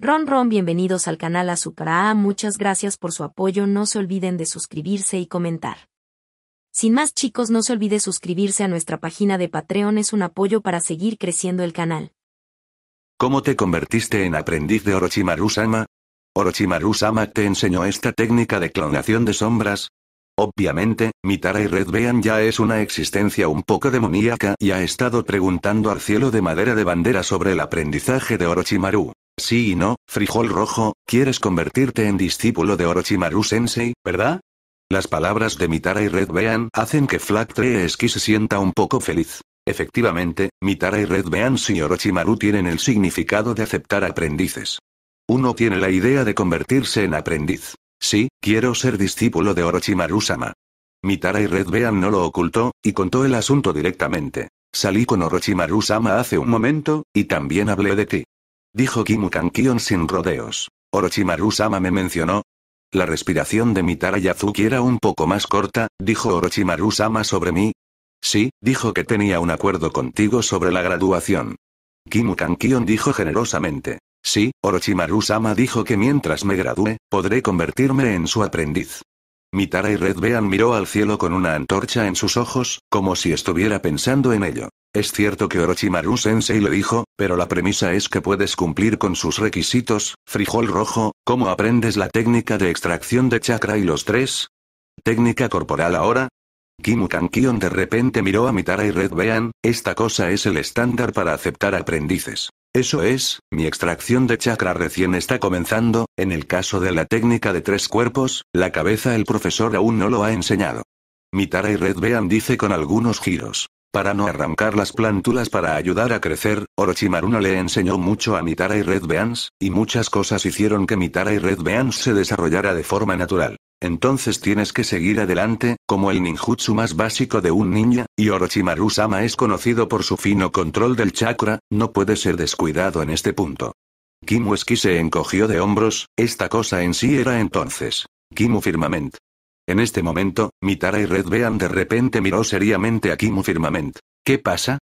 Ron Ron bienvenidos al canal A, muchas gracias por su apoyo no se olviden de suscribirse y comentar. Sin más chicos no se olvide suscribirse a nuestra página de Patreon es un apoyo para seguir creciendo el canal. ¿Cómo te convertiste en aprendiz de Orochimaru-sama? Orochimaru-sama te enseñó esta técnica de clonación de sombras, Obviamente, Mitara y Red vean ya es una existencia un poco demoníaca y ha estado preguntando al cielo de madera de bandera sobre el aprendizaje de Orochimaru. Sí y no, frijol rojo, quieres convertirte en discípulo de Orochimaru Sensei, ¿verdad? Las palabras de Mitara y Red hacen que Flag 3 se sienta un poco feliz. Efectivamente, Mitara y Red Bean y Orochimaru tienen el significado de aceptar aprendices. Uno tiene la idea de convertirse en aprendiz. Sí, quiero ser discípulo de Orochimaru-sama. Mitara y Red no lo ocultó, y contó el asunto directamente. Salí con Orochimaru-sama hace un momento, y también hablé de ti. Dijo Kankion sin rodeos. Orochimaru-sama me mencionó. La respiración de mi Tarayazuki era un poco más corta, dijo Orochimaru-sama sobre mí. Sí, dijo que tenía un acuerdo contigo sobre la graduación. Kankion dijo generosamente. Sí, Orochimaru-sama dijo que mientras me gradúe, podré convertirme en su aprendiz. Mitara y Red Bean miró al cielo con una antorcha en sus ojos, como si estuviera pensando en ello. Es cierto que Orochimaru Sensei le dijo, pero la premisa es que puedes cumplir con sus requisitos, frijol rojo, ¿cómo aprendes la técnica de extracción de chakra y los tres? ¿Técnica corporal ahora? Kimu Kankion de repente miró a Mitara y Red Bean, esta cosa es el estándar para aceptar aprendices. Eso es, mi extracción de chakra recién está comenzando, en el caso de la técnica de tres cuerpos, la cabeza el profesor aún no lo ha enseñado. Mitara y Red dice con algunos giros. Para no arrancar las plántulas para ayudar a crecer, Orochimaru no le enseñó mucho a Mitara y Red Beans, y muchas cosas hicieron que Mitara y Red Beans se desarrollara de forma natural. Entonces tienes que seguir adelante, como el ninjutsu más básico de un niño y Orochimaru-sama es conocido por su fino control del chakra, no puede ser descuidado en este punto. Kimueski se encogió de hombros, esta cosa en sí era entonces. Kimu firmamente. En este momento, Mitara y Red de repente miró seriamente a Kimu firmamente. ¿Qué pasa?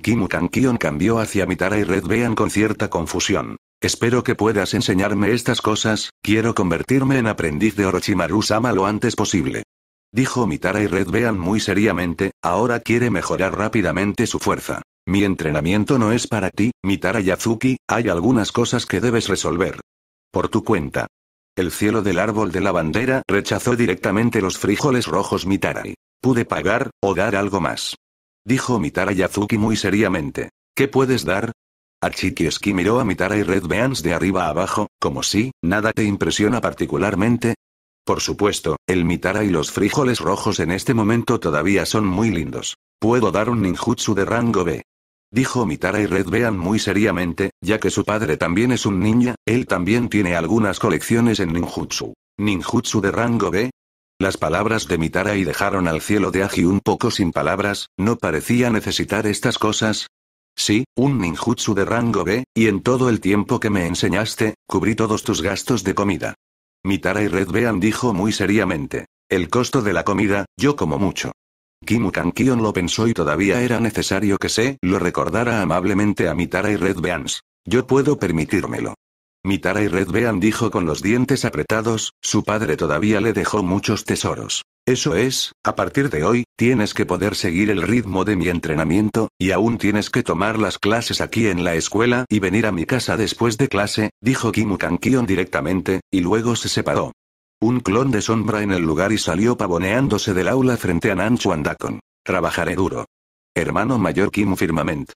Kimu Kankion cambió hacia Mitara y Red con cierta confusión. Espero que puedas enseñarme estas cosas, quiero convertirme en aprendiz de Orochimaru-sama lo antes posible. Dijo Mitara y Red muy seriamente, ahora quiere mejorar rápidamente su fuerza. Mi entrenamiento no es para ti, Mitara Yazuki, hay algunas cosas que debes resolver. Por tu cuenta. El cielo del árbol de la bandera rechazó directamente los frijoles rojos Mitarai. Pude pagar, o dar algo más. Dijo mitarai Yazuki muy seriamente. ¿Qué puedes dar? Achikioski miró a Mitarai y Red Beans de arriba abajo, como si, nada te impresiona particularmente. Por supuesto, el Mitara y los frijoles rojos en este momento todavía son muy lindos. Puedo dar un ninjutsu de rango B. Dijo Mitara y Red muy seriamente, ya que su padre también es un ninja, él también tiene algunas colecciones en ninjutsu. ¿Ninjutsu de rango B? Las palabras de Mitara y dejaron al cielo de Aji un poco sin palabras, no parecía necesitar estas cosas. Sí, un ninjutsu de rango B, y en todo el tiempo que me enseñaste, cubrí todos tus gastos de comida. Mitara y Red dijo muy seriamente. El costo de la comida, yo como mucho. Kimu Kankion lo pensó y todavía era necesario que se lo recordara amablemente a Mitara y Red Beans. Yo puedo permitírmelo. Mitara y Red dijo con los dientes apretados, su padre todavía le dejó muchos tesoros. Eso es, a partir de hoy, tienes que poder seguir el ritmo de mi entrenamiento, y aún tienes que tomar las clases aquí en la escuela y venir a mi casa después de clase, dijo Kimu Kankion directamente, y luego se separó. Un clon de sombra en el lugar y salió pavoneándose del aula frente a Nan Trabajaré duro. Hermano mayor Kimu Firmament.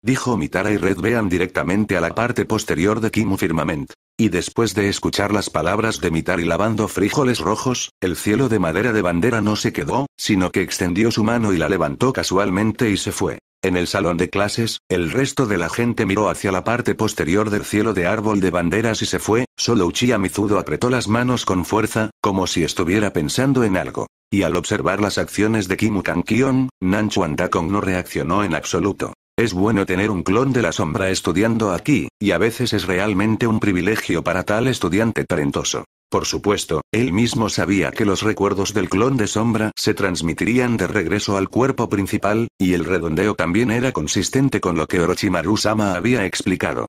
Dijo Mitara y Red vean directamente a la parte posterior de Kimu Firmament. Y después de escuchar las palabras de Mitara y lavando frijoles rojos, el cielo de madera de bandera no se quedó, sino que extendió su mano y la levantó casualmente y se fue. En el salón de clases, el resto de la gente miró hacia la parte posterior del cielo de árbol de banderas y se fue, solo Uchiha Mizudo apretó las manos con fuerza, como si estuviera pensando en algo. Y al observar las acciones de Kimu Kankion, Nanchuan Dakong no reaccionó en absoluto. Es bueno tener un clon de la sombra estudiando aquí, y a veces es realmente un privilegio para tal estudiante talentoso. Por supuesto, él mismo sabía que los recuerdos del clon de sombra se transmitirían de regreso al cuerpo principal, y el redondeo también era consistente con lo que Orochimaru-sama había explicado.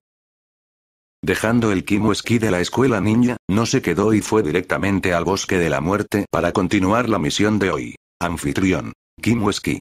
Dejando el Kimueski de la escuela ninja, no se quedó y fue directamente al bosque de la muerte para continuar la misión de hoy. Anfitrión. Kimweski.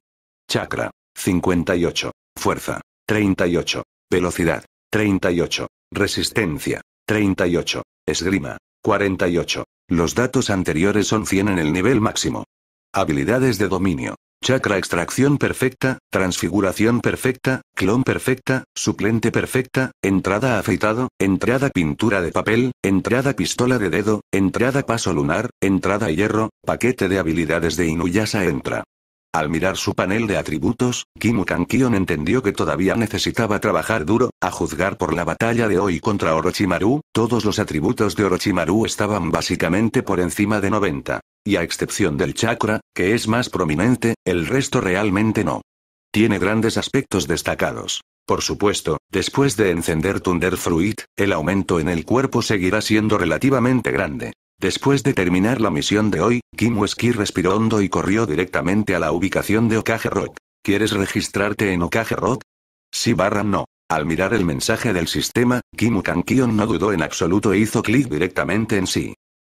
Chakra. 58. Fuerza. 38. Velocidad. 38. Resistencia. 38. Esgrima. 48. Los datos anteriores son 100 en el nivel máximo. Habilidades de dominio. Chakra extracción perfecta, transfiguración perfecta, clon perfecta, suplente perfecta, entrada afeitado, entrada pintura de papel, entrada pistola de dedo, entrada paso lunar, entrada hierro, paquete de habilidades de Inuyasa entra. Al mirar su panel de atributos, Kimu Kankion entendió que todavía necesitaba trabajar duro, a juzgar por la batalla de hoy contra Orochimaru, todos los atributos de Orochimaru estaban básicamente por encima de 90. Y a excepción del chakra, que es más prominente, el resto realmente no. Tiene grandes aspectos destacados. Por supuesto, después de encender Thunder Fruit, el aumento en el cuerpo seguirá siendo relativamente grande. Después de terminar la misión de hoy, Kim Wesky respiró hondo y corrió directamente a la ubicación de Okage Rock. ¿Quieres registrarte en Okage Rock? Sí barra no. Al mirar el mensaje del sistema, Kimu Kankion no dudó en absoluto e hizo clic directamente en sí.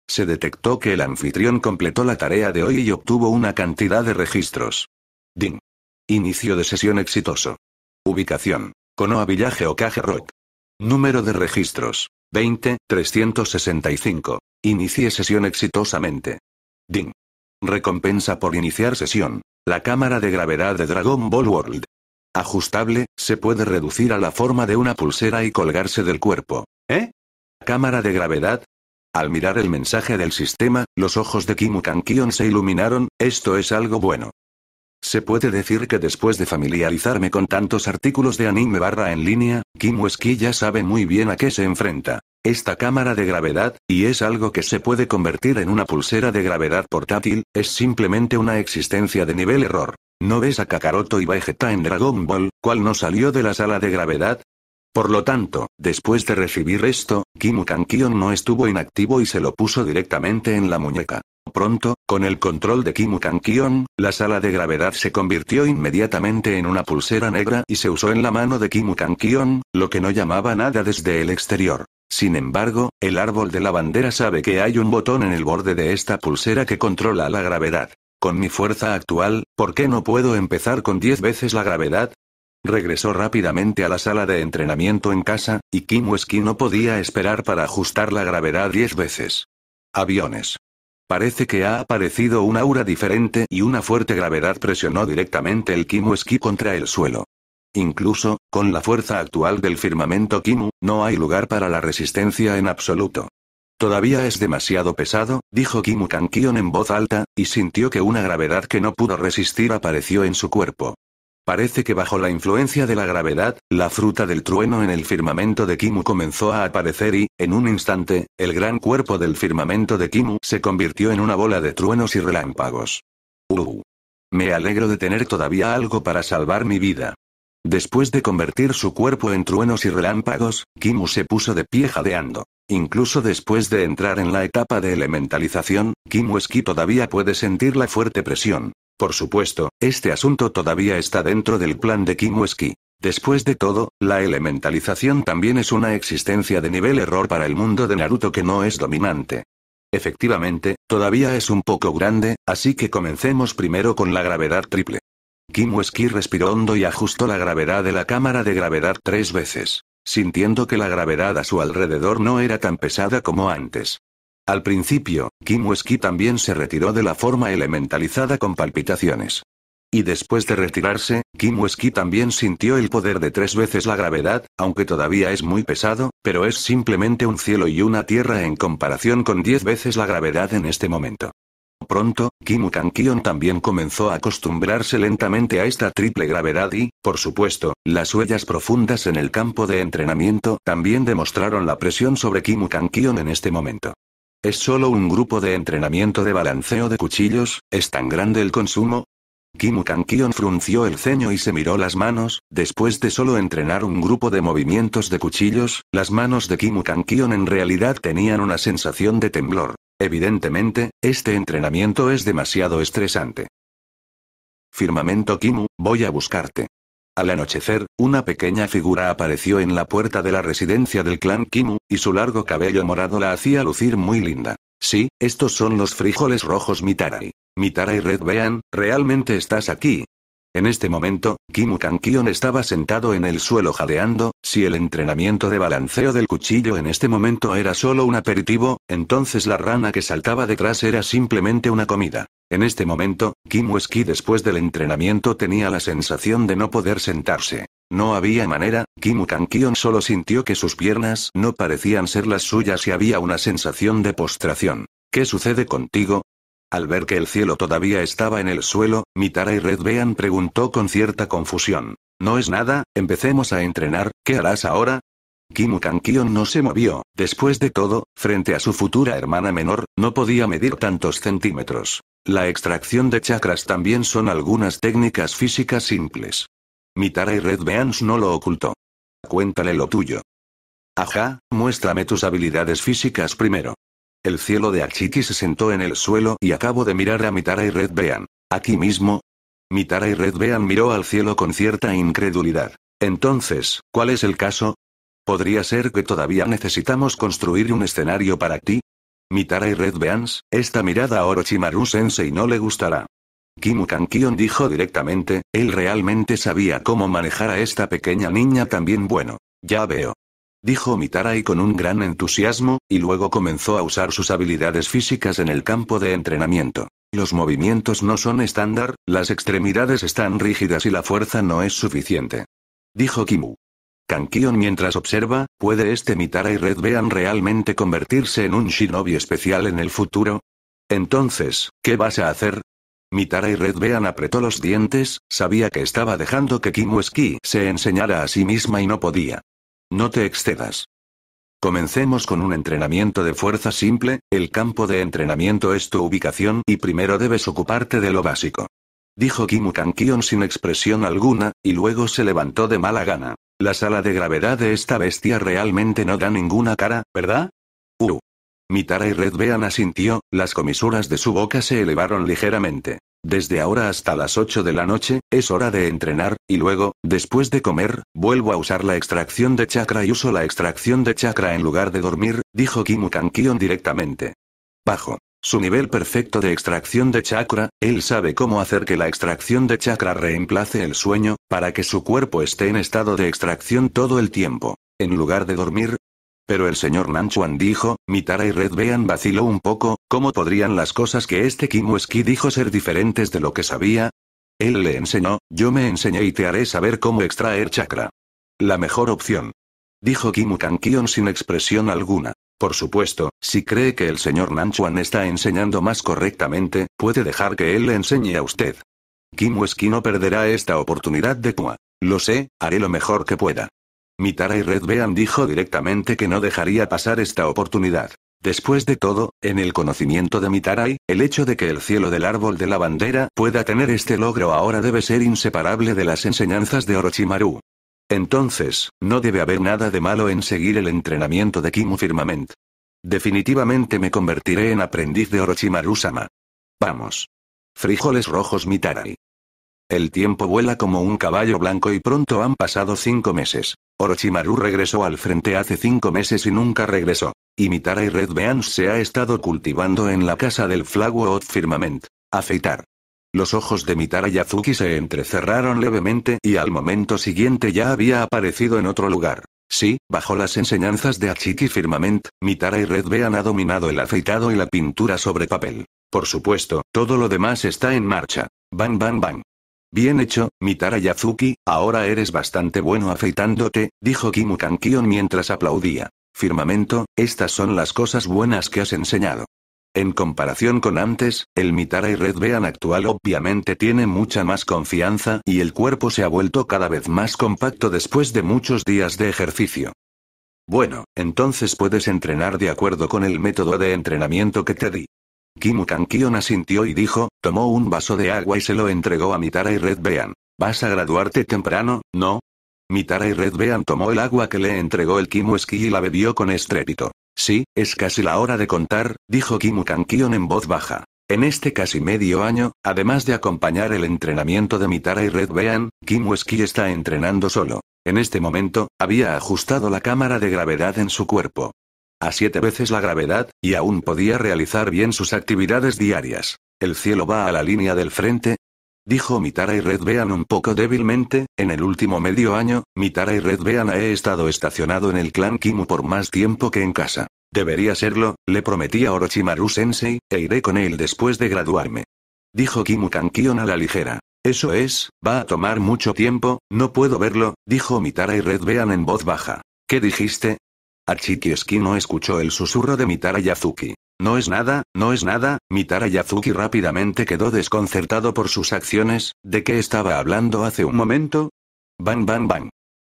Se detectó que el anfitrión completó la tarea de hoy y obtuvo una cantidad de registros. Ding. Inicio de sesión exitoso. Ubicación. Konoha Village Okage Rock. Número de registros. 20, 365. Inicie sesión exitosamente. Ding. Recompensa por iniciar sesión. La cámara de gravedad de Dragon Ball World. Ajustable, se puede reducir a la forma de una pulsera y colgarse del cuerpo. ¿Eh? Cámara de gravedad. Al mirar el mensaje del sistema, los ojos de Kimu Kankion se iluminaron, esto es algo bueno. Se puede decir que después de familiarizarme con tantos artículos de anime barra en línea, Kim que ya sabe muy bien a qué se enfrenta. Esta cámara de gravedad, y es algo que se puede convertir en una pulsera de gravedad portátil, es simplemente una existencia de nivel error. ¿No ves a Kakaroto y Vegeta en Dragon Ball, cuál no salió de la sala de gravedad? Por lo tanto, después de recibir esto, Kimu Kankion no estuvo inactivo y se lo puso directamente en la muñeca. Pronto, con el control de Kimu Kankion, la sala de gravedad se convirtió inmediatamente en una pulsera negra y se usó en la mano de Kimu Kankion, lo que no llamaba nada desde el exterior. Sin embargo, el árbol de la bandera sabe que hay un botón en el borde de esta pulsera que controla la gravedad. Con mi fuerza actual, ¿por qué no puedo empezar con 10 veces la gravedad? Regresó rápidamente a la sala de entrenamiento en casa, y Kim que no podía esperar para ajustar la gravedad 10 veces. Aviones. Parece que ha aparecido un aura diferente y una fuerte gravedad presionó directamente el Kimu Ski contra el suelo. Incluso, con la fuerza actual del firmamento Kimu, no hay lugar para la resistencia en absoluto. Todavía es demasiado pesado, dijo Kimu Kankion en voz alta, y sintió que una gravedad que no pudo resistir apareció en su cuerpo. Parece que bajo la influencia de la gravedad, la fruta del trueno en el firmamento de Kimu comenzó a aparecer y, en un instante, el gran cuerpo del firmamento de Kimu se convirtió en una bola de truenos y relámpagos. Uh. Me alegro de tener todavía algo para salvar mi vida. Después de convertir su cuerpo en truenos y relámpagos, Kimu se puso de pie jadeando. Incluso después de entrar en la etapa de elementalización, Kimu que todavía puede sentir la fuerte presión. Por supuesto, este asunto todavía está dentro del plan de Kim Después de todo, la elementalización también es una existencia de nivel error para el mundo de Naruto que no es dominante. Efectivamente, todavía es un poco grande, así que comencemos primero con la gravedad triple. Kim respiró hondo y ajustó la gravedad de la cámara de gravedad tres veces, sintiendo que la gravedad a su alrededor no era tan pesada como antes. Al principio, Kim Weski también se retiró de la forma elementalizada con palpitaciones. Y después de retirarse, Kim Weski también sintió el poder de tres veces la gravedad, aunque todavía es muy pesado, pero es simplemente un cielo y una tierra en comparación con diez veces la gravedad en este momento. Pronto, Kim Kankion también comenzó a acostumbrarse lentamente a esta triple gravedad y, por supuesto, las huellas profundas en el campo de entrenamiento también demostraron la presión sobre Kim Kankion en este momento. Es solo un grupo de entrenamiento de balanceo de cuchillos, ¿es tan grande el consumo? Kimu Kankion frunció el ceño y se miró las manos, después de solo entrenar un grupo de movimientos de cuchillos, las manos de Kimu Kankion en realidad tenían una sensación de temblor. Evidentemente, este entrenamiento es demasiado estresante. Firmamento Kimu, voy a buscarte. Al anochecer, una pequeña figura apareció en la puerta de la residencia del clan Kimu, y su largo cabello morado la hacía lucir muy linda. Sí, estos son los frijoles rojos Mitarai. Mitarai Red vean, realmente estás aquí, en este momento, Kimu Kankion estaba sentado en el suelo jadeando, si el entrenamiento de balanceo del cuchillo en este momento era solo un aperitivo, entonces la rana que saltaba detrás era simplemente una comida. En este momento, Kimu ski después del entrenamiento tenía la sensación de no poder sentarse. No había manera, Kimu Kankion solo sintió que sus piernas no parecían ser las suyas y había una sensación de postración. ¿Qué sucede contigo, al ver que el cielo todavía estaba en el suelo, Mitara y Red preguntó con cierta confusión. No es nada, empecemos a entrenar, ¿qué harás ahora? Kimu Kankion no se movió, después de todo, frente a su futura hermana menor, no podía medir tantos centímetros. La extracción de chakras también son algunas técnicas físicas simples. Mitara y Red Beans no lo ocultó. Cuéntale lo tuyo. Ajá, muéstrame tus habilidades físicas primero. El cielo de Achiki se sentó en el suelo y acabo de mirar a Mitara y Redbean. Aquí mismo. Mitara y Redbean miró al cielo con cierta incredulidad. Entonces, ¿cuál es el caso? ¿Podría ser que todavía necesitamos construir un escenario para ti? Mitara y Redbeans, esta mirada a Orochimaru Sensei no le gustará. Kimu Kankion dijo directamente, él realmente sabía cómo manejar a esta pequeña niña también bueno. Ya veo dijo y con un gran entusiasmo, y luego comenzó a usar sus habilidades físicas en el campo de entrenamiento. Los movimientos no son estándar, las extremidades están rígidas y la fuerza no es suficiente. Dijo Kimu. Kankion mientras observa, ¿puede este Mitarai Red realmente convertirse en un shinobi especial en el futuro? Entonces, ¿qué vas a hacer? Mitara y Red apretó los dientes, sabía que estaba dejando que Kimu Ski se enseñara a sí misma y no podía. No te excedas. Comencemos con un entrenamiento de fuerza simple, el campo de entrenamiento es tu ubicación y primero debes ocuparte de lo básico. Dijo Kimu Kankion sin expresión alguna, y luego se levantó de mala gana. La sala de gravedad de esta bestia realmente no da ninguna cara, ¿verdad? Uh. Mitara y Red vean asintió, las comisuras de su boca se elevaron ligeramente. Desde ahora hasta las 8 de la noche, es hora de entrenar, y luego, después de comer, vuelvo a usar la extracción de chakra y uso la extracción de chakra en lugar de dormir, dijo Kimu Kankion directamente. Bajo. Su nivel perfecto de extracción de chakra, él sabe cómo hacer que la extracción de chakra reemplace el sueño, para que su cuerpo esté en estado de extracción todo el tiempo. En lugar de dormir, pero el señor Nanchuan dijo, Mitara y Red vean, vaciló un poco, ¿cómo podrían las cosas que este Kim dijo ser diferentes de lo que sabía? Él le enseñó, yo me enseñé y te haré saber cómo extraer chakra. La mejor opción. Dijo Kimu Kankion sin expresión alguna. Por supuesto, si cree que el señor Nanchuan está enseñando más correctamente, puede dejar que él le enseñe a usted. Kim no perderá esta oportunidad de Kua. Lo sé, haré lo mejor que pueda. Mitarai y Red dijo directamente que no dejaría pasar esta oportunidad. Después de todo, en el conocimiento de Mitarai, el hecho de que el cielo del árbol de la bandera pueda tener este logro ahora debe ser inseparable de las enseñanzas de Orochimaru. Entonces, no debe haber nada de malo en seguir el entrenamiento de Kimu Firmament. Definitivamente me convertiré en aprendiz de Orochimaru-sama. Vamos. Frijoles rojos Mitarai. El tiempo vuela como un caballo blanco y pronto han pasado cinco meses. Orochimaru regresó al frente hace cinco meses y nunca regresó. Y Mitara y Red Beans se ha estado cultivando en la casa del flaguot Firmament. Afeitar. Los ojos de Mitara Azuki se entrecerraron levemente y al momento siguiente ya había aparecido en otro lugar. Sí, bajo las enseñanzas de Achiki Firmament, Mitara y Red Bean ha dominado el afeitado y la pintura sobre papel. Por supuesto, todo lo demás está en marcha. Bang bang bang. Bien hecho, Mitara Yazuki, ahora eres bastante bueno afeitándote, dijo Kimu Kankion mientras aplaudía. Firmamento, estas son las cosas buenas que has enseñado. En comparación con antes, el Mitara y Red Bean actual obviamente tiene mucha más confianza y el cuerpo se ha vuelto cada vez más compacto después de muchos días de ejercicio. Bueno, entonces puedes entrenar de acuerdo con el método de entrenamiento que te di. Kimu Kankion asintió y dijo, tomó un vaso de agua y se lo entregó a Mitara y Red Vas a graduarte temprano, ¿no? Mitara y Redbean tomó el agua que le entregó el Kimu Ski y la bebió con estrépito. Sí, es casi la hora de contar, dijo Kimu Kankion en voz baja. En este casi medio año, además de acompañar el entrenamiento de Mitara y Red Bean, Kimu está entrenando solo. En este momento, había ajustado la cámara de gravedad en su cuerpo a siete veces la gravedad, y aún podía realizar bien sus actividades diarias. El cielo va a la línea del frente, Dijo Mitara y Red un poco débilmente, en el último medio año, Mitara y Red he estado estacionado en el clan Kimu por más tiempo que en casa. Debería serlo, le prometí a Orochimaru Sensei, e iré con él después de graduarme. Dijo Kimu Kankion a la ligera. Eso es, va a tomar mucho tiempo, no puedo verlo, dijo Mitara y Red en voz baja. ¿Qué dijiste? Achikioski no escuchó el susurro de Mitara Yazuki. No es nada, no es nada, Mitara Yazuki rápidamente quedó desconcertado por sus acciones, ¿de qué estaba hablando hace un momento? Bang bang bang.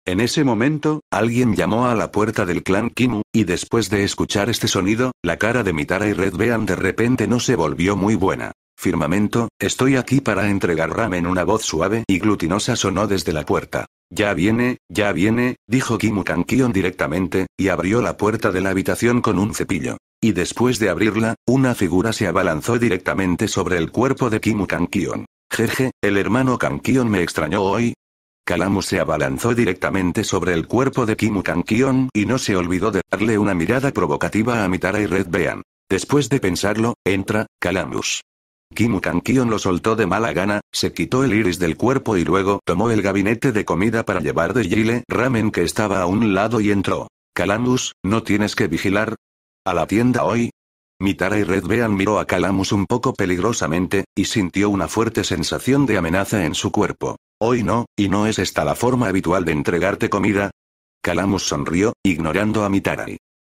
En ese momento, alguien llamó a la puerta del clan Kimu, y después de escuchar este sonido, la cara de Mitara y Red Bean de repente no se volvió muy buena. Firmamento, estoy aquí para entregar ramen. Una voz suave y glutinosa sonó desde la puerta. Ya viene, ya viene, dijo Kimu Kankion directamente, y abrió la puerta de la habitación con un cepillo. Y después de abrirla, una figura se abalanzó directamente sobre el cuerpo de Kimu Kankion. Jeje, el hermano Kankion me extrañó hoy. Calamus se abalanzó directamente sobre el cuerpo de Kimu Kankion y no se olvidó de darle una mirada provocativa a Mitara y Red Bean. Después de pensarlo, entra, Kalamus. Kimu Kankion lo soltó de mala gana, se quitó el iris del cuerpo y luego tomó el gabinete de comida para llevar de Jile Ramen que estaba a un lado y entró. Calamus, ¿no tienes que vigilar? ¿A la tienda hoy? Mitara y Red Bean miró a Calamus un poco peligrosamente, y sintió una fuerte sensación de amenaza en su cuerpo. Hoy no, y no es esta la forma habitual de entregarte comida. Calamus sonrió, ignorando a Mitara.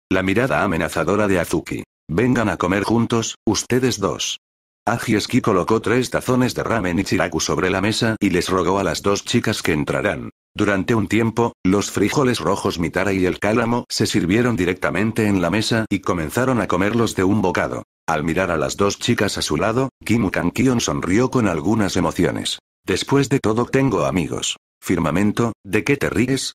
La mirada amenazadora de Azuki. Vengan a comer juntos, ustedes dos. Agieski colocó tres tazones de ramen y chiraku sobre la mesa y les rogó a las dos chicas que entraran. Durante un tiempo, los frijoles rojos Mitara y el cálamo se sirvieron directamente en la mesa y comenzaron a comerlos de un bocado. Al mirar a las dos chicas a su lado, Kimu Kankion sonrió con algunas emociones. Después de todo tengo amigos. Firmamento, ¿de qué te ríes?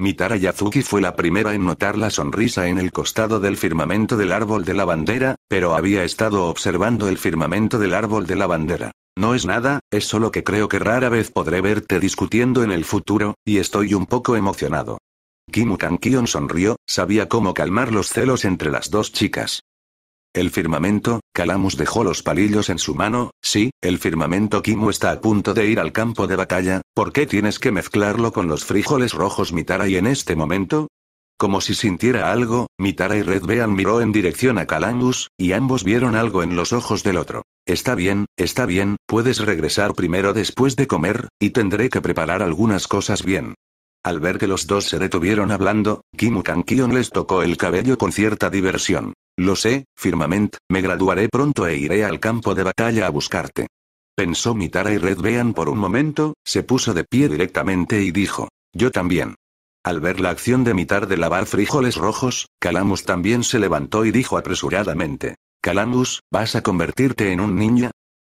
Mitara Yazuki fue la primera en notar la sonrisa en el costado del firmamento del árbol de la bandera, pero había estado observando el firmamento del árbol de la bandera. No es nada, es solo que creo que rara vez podré verte discutiendo en el futuro, y estoy un poco emocionado. Kimu Kankion sonrió, sabía cómo calmar los celos entre las dos chicas. El firmamento, Calamus dejó los palillos en su mano, sí, el firmamento Kimu está a punto de ir al campo de batalla, ¿por qué tienes que mezclarlo con los frijoles rojos Mitara y en este momento? Como si sintiera algo, Mitara y Red miró en dirección a Calamus, y ambos vieron algo en los ojos del otro. Está bien, está bien, puedes regresar primero después de comer, y tendré que preparar algunas cosas bien. Al ver que los dos se detuvieron hablando, Kimu Kankion les tocó el cabello con cierta diversión. Lo sé, Firmament, me graduaré pronto e iré al campo de batalla a buscarte. Pensó Mitara y Red por un momento, se puso de pie directamente y dijo. Yo también. Al ver la acción de Mitar de lavar frijoles rojos, Calamus también se levantó y dijo apresuradamente. Calamus, ¿vas a convertirte en un niña?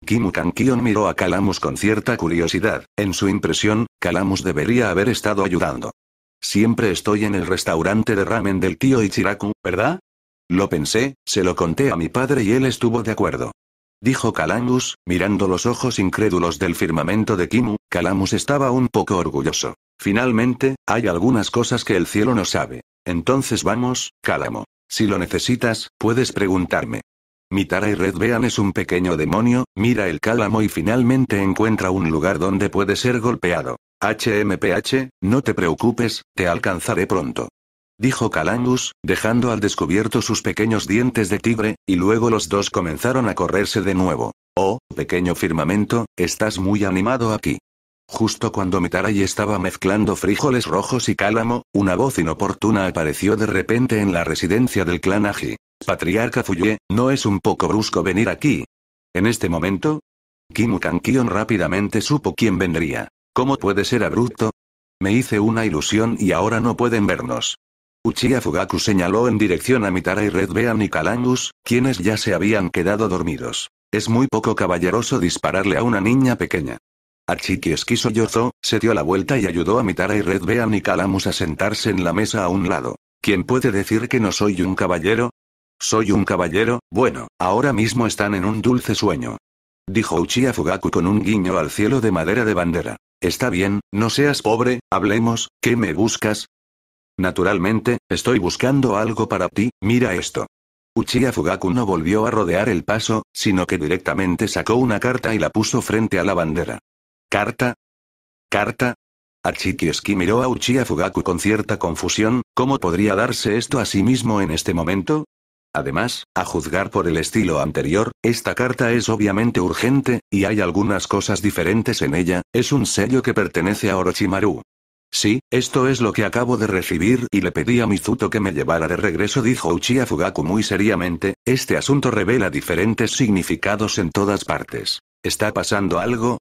Kimu Kankion miró a Kalamus con cierta curiosidad. En su impresión, Kalamus debería haber estado ayudando. Siempre estoy en el restaurante de ramen del tío Ichiraku, ¿verdad? Lo pensé, se lo conté a mi padre y él estuvo de acuerdo. Dijo Calamus, mirando los ojos incrédulos del firmamento de Kimu, Kalamus estaba un poco orgulloso. Finalmente, hay algunas cosas que el cielo no sabe. Entonces vamos, Calamo. Si lo necesitas, puedes preguntarme. Mitara y Redbean es un pequeño demonio, mira el cálamo y finalmente encuentra un lugar donde puede ser golpeado. HMPH, no te preocupes, te alcanzaré pronto. Dijo Calangus, dejando al descubierto sus pequeños dientes de tigre, y luego los dos comenzaron a correrse de nuevo. Oh, pequeño firmamento, estás muy animado aquí. Justo cuando y estaba mezclando frijoles rojos y cálamo, una voz inoportuna apareció de repente en la residencia del clan Aji. Patriarca Fuye, ¿no es un poco brusco venir aquí? ¿En este momento? Kimu Kankion rápidamente supo quién vendría. ¿Cómo puede ser abrupto? Me hice una ilusión y ahora no pueden vernos. Uchiha Fugaku señaló en dirección a Mitara y Red Bean y quienes ya se habían quedado dormidos. Es muy poco caballeroso dispararle a una niña pequeña. Achiki Esquizo Yozo, se dio la vuelta y ayudó a Mitara y Red Bean y Kalamus a sentarse en la mesa a un lado. ¿Quién puede decir que no soy un caballero? Soy un caballero, bueno, ahora mismo están en un dulce sueño. Dijo Uchiha Fugaku con un guiño al cielo de madera de bandera. Está bien, no seas pobre, hablemos, ¿qué me buscas? Naturalmente, estoy buscando algo para ti, mira esto. Uchiha Fugaku no volvió a rodear el paso, sino que directamente sacó una carta y la puso frente a la bandera. ¿Carta? ¿Carta? Achikiski miró a Uchiha Fugaku con cierta confusión, ¿cómo podría darse esto a sí mismo en este momento? Además, a juzgar por el estilo anterior, esta carta es obviamente urgente, y hay algunas cosas diferentes en ella, es un sello que pertenece a Orochimaru. Sí, esto es lo que acabo de recibir y le pedí a Mizuto que me llevara de regreso dijo Uchiha Fugaku muy seriamente, este asunto revela diferentes significados en todas partes. ¿Está pasando algo?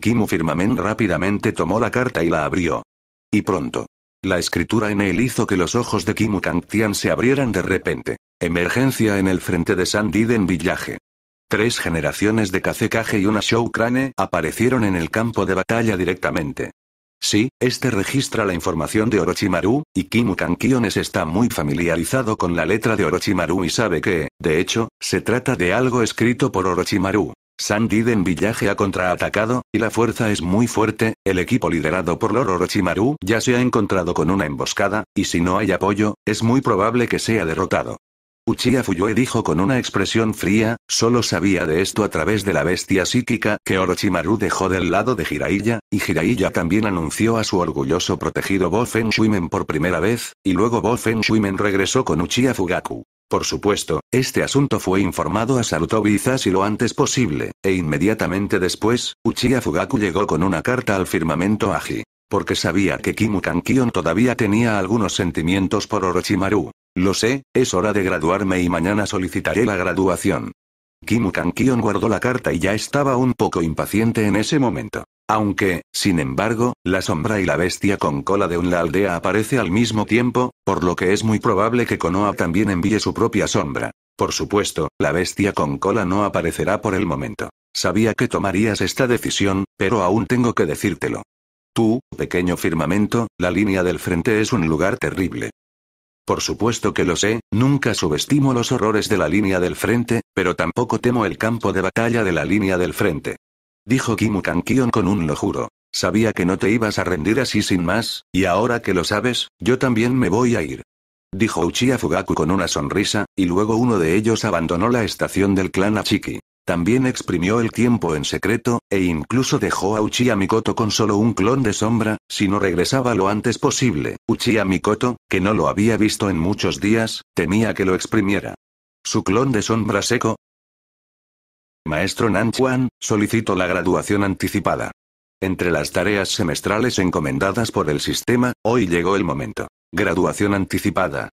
Kimu Firmamen rápidamente tomó la carta y la abrió. Y pronto. La escritura en él hizo que los ojos de Kimu Kangtian se abrieran de repente. Emergencia en el frente de Diden Villaje. Tres generaciones de Kazekage y una crane aparecieron en el campo de batalla directamente. Sí, este registra la información de Orochimaru, y Kimu Kankiones está muy familiarizado con la letra de Orochimaru y sabe que, de hecho, se trata de algo escrito por Orochimaru. Diden Villaje ha contraatacado, y la fuerza es muy fuerte, el equipo liderado por Lord Orochimaru ya se ha encontrado con una emboscada, y si no hay apoyo, es muy probable que sea derrotado. Uchiha Fuyue dijo con una expresión fría, solo sabía de esto a través de la bestia psíquica que Orochimaru dejó del lado de Jiraiya, y Jiraiya también anunció a su orgulloso protegido Bo por primera vez, y luego Bo regresó con Uchiha Fugaku. Por supuesto, este asunto fue informado a Sarutobi y lo antes posible, e inmediatamente después, Uchiha Fugaku llegó con una carta al firmamento Aji. Porque sabía que Kimu Kankion todavía tenía algunos sentimientos por Orochimaru. Lo sé, es hora de graduarme y mañana solicitaré la graduación. Kimu Kankion guardó la carta y ya estaba un poco impaciente en ese momento. Aunque, sin embargo, la sombra y la bestia con cola de un la aldea aparece al mismo tiempo, por lo que es muy probable que Konoha también envíe su propia sombra. Por supuesto, la bestia con cola no aparecerá por el momento. Sabía que tomarías esta decisión, pero aún tengo que decírtelo. Tú, pequeño firmamento, la línea del frente es un lugar terrible. Por supuesto que lo sé, nunca subestimo los horrores de la línea del frente, pero tampoco temo el campo de batalla de la línea del frente. Dijo Kimu Kankion con un lo juro. Sabía que no te ibas a rendir así sin más, y ahora que lo sabes, yo también me voy a ir. Dijo Uchiha Fugaku con una sonrisa, y luego uno de ellos abandonó la estación del clan Achiki. También exprimió el tiempo en secreto, e incluso dejó a Uchiha Mikoto con solo un clon de sombra, si no regresaba lo antes posible. Uchiha Mikoto, que no lo había visto en muchos días, temía que lo exprimiera. Su clon de sombra seco, Maestro Nanchuan, solicito la graduación anticipada. Entre las tareas semestrales encomendadas por el sistema, hoy llegó el momento. Graduación anticipada.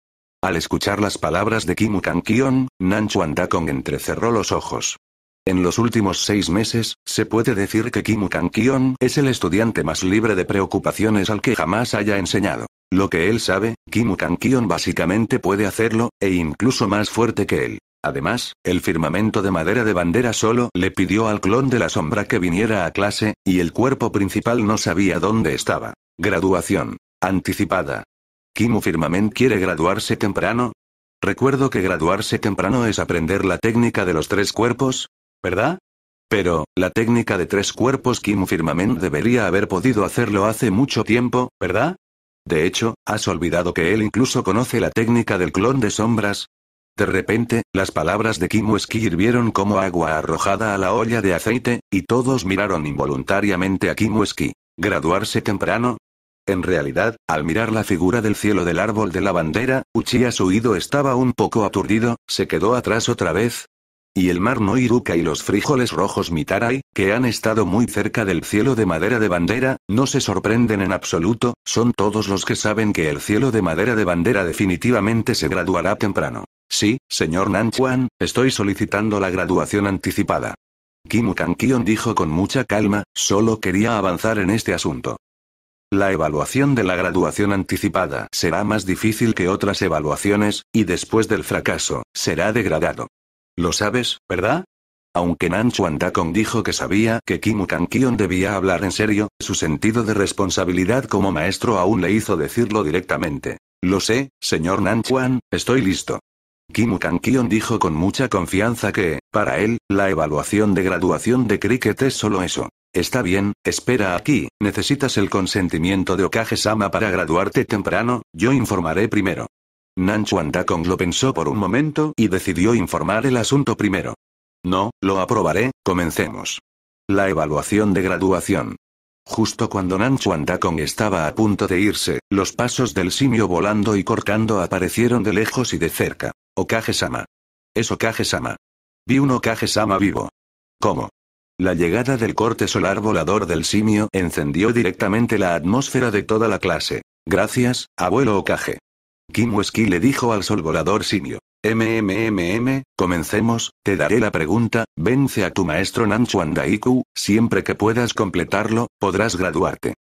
Al escuchar las palabras de Kim Kankion, Nanchuan Dakong entrecerró los ojos. En los últimos seis meses, se puede decir que Kimu Kankion es el estudiante más libre de preocupaciones al que jamás haya enseñado. Lo que él sabe, Kimu Kankion básicamente puede hacerlo, e incluso más fuerte que él. Además, el firmamento de madera de bandera solo le pidió al clon de la sombra que viniera a clase, y el cuerpo principal no sabía dónde estaba. Graduación. Anticipada. ¿Kimu Firmament quiere graduarse temprano, Recuerdo que graduarse temprano es aprender la técnica de los tres cuerpos, ¿verdad? Pero, la técnica de tres cuerpos Kim Firmamen debería haber podido hacerlo hace mucho tiempo, ¿verdad? De hecho, has olvidado que él incluso conoce la técnica del clon de sombras. De repente, las palabras de Kim Weski hirvieron como agua arrojada a la olla de aceite, y todos miraron involuntariamente a Kim Weski. ¿Graduarse temprano? En realidad, al mirar la figura del cielo del árbol de la bandera, Uchiha Suido estaba un poco aturdido, se quedó atrás otra vez, y el mar Noiruka y los frijoles rojos mitarai, que han estado muy cerca del cielo de madera de bandera, no se sorprenden en absoluto, son todos los que saben que el cielo de madera de bandera definitivamente se graduará temprano. Sí, señor Nanchuan, estoy solicitando la graduación anticipada. Kim Kankion dijo con mucha calma, solo quería avanzar en este asunto. La evaluación de la graduación anticipada será más difícil que otras evaluaciones, y después del fracaso, será degradado. Lo sabes, ¿verdad? Aunque Nan Chuan dijo que sabía que Kim kang debía hablar en serio, su sentido de responsabilidad como maestro aún le hizo decirlo directamente. Lo sé, señor Nan Chuan, estoy listo. Kim kang dijo con mucha confianza que, para él, la evaluación de graduación de cricket es solo eso. Está bien, espera aquí, necesitas el consentimiento de Okage-sama para graduarte temprano, yo informaré primero. Nanchuan Dakong lo pensó por un momento y decidió informar el asunto primero. No, lo aprobaré, comencemos. La evaluación de graduación. Justo cuando Nanchuan Dakong estaba a punto de irse, los pasos del simio volando y cortando aparecieron de lejos y de cerca. Okage-sama. Es Okage-sama. Vi un Okage-sama vivo. ¿Cómo? La llegada del corte solar volador del simio encendió directamente la atmósfera de toda la clase. Gracias, abuelo Okage. Weski le dijo al sol volador simio. MMMM, comencemos, te daré la pregunta, vence a tu maestro Nanchuan Daiku, siempre que puedas completarlo, podrás graduarte.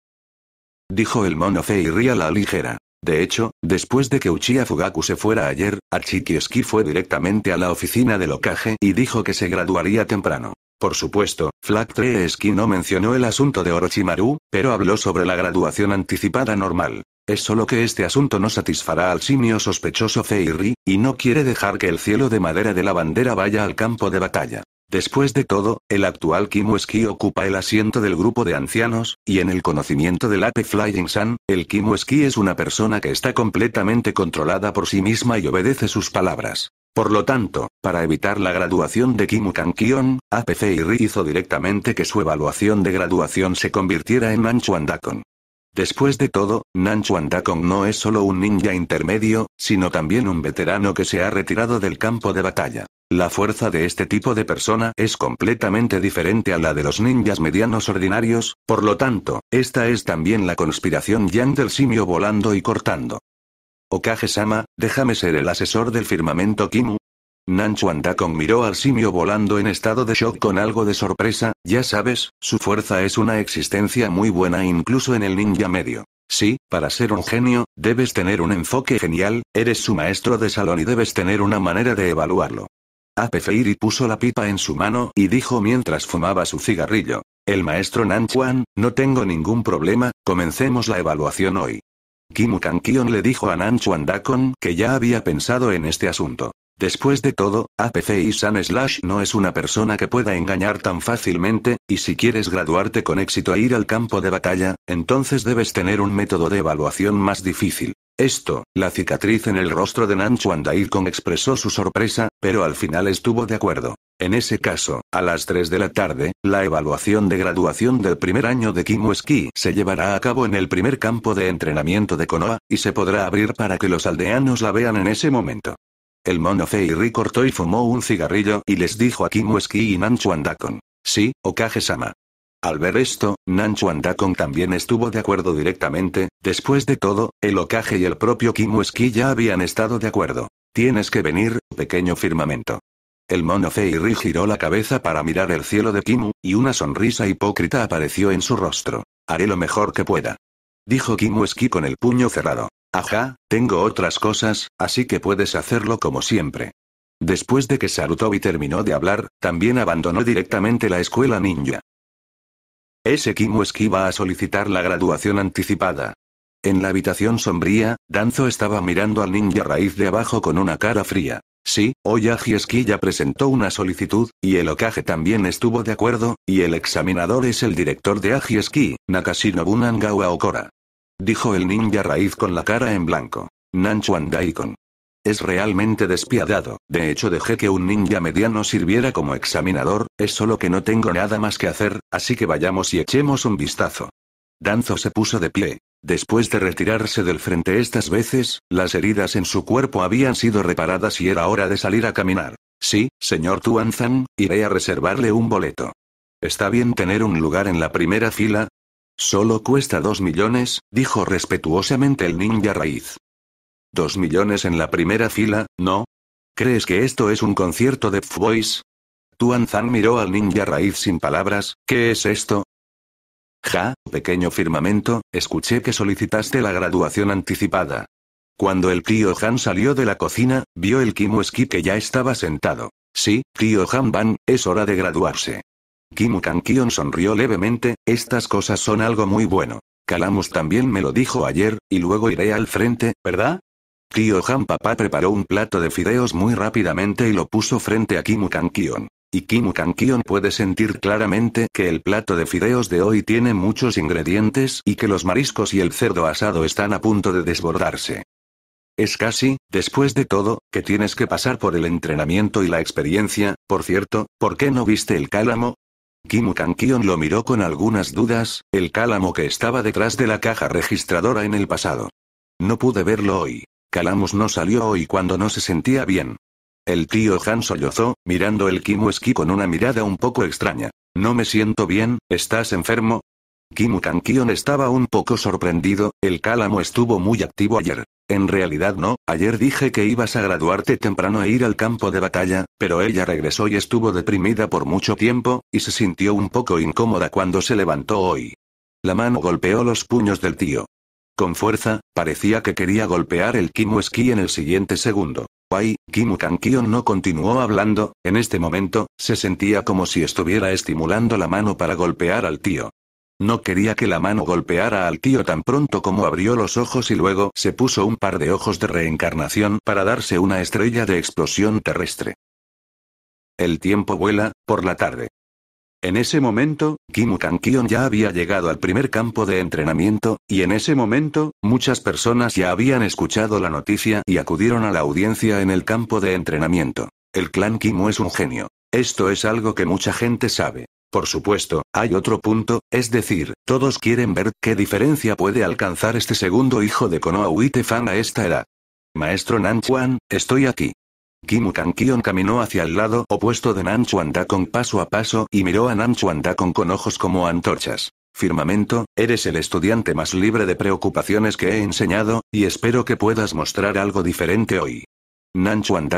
Dijo el mono y a la ligera. De hecho, después de que Uchiha Fugaku se fuera ayer, Achikioski fue directamente a la oficina del ocaje y dijo que se graduaría temprano. Por supuesto, Flag 3 no mencionó el asunto de Orochimaru, pero habló sobre la graduación anticipada normal. Es solo que este asunto no satisfará al simio sospechoso Feiri, y no quiere dejar que el cielo de madera de la bandera vaya al campo de batalla. Después de todo, el actual Ski ocupa el asiento del grupo de ancianos, y en el conocimiento del Ape Flying San, el Ski es una persona que está completamente controlada por sí misma y obedece sus palabras. Por lo tanto, para evitar la graduación de Kimu Kankion, Ape Fairy hizo directamente que su evaluación de graduación se convirtiera en Nanchuandakon. Después de todo, Nanchuandakon no es solo un ninja intermedio, sino también un veterano que se ha retirado del campo de batalla. La fuerza de este tipo de persona es completamente diferente a la de los ninjas medianos ordinarios, por lo tanto, esta es también la conspiración Yang del simio volando y cortando. Okage-sama, déjame ser el asesor del firmamento Kimu. Nan Takong miró al simio volando en estado de shock con algo de sorpresa, ya sabes, su fuerza es una existencia muy buena incluso en el ninja medio. Sí, para ser un genio, debes tener un enfoque genial, eres su maestro de salón y debes tener una manera de evaluarlo. Apefeiri puso la pipa en su mano y dijo mientras fumaba su cigarrillo. El maestro Nanchuan, no tengo ningún problema, comencemos la evaluación hoy. Kimu Kankion le dijo a Nanchuan Dakon que ya había pensado en este asunto. Después de todo, y San Slash no es una persona que pueda engañar tan fácilmente, y si quieres graduarte con éxito e ir al campo de batalla, entonces debes tener un método de evaluación más difícil. Esto, la cicatriz en el rostro de Nan expresó su sorpresa, pero al final estuvo de acuerdo. En ese caso, a las 3 de la tarde, la evaluación de graduación del primer año de Kimweski se llevará a cabo en el primer campo de entrenamiento de Konoha, y se podrá abrir para que los aldeanos la vean en ese momento. El mono Feiri cortó y fumó un cigarrillo y les dijo a Kimweski y Nan Sí, Okage-sama. Al ver esto, Nanchuan Dakong también estuvo de acuerdo directamente, después de todo, el Okage y el propio Weski ya habían estado de acuerdo. Tienes que venir, pequeño firmamento. El mono Feiri giró la cabeza para mirar el cielo de Kimu, y una sonrisa hipócrita apareció en su rostro. Haré lo mejor que pueda. Dijo Weski con el puño cerrado. Ajá, tengo otras cosas, así que puedes hacerlo como siempre. Después de que Sarutobi terminó de hablar, también abandonó directamente la escuela ninja. Ese Kimu va a solicitar la graduación anticipada. En la habitación sombría, Danzo estaba mirando al ninja raíz de abajo con una cara fría. Sí, Oyagi ya presentó una solicitud, y el Okage también estuvo de acuerdo, y el examinador es el director de Agi Nakashino Bunangawa Okora. Dijo el ninja raíz con la cara en blanco. Nanchuan Daikon. Es realmente despiadado, de hecho dejé que un ninja mediano sirviera como examinador, es solo que no tengo nada más que hacer, así que vayamos y echemos un vistazo. Danzo se puso de pie. Después de retirarse del frente estas veces, las heridas en su cuerpo habían sido reparadas y era hora de salir a caminar. Sí, señor Tuanzan, iré a reservarle un boleto. ¿Está bien tener un lugar en la primera fila? Solo cuesta dos millones, dijo respetuosamente el ninja raíz. Dos millones en la primera fila, ¿no? ¿Crees que esto es un concierto de F-Boys? Tuan Zan miró al ninja raíz sin palabras, ¿qué es esto? Ja, pequeño firmamento, escuché que solicitaste la graduación anticipada. Cuando el tío Han salió de la cocina, vio el Kimu Ski que ya estaba sentado. Sí, tío Han Ban, es hora de graduarse. Kimu Kankion sonrió levemente, estas cosas son algo muy bueno. Kalamus también me lo dijo ayer, y luego iré al frente, ¿verdad? Tío Han papá preparó un plato de fideos muy rápidamente y lo puso frente a Kimu Kankyon. Y Kimu Kankyon puede sentir claramente que el plato de fideos de hoy tiene muchos ingredientes y que los mariscos y el cerdo asado están a punto de desbordarse. Es casi, después de todo, que tienes que pasar por el entrenamiento y la experiencia, por cierto, ¿por qué no viste el cálamo? Kimu Kankyon lo miró con algunas dudas, el cálamo que estaba detrás de la caja registradora en el pasado. No pude verlo hoy. Calamus no salió hoy cuando no se sentía bien. El tío Han sollozó, mirando el Kimueski con una mirada un poco extraña. No me siento bien, ¿estás enfermo? Kimu Kankion estaba un poco sorprendido, el cálamo estuvo muy activo ayer. En realidad no, ayer dije que ibas a graduarte temprano e ir al campo de batalla, pero ella regresó y estuvo deprimida por mucho tiempo, y se sintió un poco incómoda cuando se levantó hoy. La mano golpeó los puños del tío. Con fuerza, parecía que quería golpear el Esquí en el siguiente segundo. Wai, Kimu Kankion no continuó hablando, en este momento, se sentía como si estuviera estimulando la mano para golpear al tío. No quería que la mano golpeara al tío tan pronto como abrió los ojos y luego se puso un par de ojos de reencarnación para darse una estrella de explosión terrestre. El tiempo vuela, por la tarde. En ese momento, Kimu kang ya había llegado al primer campo de entrenamiento, y en ese momento, muchas personas ya habían escuchado la noticia y acudieron a la audiencia en el campo de entrenamiento. El clan Kim es un genio. Esto es algo que mucha gente sabe. Por supuesto, hay otro punto, es decir, todos quieren ver qué diferencia puede alcanzar este segundo hijo de Konoha Fan a esta edad. Maestro Nanchuan, estoy aquí. Kimu Kankion caminó hacia el lado opuesto de con paso a paso y miró a Nanchuandakon con ojos como antorchas. Firmamento, eres el estudiante más libre de preocupaciones que he enseñado, y espero que puedas mostrar algo diferente hoy.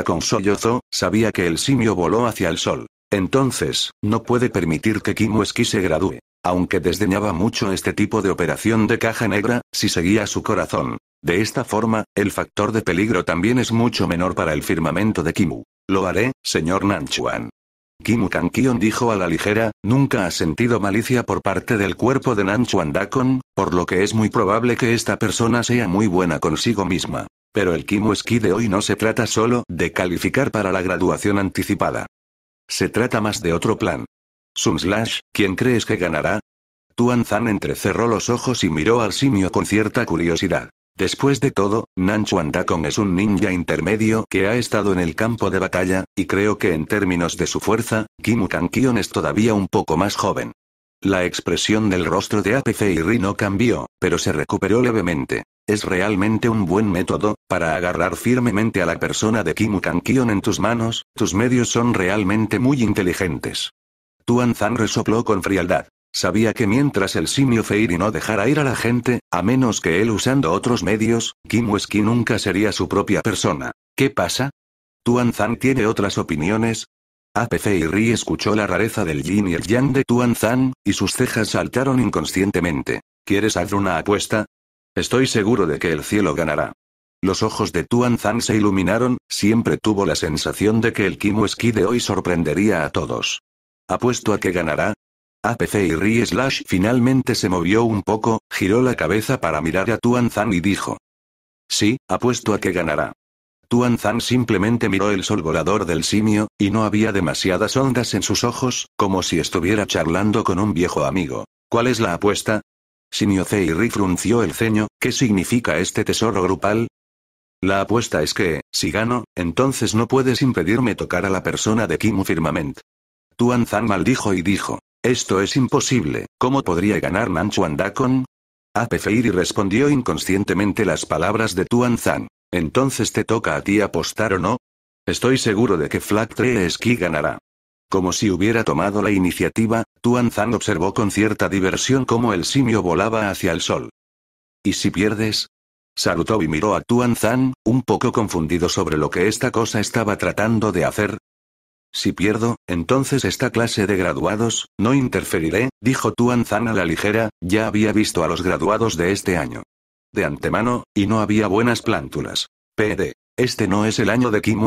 con sollozó, sabía que el simio voló hacia el sol. Entonces, no puede permitir que Kimu Esqui se gradúe. Aunque desdeñaba mucho este tipo de operación de caja negra, si seguía su corazón. De esta forma, el factor de peligro también es mucho menor para el firmamento de Kimu. Lo haré, señor Nanchuan. Kimu Kankion dijo a la ligera, nunca ha sentido malicia por parte del cuerpo de Nanchuan Dakon, por lo que es muy probable que esta persona sea muy buena consigo misma. Pero el Kimu Ski de hoy no se trata solo de calificar para la graduación anticipada. Se trata más de otro plan. Sumslash, ¿quién crees que ganará? Tuan Zan entrecerró los ojos y miró al simio con cierta curiosidad. Después de todo, Nan Chuan Dakong es un ninja intermedio que ha estado en el campo de batalla, y creo que en términos de su fuerza, Kimu Kankion es todavía un poco más joven. La expresión del rostro de APC y no cambió, pero se recuperó levemente. Es realmente un buen método, para agarrar firmemente a la persona de Kimu Kankion en tus manos, tus medios son realmente muy inteligentes. Tuan resopló con frialdad. Sabía que mientras el simio Feiri no dejara ir a la gente, a menos que él usando otros medios, Kim Weski nunca sería su propia persona. ¿Qué pasa? ¿Tuan tiene otras opiniones? Ape Feiri escuchó la rareza del yin y el yang de Tuan y sus cejas saltaron inconscientemente. ¿Quieres hacer una apuesta? Estoy seguro de que el cielo ganará. Los ojos de Tuan se iluminaron, siempre tuvo la sensación de que el Kim Weski de hoy sorprendería a todos. ¿Apuesto a que ganará? APC y Ri Slash finalmente se movió un poco, giró la cabeza para mirar a Tuan Zan y dijo. Sí, apuesto a que ganará. Tuan Zan simplemente miró el sol volador del simio, y no había demasiadas ondas en sus ojos, como si estuviera charlando con un viejo amigo. ¿Cuál es la apuesta? Simio C Ri frunció el ceño, ¿qué significa este tesoro grupal? La apuesta es que, si gano, entonces no puedes impedirme tocar a la persona de Kimu Firmament. Tuanzan maldijo y dijo. Esto es imposible, ¿cómo podría ganar Nanchuan Dakon? Apefeiri respondió inconscientemente las palabras de Tuanzan. Entonces te toca a ti apostar o no. Estoy seguro de que flat 3 ganará. Como si hubiera tomado la iniciativa, Tuanzan observó con cierta diversión cómo el simio volaba hacia el sol. ¿Y si pierdes? y miró a Tuan Zan, un poco confundido sobre lo que esta cosa estaba tratando de hacer, si pierdo, entonces esta clase de graduados, no interferiré, dijo Tuan Zan a la ligera, ya había visto a los graduados de este año. De antemano, y no había buenas plántulas. PD. Este no es el año de Kim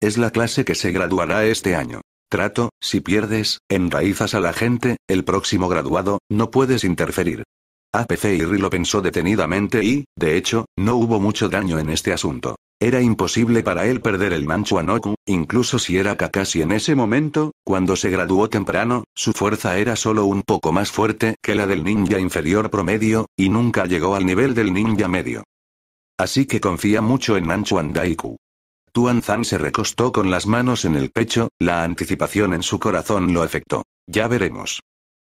es la clase que se graduará este año. Trato, si pierdes, enraizas a la gente, el próximo graduado, no puedes interferir. APC Irri lo pensó detenidamente y, de hecho, no hubo mucho daño en este asunto. Era imposible para él perder el Manchuanoku, incluso si era Kakashi en ese momento, cuando se graduó temprano, su fuerza era solo un poco más fuerte que la del ninja inferior promedio, y nunca llegó al nivel del ninja medio. Así que confía mucho en Manchuan Daiku. Tuan Zan se recostó con las manos en el pecho, la anticipación en su corazón lo afectó. Ya veremos.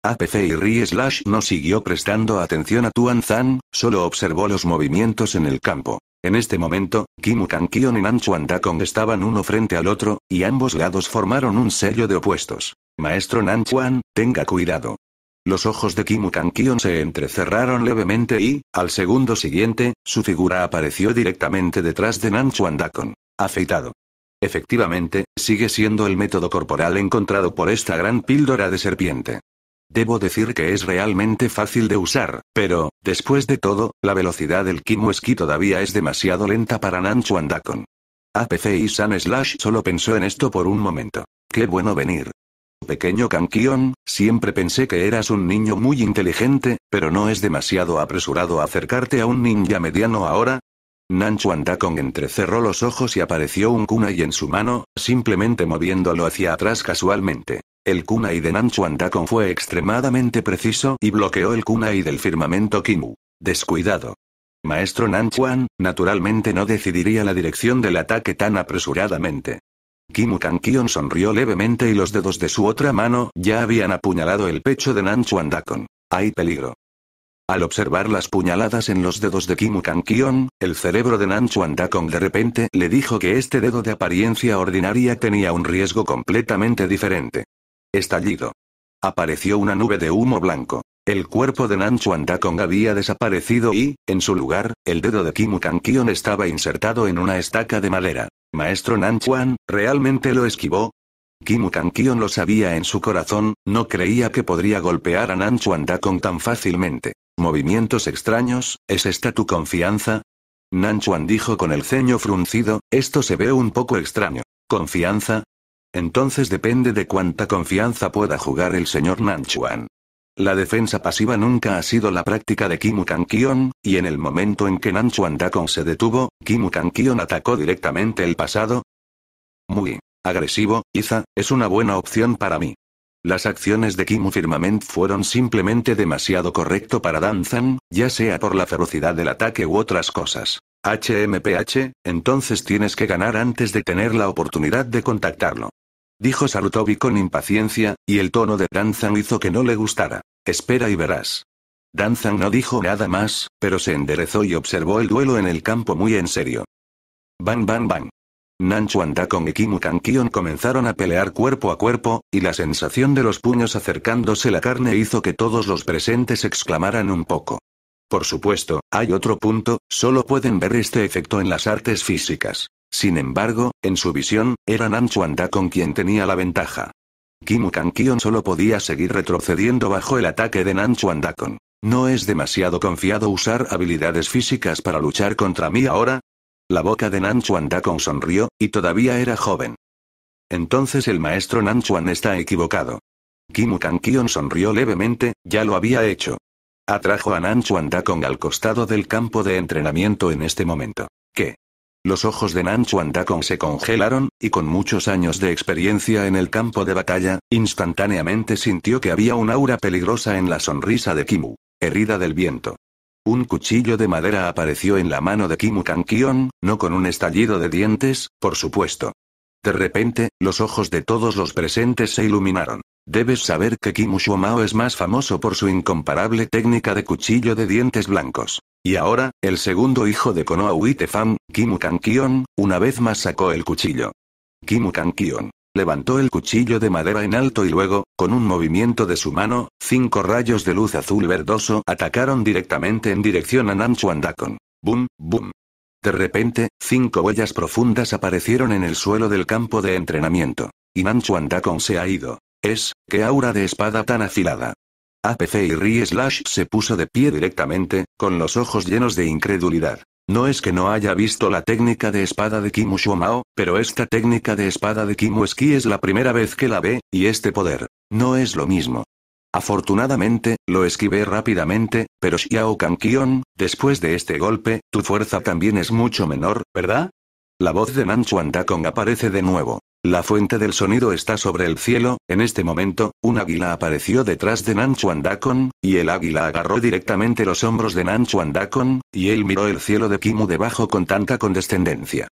APC y Ri Slash no siguió prestando atención a Tuan Zan, solo observó los movimientos en el campo. En este momento, Kimu Kankion y Nanchuan Dakong estaban uno frente al otro, y ambos lados formaron un sello de opuestos. Maestro Nanchuan, tenga cuidado. Los ojos de Kimu Kankion se entrecerraron levemente y, al segundo siguiente, su figura apareció directamente detrás de Nanchuan Dakong. Afeitado. Efectivamente, sigue siendo el método corporal encontrado por esta gran píldora de serpiente. Debo decir que es realmente fácil de usar, pero, después de todo, la velocidad del Kimuski todavía es demasiado lenta para Nanchuan Dakon. APC y San Slash solo pensó en esto por un momento. Qué bueno venir. Pequeño Kankion, siempre pensé que eras un niño muy inteligente, pero no es demasiado apresurado acercarte a un ninja mediano ahora. Nanchuan Dakon entrecerró los ojos y apareció un kunai en su mano, simplemente moviéndolo hacia atrás casualmente. El kunai de Nanchuan Dakon fue extremadamente preciso y bloqueó el kunai del firmamento Kimu. Descuidado. Maestro Chuan, naturalmente no decidiría la dirección del ataque tan apresuradamente. Kimu Kankion sonrió levemente y los dedos de su otra mano ya habían apuñalado el pecho de Nanchuan Dakon. Hay peligro. Al observar las puñaladas en los dedos de Kimu Kankion, el cerebro de Nanchuan Dakon de repente le dijo que este dedo de apariencia ordinaria tenía un riesgo completamente diferente. Estallido. Apareció una nube de humo blanco. El cuerpo de Nanchuan Dakong había desaparecido y, en su lugar, el dedo de Kimu Kankion estaba insertado en una estaca de madera. Maestro Nan Chuan ¿realmente lo esquivó? Kimu Kankion lo sabía en su corazón, no creía que podría golpear a Nanchuan Dakong tan fácilmente. Movimientos extraños, ¿es esta tu confianza? Nan Chuan dijo con el ceño fruncido, esto se ve un poco extraño. ¿Confianza? entonces depende de cuánta confianza pueda jugar el señor Nanchuan. La defensa pasiva nunca ha sido la práctica de Kimu Kankion, y en el momento en que Nanchuan Dacon se detuvo, Kimu Kankion atacó directamente el pasado. Muy agresivo, Iza, es una buena opción para mí. Las acciones de Kimu Firmament fueron simplemente demasiado correcto para Danzan, ya sea por la ferocidad del ataque u otras cosas. HMPH, entonces tienes que ganar antes de tener la oportunidad de contactarlo dijo Sarutobi con impaciencia, y el tono de Danzan hizo que no le gustara. Espera y verás. Danzan no dijo nada más, pero se enderezó y observó el duelo en el campo muy en serio. Bang bang bang. anda con Ikimu Kankion comenzaron a pelear cuerpo a cuerpo, y la sensación de los puños acercándose la carne hizo que todos los presentes exclamaran un poco. Por supuesto, hay otro punto, solo pueden ver este efecto en las artes físicas. Sin embargo, en su visión, era Nanchuan Chuanda quien tenía la ventaja. Kim kang solo podía seguir retrocediendo bajo el ataque de Nanchuan Chuandakon. ¿No es demasiado confiado usar habilidades físicas para luchar contra mí ahora? La boca de Nan Chuan sonrió, y todavía era joven. Entonces el maestro Nan está equivocado. Kim Kang-kion sonrió levemente, ya lo había hecho. Atrajo a Nan Chuan al costado del campo de entrenamiento en este momento. ¿Qué? Los ojos de Nan Dakong se congelaron, y con muchos años de experiencia en el campo de batalla, instantáneamente sintió que había un aura peligrosa en la sonrisa de Kimu. Herida del viento. Un cuchillo de madera apareció en la mano de Kimu Kankion, no con un estallido de dientes, por supuesto. De repente, los ojos de todos los presentes se iluminaron. Debes saber que Kimu Shuomao es más famoso por su incomparable técnica de cuchillo de dientes blancos. Y ahora, el segundo hijo de Konoha Uitefam, Kimu Kankion, una vez más sacó el cuchillo. Kimu Kankion. Levantó el cuchillo de madera en alto y luego, con un movimiento de su mano, cinco rayos de luz azul verdoso atacaron directamente en dirección a Nanchuandakon. ¡Bum, bum! De repente, cinco huellas profundas aparecieron en el suelo del campo de entrenamiento. Y Namchuandakon se ha ido. Es, qué aura de espada tan afilada. APC y Slash se puso de pie directamente, con los ojos llenos de incredulidad. No es que no haya visto la técnica de espada de Kimu Mao, pero esta técnica de espada de Kimu es la primera vez que la ve, y este poder. No es lo mismo. Afortunadamente, lo esquivé rápidamente, pero Xiao Kankion, después de este golpe, tu fuerza también es mucho menor, ¿verdad? La voz de Nan Chuan aparece de nuevo. La fuente del sonido está sobre el cielo, en este momento, un águila apareció detrás de Nanchuan Dakon, y el águila agarró directamente los hombros de Nanchuan Dakon, y él miró el cielo de Kimu debajo con tanta condescendencia.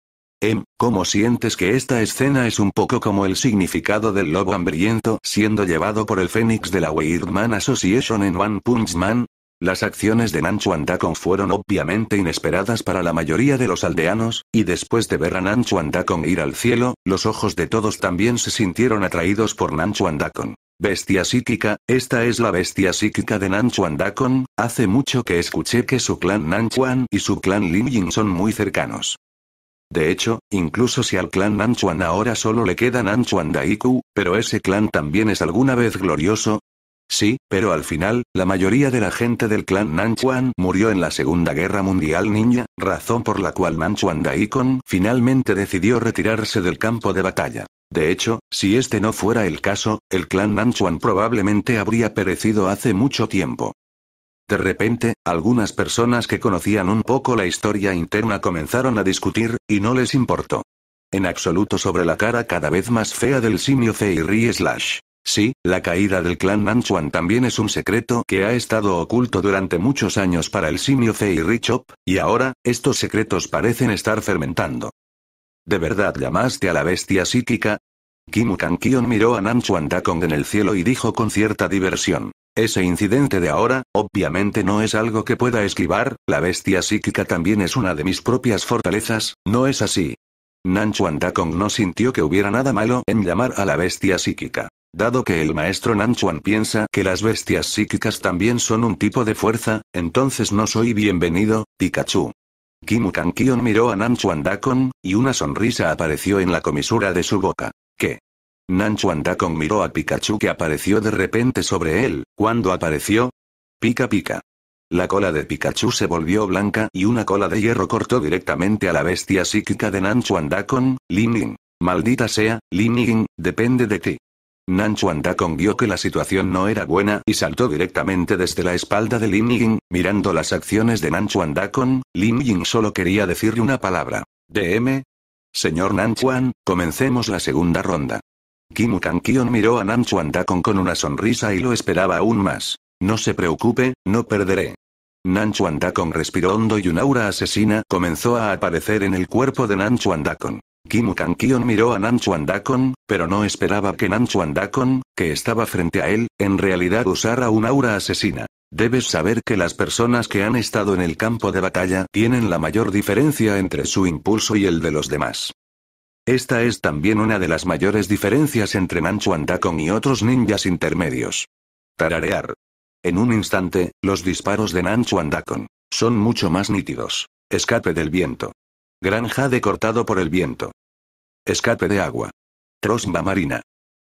Em, ¿cómo sientes que esta escena es un poco como el significado del lobo hambriento siendo llevado por el fénix de la Weird Man Association en One Punch Man? Las acciones de Dacon fueron obviamente inesperadas para la mayoría de los aldeanos, y después de ver a Dacon ir al cielo, los ojos de todos también se sintieron atraídos por Dacon. Bestia psíquica, esta es la bestia psíquica de Dacon, hace mucho que escuché que su clan Nanchuan y su clan Ying son muy cercanos. De hecho, incluso si al clan Nanchuan ahora solo le queda Nanchuan Daiku, pero ese clan también es alguna vez glorioso, Sí, pero al final, la mayoría de la gente del clan Nanchuan murió en la Segunda Guerra Mundial Niña, razón por la cual Nanchuan Daikon finalmente decidió retirarse del campo de batalla. De hecho, si este no fuera el caso, el clan Nanchuan probablemente habría perecido hace mucho tiempo. De repente, algunas personas que conocían un poco la historia interna comenzaron a discutir, y no les importó. En absoluto sobre la cara cada vez más fea del simio Feiri Slash. Sí, la caída del clan Manchuan también es un secreto que ha estado oculto durante muchos años para el simio Fei Richop, y ahora, estos secretos parecen estar fermentando. ¿De verdad llamaste a la bestia psíquica? Kim Kion miró a Nanchuan Dakong en el cielo y dijo con cierta diversión. Ese incidente de ahora, obviamente no es algo que pueda esquivar, la bestia psíquica también es una de mis propias fortalezas, ¿no es así? Nanchuan Dakong no sintió que hubiera nada malo en llamar a la bestia psíquica. Dado que el maestro Nanchuan piensa que las bestias psíquicas también son un tipo de fuerza, entonces no soy bienvenido, Pikachu. Kimu Kankion miró a Nanchuan Dakon, y una sonrisa apareció en la comisura de su boca. ¿Qué? Nanchuan Dakon miró a Pikachu que apareció de repente sobre él. ¿Cuándo apareció? Pica pica. La cola de Pikachu se volvió blanca y una cola de hierro cortó directamente a la bestia psíquica de Nanchuan Dakon, Lin Maldita sea, Lin depende de ti. Nanchuan Dacon vio que la situación no era buena y saltó directamente desde la espalda de Lin Ying, mirando las acciones de Nanchuan Dacon, Lin Ying solo quería decirle una palabra. ¿DM? Señor Nanchuan, comencemos la segunda ronda. Kim kang miró a Nanchuan Dacon con una sonrisa y lo esperaba aún más. No se preocupe, no perderé. Nanchuan Dacon respiró hondo y un aura asesina comenzó a aparecer en el cuerpo de Nanchuan Dacon. Kimu Kankion miró a Nanchuan Dakon, pero no esperaba que Nanchuan Dakon, que estaba frente a él, en realidad usara un aura asesina. Debes saber que las personas que han estado en el campo de batalla tienen la mayor diferencia entre su impulso y el de los demás. Esta es también una de las mayores diferencias entre Nanchuan Dakon y otros ninjas intermedios. Tararear. En un instante, los disparos de Nanchuan Dakon son mucho más nítidos. Escape del viento. Granja de cortado por el viento. Escape de agua. Trosma marina.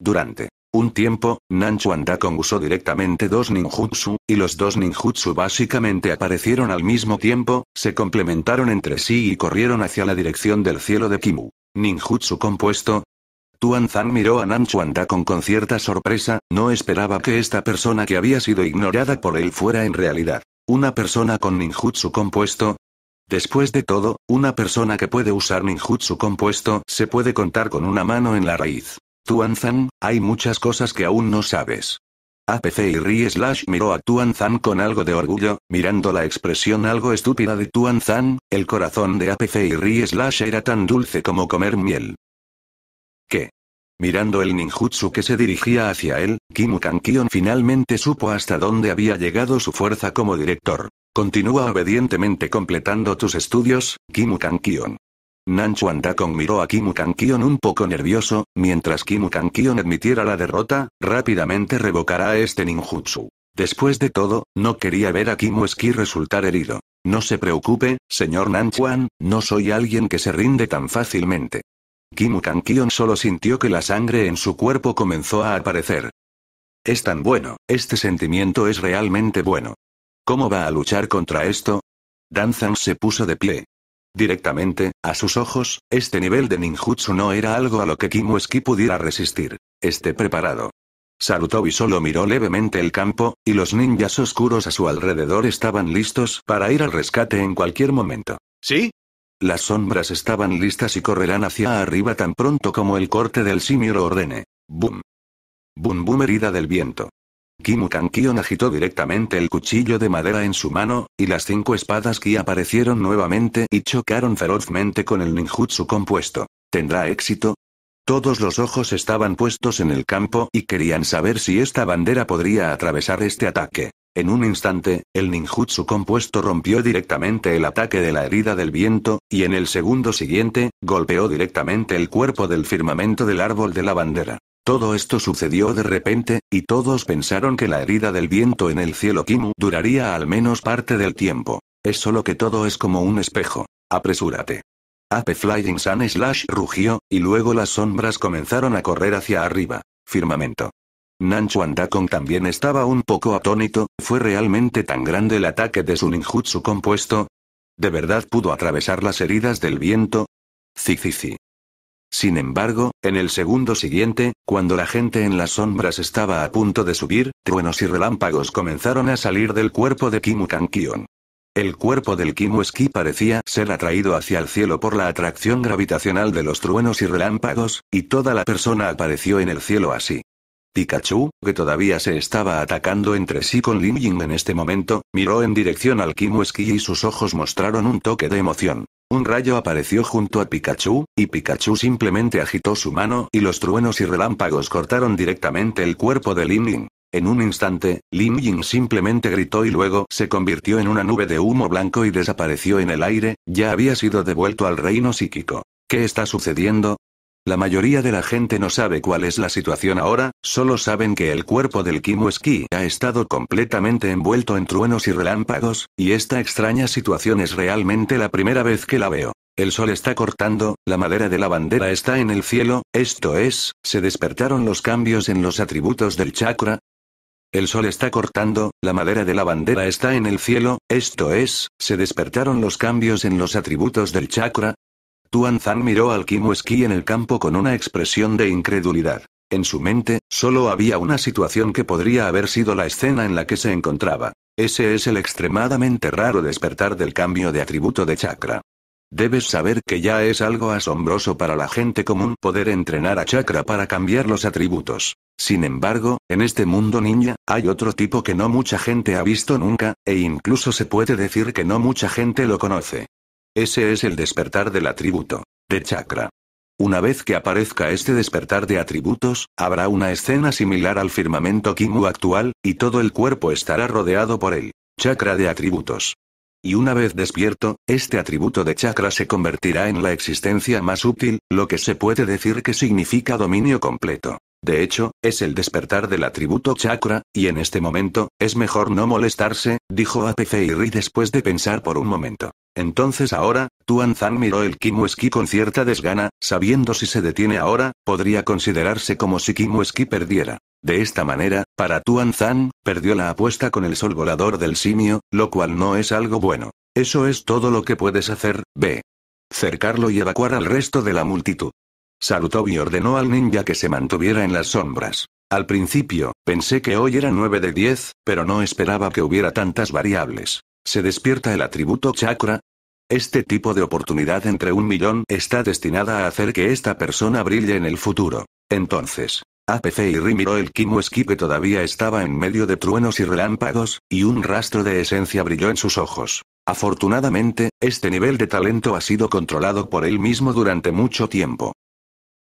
Durante un tiempo, Nanchuan Dakong usó directamente dos ninjutsu, y los dos ninjutsu básicamente aparecieron al mismo tiempo, se complementaron entre sí y corrieron hacia la dirección del cielo de Kimu. Ninjutsu compuesto. Tuan miró a Nanchuan con cierta sorpresa, no esperaba que esta persona que había sido ignorada por él fuera en realidad una persona con ninjutsu compuesto, Después de todo, una persona que puede usar ninjutsu compuesto se puede contar con una mano en la raíz. Tuanzan, hay muchas cosas que aún no sabes. APC y Ri Slash miró a Tuanzan con algo de orgullo, mirando la expresión algo estúpida de Tuanzan, el corazón de APC y Ri Slash era tan dulce como comer miel. ¿Qué? Mirando el ninjutsu que se dirigía hacia él, Kimu Kankion finalmente supo hasta dónde había llegado su fuerza como director. Continúa obedientemente completando tus estudios, Kimu Kankion. Nan Chuan miró a Kimu Kankion un poco nervioso, mientras Kimu Kankion admitiera la derrota, rápidamente revocará a este ninjutsu. Después de todo, no quería ver a Kimu resultar herido. No se preocupe, señor Nanchuan, no soy alguien que se rinde tan fácilmente. Kimu Kankion solo sintió que la sangre en su cuerpo comenzó a aparecer. Es tan bueno, este sentimiento es realmente bueno. ¿Cómo va a luchar contra esto? Danzan se puso de pie. Directamente, a sus ojos, este nivel de ninjutsu no era algo a lo que Kimuski pudiera resistir. Esté preparado. Sarutobi solo miró levemente el campo, y los ninjas oscuros a su alrededor estaban listos para ir al rescate en cualquier momento. ¿Sí? Las sombras estaban listas y correrán hacia arriba tan pronto como el corte del simio ordene. Boom. Boom boom herida del viento. Kimu Kankion agitó directamente el cuchillo de madera en su mano, y las cinco espadas Ki aparecieron nuevamente y chocaron ferozmente con el ninjutsu compuesto. ¿Tendrá éxito? Todos los ojos estaban puestos en el campo y querían saber si esta bandera podría atravesar este ataque. En un instante, el ninjutsu compuesto rompió directamente el ataque de la herida del viento, y en el segundo siguiente, golpeó directamente el cuerpo del firmamento del árbol de la bandera. Todo esto sucedió de repente, y todos pensaron que la herida del viento en el cielo Kimu duraría al menos parte del tiempo. Es solo que todo es como un espejo. Apresúrate. Ape Flying Sun Slash rugió, y luego las sombras comenzaron a correr hacia arriba. Firmamento. Nanchuan Dakong también estaba un poco atónito, ¿fue realmente tan grande el ataque de su ninjutsu compuesto? ¿De verdad pudo atravesar las heridas del viento? sí sin embargo, en el segundo siguiente, cuando la gente en las sombras estaba a punto de subir, truenos y relámpagos comenzaron a salir del cuerpo de Kimu Kankion. El cuerpo del Kimuski parecía ser atraído hacia el cielo por la atracción gravitacional de los truenos y relámpagos, y toda la persona apareció en el cielo así. Pikachu, que todavía se estaba atacando entre sí con Lin Ying en este momento, miró en dirección al Kimuski y sus ojos mostraron un toque de emoción. Un rayo apareció junto a Pikachu, y Pikachu simplemente agitó su mano y los truenos y relámpagos cortaron directamente el cuerpo de Lin Lin. En un instante, Lin simplemente gritó y luego se convirtió en una nube de humo blanco y desapareció en el aire, ya había sido devuelto al reino psíquico. ¿Qué está sucediendo? La mayoría de la gente no sabe cuál es la situación ahora, solo saben que el cuerpo del Kimuski ha estado completamente envuelto en truenos y relámpagos, y esta extraña situación es realmente la primera vez que la veo. El sol está cortando, la madera de la bandera está en el cielo, esto es, se despertaron los cambios en los atributos del chakra. El sol está cortando, la madera de la bandera está en el cielo, esto es, se despertaron los cambios en los atributos del chakra, Tuan miró al Esquí en el campo con una expresión de incredulidad. En su mente, solo había una situación que podría haber sido la escena en la que se encontraba. Ese es el extremadamente raro despertar del cambio de atributo de chakra. Debes saber que ya es algo asombroso para la gente común poder entrenar a chakra para cambiar los atributos. Sin embargo, en este mundo ninja, hay otro tipo que no mucha gente ha visto nunca, e incluso se puede decir que no mucha gente lo conoce. Ese es el despertar del atributo. De chakra. Una vez que aparezca este despertar de atributos, habrá una escena similar al firmamento Kimu actual, y todo el cuerpo estará rodeado por él. chakra de atributos. Y una vez despierto, este atributo de chakra se convertirá en la existencia más útil, lo que se puede decir que significa dominio completo. De hecho, es el despertar del atributo chakra, y en este momento, es mejor no molestarse, dijo Apefeiri después de pensar por un momento. Entonces ahora, Tuan Zan miró el Kimueski con cierta desgana, sabiendo si se detiene ahora, podría considerarse como si Kimueski perdiera. De esta manera, para Tuan Zan, perdió la apuesta con el sol volador del simio, lo cual no es algo bueno. Eso es todo lo que puedes hacer, ve. Cercarlo y evacuar al resto de la multitud. Salutó y ordenó al ninja que se mantuviera en las sombras. Al principio, pensé que hoy era 9 de 10, pero no esperaba que hubiera tantas variables. ¿Se despierta el atributo chakra? Este tipo de oportunidad entre un millón está destinada a hacer que esta persona brille en el futuro. Entonces, APC y Rimiro el Kimu que todavía estaba en medio de truenos y relámpagos, y un rastro de esencia brilló en sus ojos. Afortunadamente, este nivel de talento ha sido controlado por él mismo durante mucho tiempo.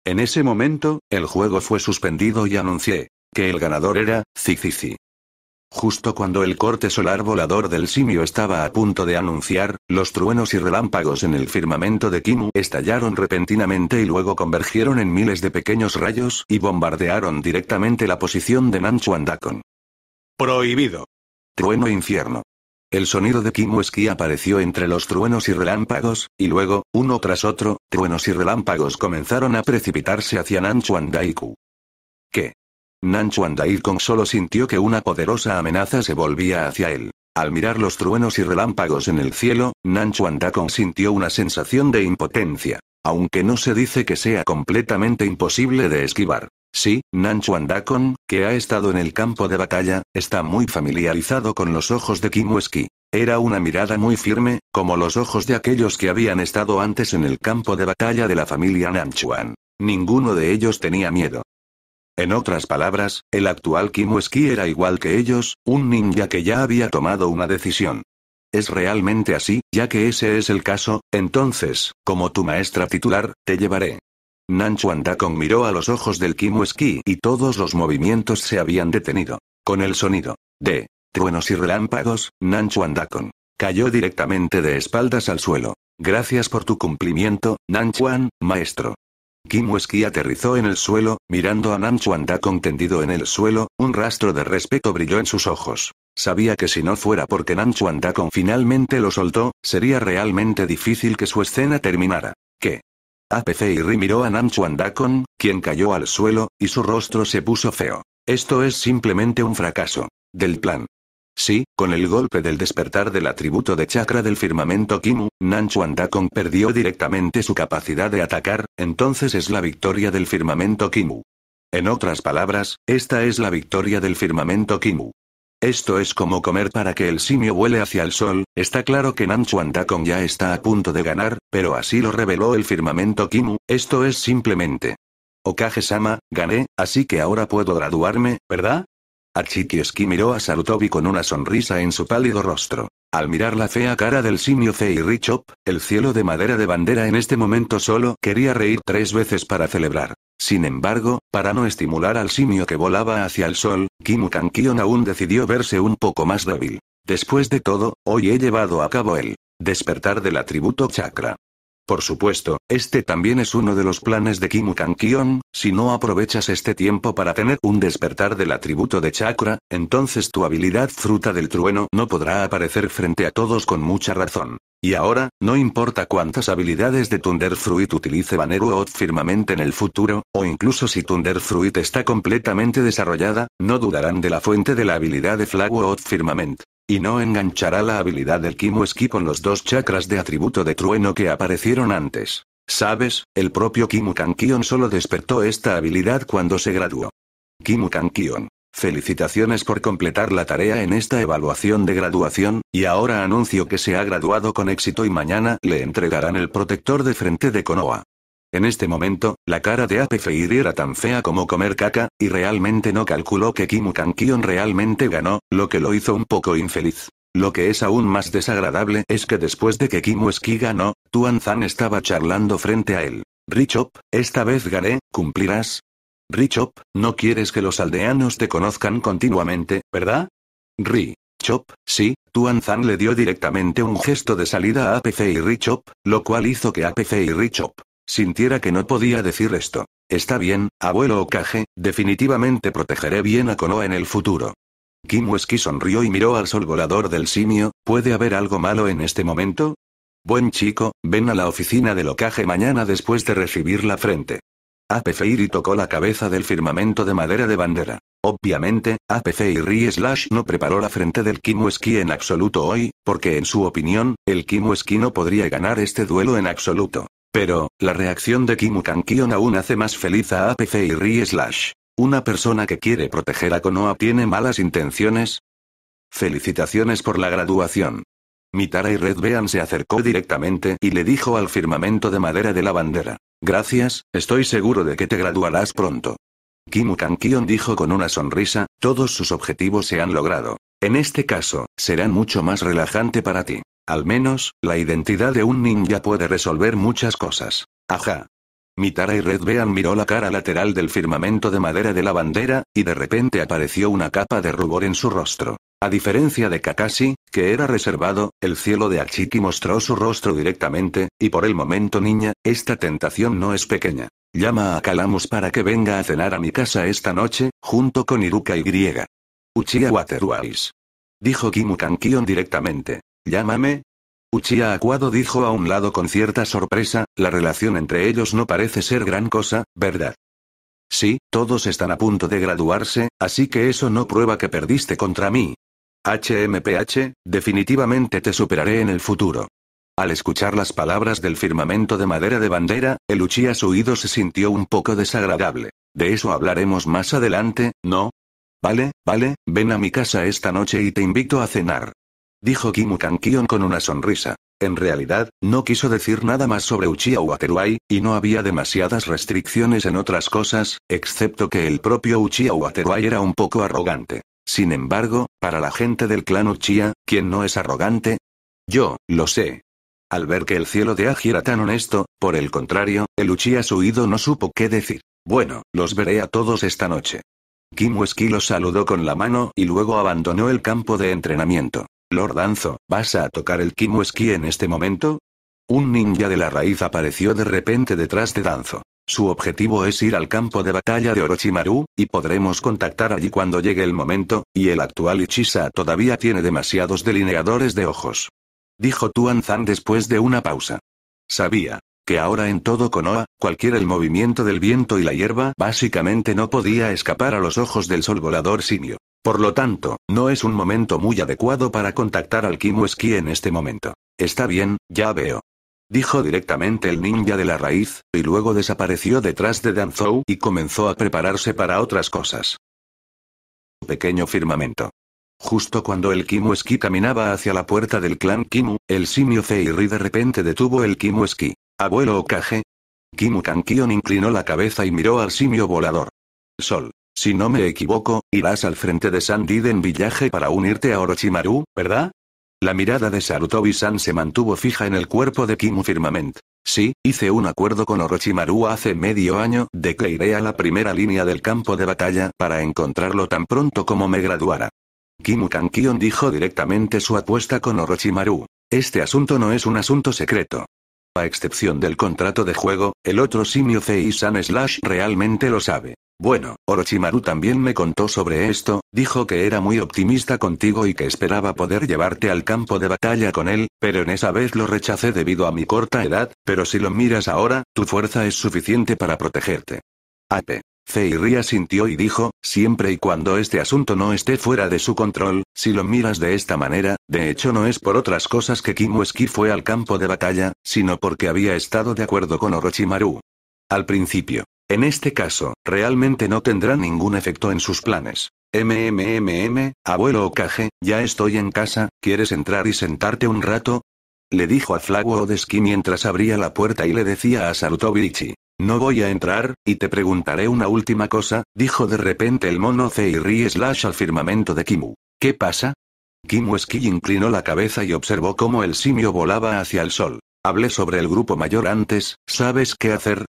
En ese momento, el juego fue suspendido y anuncié que el ganador era Zigzizi. Justo cuando el corte solar volador del simio estaba a punto de anunciar, los truenos y relámpagos en el firmamento de Kimu estallaron repentinamente y luego convergieron en miles de pequeños rayos y bombardearon directamente la posición de Nanchuandakon. Prohibido. Trueno infierno. El sonido de Kimuski apareció entre los truenos y relámpagos, y luego, uno tras otro, truenos y relámpagos comenzaron a precipitarse hacia Nanchuan Daiku. ¿Qué? Nanchuan Daikong solo sintió que una poderosa amenaza se volvía hacia él. Al mirar los truenos y relámpagos en el cielo, Nanchuan Daikong sintió una sensación de impotencia, aunque no se dice que sea completamente imposible de esquivar. Sí, Nanchuan Dakon, que ha estado en el campo de batalla, está muy familiarizado con los ojos de Kim Era una mirada muy firme, como los ojos de aquellos que habían estado antes en el campo de batalla de la familia Nanchuan. Ninguno de ellos tenía miedo. En otras palabras, el actual Kimueski era igual que ellos, un ninja que ya había tomado una decisión. ¿Es realmente así? Ya que ese es el caso, entonces, como tu maestra titular, te llevaré. Nanchuan Dakong miró a los ojos del Kim Weski y todos los movimientos se habían detenido. Con el sonido de truenos y relámpagos, Nanchuan Dakong cayó directamente de espaldas al suelo. Gracias por tu cumplimiento, Nanchuan, maestro. Kim Weski aterrizó en el suelo, mirando a Nanchuan Dakong tendido en el suelo, un rastro de respeto brilló en sus ojos. Sabía que si no fuera porque Nanchuan Dakong finalmente lo soltó, sería realmente difícil que su escena terminara. ¿Qué? ri miró a Nanchuan Dakon, quien cayó al suelo, y su rostro se puso feo. Esto es simplemente un fracaso. Del plan. Sí, con el golpe del despertar del atributo de chakra del firmamento Kimu, Nanchuan Dakon perdió directamente su capacidad de atacar, entonces es la victoria del firmamento Kimu. En otras palabras, esta es la victoria del firmamento Kimu. Esto es como comer para que el simio vuele hacia el sol, está claro que Nanchuan Takong ya está a punto de ganar, pero así lo reveló el firmamento Kimu, esto es simplemente. Okage-sama, gané, así que ahora puedo graduarme, ¿verdad? Achikioski miró a Sarutobi con una sonrisa en su pálido rostro. Al mirar la fea cara del simio C. Richop, el cielo de madera de bandera en este momento solo quería reír tres veces para celebrar. Sin embargo, para no estimular al simio que volaba hacia el sol, Kimu Kankion aún decidió verse un poco más débil. Después de todo, hoy he llevado a cabo el despertar del atributo chakra. Por supuesto, este también es uno de los planes de Kimu Kankion, si no aprovechas este tiempo para tener un despertar del atributo de chakra, entonces tu habilidad fruta del trueno no podrá aparecer frente a todos con mucha razón. Y ahora, no importa cuántas habilidades de Thunder Fruit utilice Banero o firmamente en el futuro, o incluso si Thunder Fruit está completamente desarrollada, no dudarán de la fuente de la habilidad de Flag o Firmament. Y no enganchará la habilidad del Kimu Eski con los dos chakras de atributo de trueno que aparecieron antes. Sabes, el propio Kimu Kankion solo despertó esta habilidad cuando se graduó. Kimu Kankion. Felicitaciones por completar la tarea en esta evaluación de graduación, y ahora anuncio que se ha graduado con éxito y mañana le entregarán el protector de frente de Konoha. En este momento, la cara de Apefeir era tan fea como comer caca, y realmente no calculó que Kimu Kankion realmente ganó, lo que lo hizo un poco infeliz. Lo que es aún más desagradable es que después de que Kimu Ski ganó, Tuan Zan estaba charlando frente a él. Richop, esta vez gané, ¿cumplirás? Richop, no quieres que los aldeanos te conozcan continuamente, ¿verdad? Ri. Chop, sí, Tuan Zan le dio directamente un gesto de salida a APC y Richop, lo cual hizo que APC y Richop Sintiera que no podía decir esto. Está bien, abuelo Okage, definitivamente protegeré bien a Konoha en el futuro. Kimweski sonrió y miró al sol volador del simio, ¿puede haber algo malo en este momento? Buen chico, ven a la oficina del Okage mañana después de recibir la frente. Apefeiri tocó la cabeza del firmamento de madera de bandera. Obviamente, Apefeiri Slash no preparó la frente del Kimweski en absoluto hoy, porque en su opinión, el Kimweski no podría ganar este duelo en absoluto. Pero, la reacción de Kimu Kankion aún hace más feliz a APC y Ri Slash. ¿Una persona que quiere proteger a Konoha tiene malas intenciones? Felicitaciones por la graduación. Mitara y Red se acercó directamente y le dijo al firmamento de madera de la bandera. Gracias, estoy seguro de que te graduarás pronto. Kimu Kankion dijo con una sonrisa, todos sus objetivos se han logrado. En este caso, será mucho más relajante para ti. Al menos, la identidad de un ninja puede resolver muchas cosas. Ajá. Mitara y Red Bean miró la cara lateral del firmamento de madera de la bandera, y de repente apareció una capa de rubor en su rostro. A diferencia de Kakashi, que era reservado, el cielo de Achiki mostró su rostro directamente, y por el momento niña, esta tentación no es pequeña. Llama a Kalamus para que venga a cenar a mi casa esta noche, junto con Iruka y Griega. Uchiha Waterwise. Dijo Kimu Kankion directamente. Llámame. Uchiha Acuado dijo a un lado con cierta sorpresa, la relación entre ellos no parece ser gran cosa, ¿verdad? Sí, todos están a punto de graduarse, así que eso no prueba que perdiste contra mí. HMPH, definitivamente te superaré en el futuro. Al escuchar las palabras del firmamento de madera de bandera, el Uchiha su oído se sintió un poco desagradable. De eso hablaremos más adelante, ¿no? Vale, vale, ven a mi casa esta noche y te invito a cenar dijo Kimu Kankion con una sonrisa. En realidad, no quiso decir nada más sobre Uchiha Waterway, y no había demasiadas restricciones en otras cosas, excepto que el propio Uchiha Waterway era un poco arrogante. Sin embargo, para la gente del clan Uchiha, ¿quién no es arrogante? Yo, lo sé. Al ver que el cielo de Aji era tan honesto, por el contrario, el Uchiha suido no supo qué decir. Bueno, los veré a todos esta noche. Kim Weski lo saludó con la mano y luego abandonó el campo de entrenamiento. Lord Danzo, ¿vas a tocar el Kimuski en este momento? Un ninja de la raíz apareció de repente detrás de Danzo. Su objetivo es ir al campo de batalla de Orochimaru, y podremos contactar allí cuando llegue el momento, y el actual Ichisa todavía tiene demasiados delineadores de ojos. Dijo Tuan Zan después de una pausa. Sabía que ahora en todo Konoha, cualquier el movimiento del viento y la hierba básicamente no podía escapar a los ojos del sol volador simio. Por lo tanto, no es un momento muy adecuado para contactar al Kimueski en este momento. Está bien, ya veo. Dijo directamente el ninja de la raíz, y luego desapareció detrás de Danzou y comenzó a prepararse para otras cosas. Pequeño firmamento. Justo cuando el Kimueski caminaba hacia la puerta del clan Kimu, el simio Feiri de repente detuvo el Kimueski. Abuelo Okage. Kimu Kankion inclinó la cabeza y miró al simio volador. Sol. Si no me equivoco, irás al frente de Sandiden Villaje para unirte a Orochimaru, ¿verdad? La mirada de Sarutobi-san se mantuvo fija en el cuerpo de Kimu firmament. Sí, hice un acuerdo con Orochimaru hace medio año de que iré a la primera línea del campo de batalla para encontrarlo tan pronto como me graduara. Kimu Kankion dijo directamente su apuesta con Orochimaru. Este asunto no es un asunto secreto excepción del contrato de juego, el otro simio Fei-san Slash realmente lo sabe. Bueno, Orochimaru también me contó sobre esto, dijo que era muy optimista contigo y que esperaba poder llevarte al campo de batalla con él, pero en esa vez lo rechacé debido a mi corta edad, pero si lo miras ahora, tu fuerza es suficiente para protegerte. Ape feiría sintió y dijo, siempre y cuando este asunto no esté fuera de su control, si lo miras de esta manera, de hecho no es por otras cosas que Kimueski fue al campo de batalla, sino porque había estado de acuerdo con Orochimaru. Al principio. En este caso, realmente no tendrá ningún efecto en sus planes. MMMM, abuelo Okage, ya estoy en casa, ¿quieres entrar y sentarte un rato? Le dijo a Flago Odeski mientras abría la puerta y le decía a Sarutobichi. No voy a entrar, y te preguntaré una última cosa, dijo de repente el mono Zeiri slash al firmamento de Kimu. ¿Qué pasa? Kimu Ski inclinó la cabeza y observó cómo el simio volaba hacia el sol. Hablé sobre el grupo mayor antes, ¿sabes qué hacer?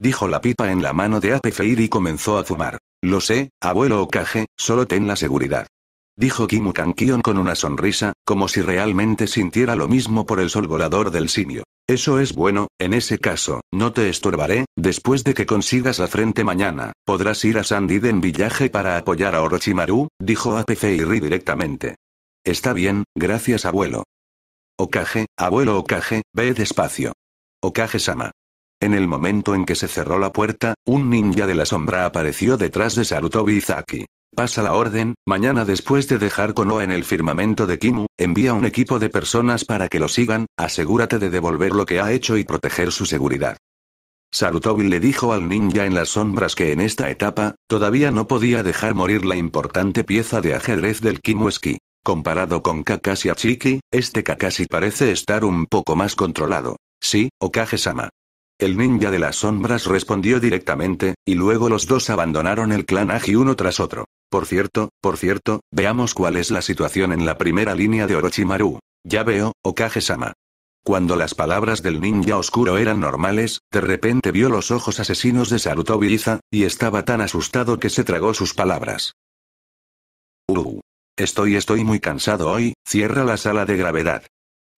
Dijo la pipa en la mano de Ape y comenzó a fumar. Lo sé, abuelo Okage, solo ten la seguridad. Dijo Kimu Kankion con una sonrisa, como si realmente sintiera lo mismo por el sol volador del simio. Eso es bueno, en ese caso, no te estorbaré, después de que consigas la frente mañana, podrás ir a en Villaje para apoyar a Orochimaru, dijo Apefeiri directamente. Está bien, gracias abuelo. Okage, abuelo Okage, ve despacio. Okage-sama. En el momento en que se cerró la puerta, un ninja de la sombra apareció detrás de Sarutobi Izaki. Pasa la orden, mañana después de dejar Konoha en el firmamento de Kimu, envía un equipo de personas para que lo sigan, asegúrate de devolver lo que ha hecho y proteger su seguridad. Sarutobi le dijo al ninja en las sombras que en esta etapa, todavía no podía dejar morir la importante pieza de ajedrez del Kimueski. Comparado con Kakashi Achiki, este Kakashi parece estar un poco más controlado. Sí, Okage-sama. El ninja de las sombras respondió directamente, y luego los dos abandonaron el clan Aji uno tras otro. Por cierto, por cierto, veamos cuál es la situación en la primera línea de Orochimaru. Ya veo, Okage-sama. Cuando las palabras del ninja oscuro eran normales, de repente vio los ojos asesinos de Sarutobi Iza, y estaba tan asustado que se tragó sus palabras. Uh. Estoy estoy muy cansado hoy, cierra la sala de gravedad.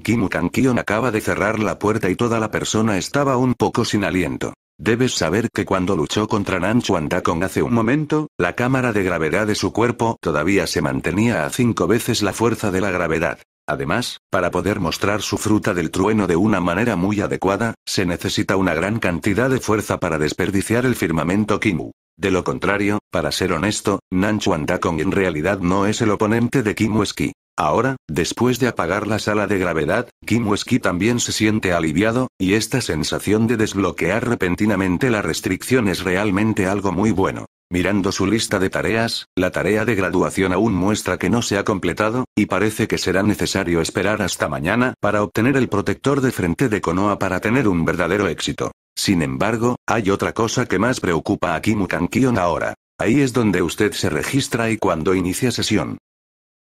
Kimu Kankion acaba de cerrar la puerta y toda la persona estaba un poco sin aliento. Debes saber que cuando luchó contra Nan Chuan Dakong hace un momento, la cámara de gravedad de su cuerpo todavía se mantenía a cinco veces la fuerza de la gravedad. Además, para poder mostrar su fruta del trueno de una manera muy adecuada, se necesita una gran cantidad de fuerza para desperdiciar el firmamento Kimu. De lo contrario, para ser honesto, Nan Chuan Dakong en realidad no es el oponente de Kimu Ski. Ahora, después de apagar la sala de gravedad, Kim Weski también se siente aliviado, y esta sensación de desbloquear repentinamente la restricción es realmente algo muy bueno. Mirando su lista de tareas, la tarea de graduación aún muestra que no se ha completado, y parece que será necesario esperar hasta mañana para obtener el protector de frente de Konoa para tener un verdadero éxito. Sin embargo, hay otra cosa que más preocupa a Kim Kankion ahora. Ahí es donde usted se registra y cuando inicia sesión.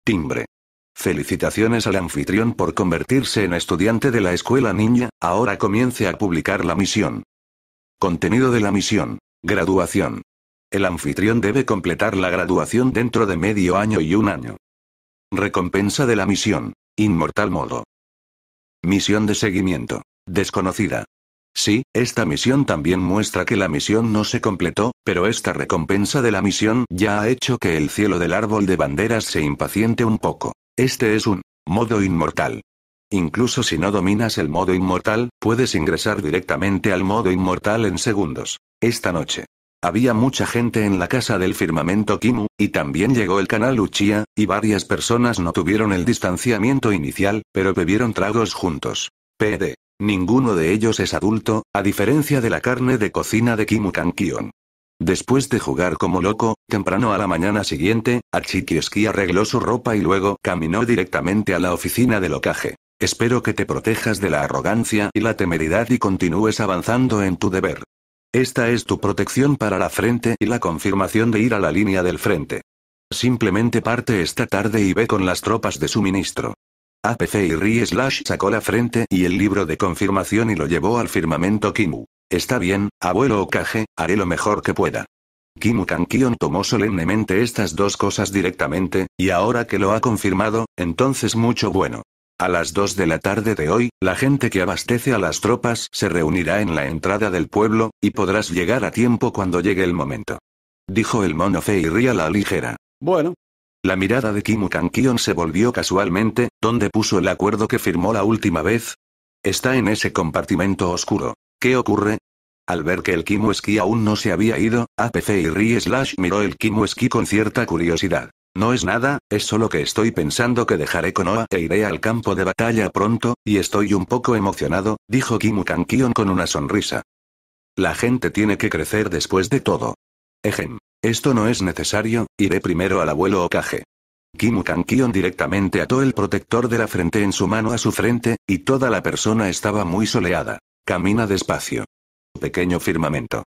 Timbre. Felicitaciones al anfitrión por convertirse en estudiante de la escuela niña, ahora comience a publicar la misión. Contenido de la misión. Graduación. El anfitrión debe completar la graduación dentro de medio año y un año. Recompensa de la misión. Inmortal modo. Misión de seguimiento. Desconocida. Sí, esta misión también muestra que la misión no se completó, pero esta recompensa de la misión ya ha hecho que el cielo del árbol de banderas se impaciente un poco. Este es un modo inmortal. Incluso si no dominas el modo inmortal, puedes ingresar directamente al modo inmortal en segundos. Esta noche. Había mucha gente en la casa del firmamento Kimu, y también llegó el canal Uchia y varias personas no tuvieron el distanciamiento inicial, pero bebieron tragos juntos. PD. Ninguno de ellos es adulto, a diferencia de la carne de cocina de Kimu Kankion. Después de jugar como loco, temprano a la mañana siguiente, Achikioski arregló su ropa y luego caminó directamente a la oficina de locaje. Espero que te protejas de la arrogancia y la temeridad y continúes avanzando en tu deber. Esta es tu protección para la frente y la confirmación de ir a la línea del frente. Simplemente parte esta tarde y ve con las tropas de suministro. APC y Rie Slash sacó la frente y el libro de confirmación y lo llevó al firmamento Kimu. Está bien, abuelo Okage, haré lo mejor que pueda. Kimu Kankion tomó solemnemente estas dos cosas directamente, y ahora que lo ha confirmado, entonces mucho bueno. A las 2 de la tarde de hoy, la gente que abastece a las tropas se reunirá en la entrada del pueblo, y podrás llegar a tiempo cuando llegue el momento. Dijo el mono ría la ligera. Bueno. La mirada de Kimu Kankion se volvió casualmente, donde puso el acuerdo que firmó la última vez? Está en ese compartimento oscuro. ¿Qué ocurre? Al ver que el Kimu Esqui aún no se había ido, APC y Ri Slash miró el Kimu Esqui con cierta curiosidad. No es nada, es solo que estoy pensando que dejaré Konoha e iré al campo de batalla pronto, y estoy un poco emocionado, dijo Kimu Kankion con una sonrisa. La gente tiene que crecer después de todo. Ejem. Esto no es necesario, iré primero al abuelo Okage. Kimu Kankion directamente ató el protector de la frente en su mano a su frente, y toda la persona estaba muy soleada. Camina despacio. Pequeño firmamento.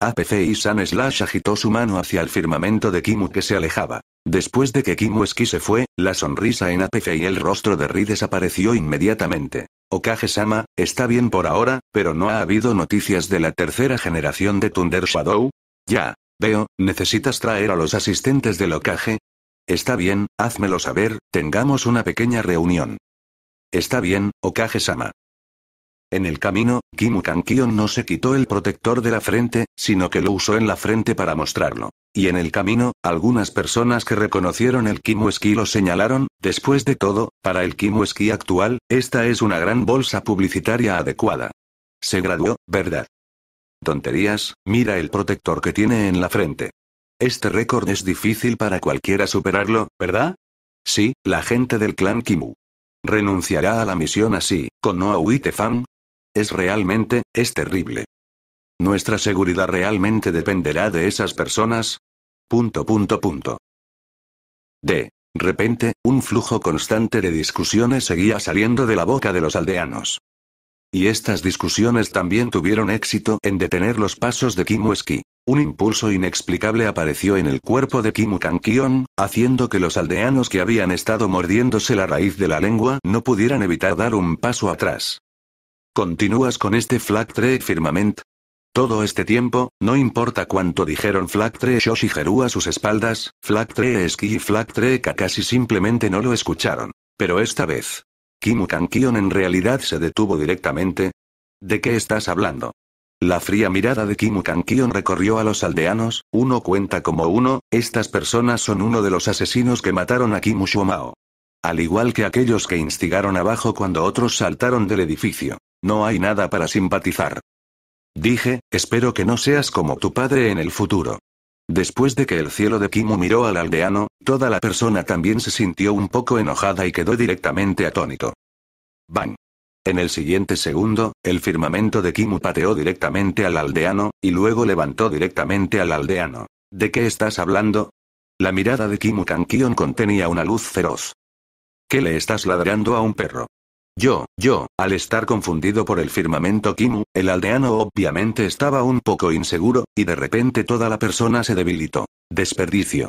APC y San Slash agitó su mano hacia el firmamento de Kimu que se alejaba. Después de que Kimu esquí se fue, la sonrisa en APC y el rostro de Ri desapareció inmediatamente. Okage-sama, está bien por ahora, pero no ha habido noticias de la tercera generación de Thunder Shadow. Ya, veo, necesitas traer a los asistentes del Okage. Está bien, házmelo saber, tengamos una pequeña reunión. Está bien, Okage-sama. En el camino, Kimu Kankion no se quitó el protector de la frente, sino que lo usó en la frente para mostrarlo. Y en el camino, algunas personas que reconocieron el Kimu Esquí lo señalaron, después de todo, para el Kimu Esquí actual, esta es una gran bolsa publicitaria adecuada. Se graduó, ¿verdad? Tonterías, mira el protector que tiene en la frente. Este récord es difícil para cualquiera superarlo, ¿verdad? Sí, la gente del clan Kimu renunciará a la misión así, con no Fan, es realmente, es terrible. Nuestra seguridad realmente dependerá de esas personas. Punto punto punto. De repente, un flujo constante de discusiones seguía saliendo de la boca de los aldeanos. Y estas discusiones también tuvieron éxito en detener los pasos de Kimueski. Un impulso inexplicable apareció en el cuerpo de Kimu Kankion, haciendo que los aldeanos que habían estado mordiéndose la raíz de la lengua no pudieran evitar dar un paso atrás. ¿Continúas con este Flag 3 Firmament? Todo este tiempo, no importa cuánto dijeron Flag 3 Shoshigeru a sus espaldas, Flag 3 Eski y Flag 3 Kakashi simplemente no lo escucharon. Pero esta vez. Kimu Kankion en realidad se detuvo directamente. ¿De qué estás hablando? La fría mirada de Kimu Kankion recorrió a los aldeanos, uno cuenta como uno, estas personas son uno de los asesinos que mataron a Kimu Shomao. Al igual que aquellos que instigaron abajo cuando otros saltaron del edificio. No hay nada para simpatizar. Dije, espero que no seas como tu padre en el futuro. Después de que el cielo de Kimu miró al aldeano, toda la persona también se sintió un poco enojada y quedó directamente atónito. Bang. En el siguiente segundo, el firmamento de Kimu pateó directamente al aldeano, y luego levantó directamente al aldeano. ¿De qué estás hablando? La mirada de Kimu Kankion contenía una luz feroz. ¿Qué le estás ladrando a un perro? Yo, yo, al estar confundido por el firmamento Kimu, el aldeano obviamente estaba un poco inseguro, y de repente toda la persona se debilitó. Desperdicio.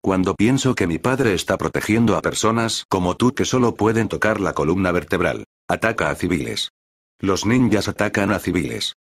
Cuando pienso que mi padre está protegiendo a personas como tú que solo pueden tocar la columna vertebral. Ataca a civiles. Los ninjas atacan a civiles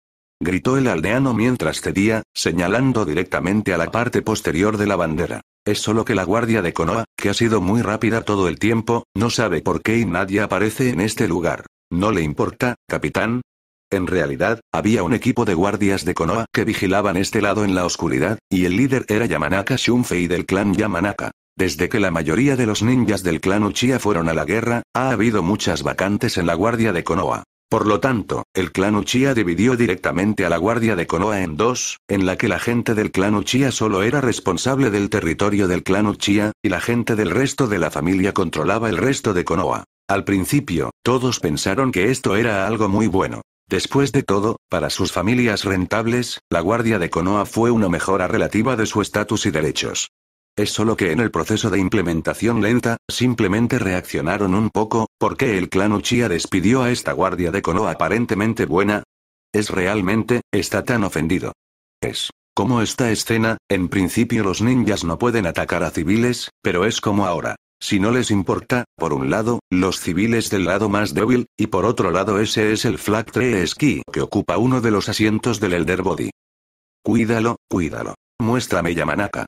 gritó el aldeano mientras cedía, señalando directamente a la parte posterior de la bandera. Es solo que la guardia de Konoha, que ha sido muy rápida todo el tiempo, no sabe por qué y nadie aparece en este lugar. ¿No le importa, capitán? En realidad, había un equipo de guardias de Konoha que vigilaban este lado en la oscuridad, y el líder era Yamanaka Shunfei del clan Yamanaka. Desde que la mayoría de los ninjas del clan Uchiha fueron a la guerra, ha habido muchas vacantes en la guardia de Konoha. Por lo tanto, el clan Uchiha dividió directamente a la guardia de Konoha en dos, en la que la gente del clan Uchiha solo era responsable del territorio del clan Uchiha, y la gente del resto de la familia controlaba el resto de Konoha. Al principio, todos pensaron que esto era algo muy bueno. Después de todo, para sus familias rentables, la guardia de Konoha fue una mejora relativa de su estatus y derechos. Es solo que en el proceso de implementación lenta, simplemente reaccionaron un poco, porque el clan Uchiha despidió a esta guardia de Konoha aparentemente buena. Es realmente, está tan ofendido. Es. Como esta escena, en principio los ninjas no pueden atacar a civiles, pero es como ahora. Si no les importa, por un lado, los civiles del lado más débil, y por otro lado ese es el Flag 3 Ski que ocupa uno de los asientos del Elder Body. Cuídalo, cuídalo. Muéstrame Yamanaka.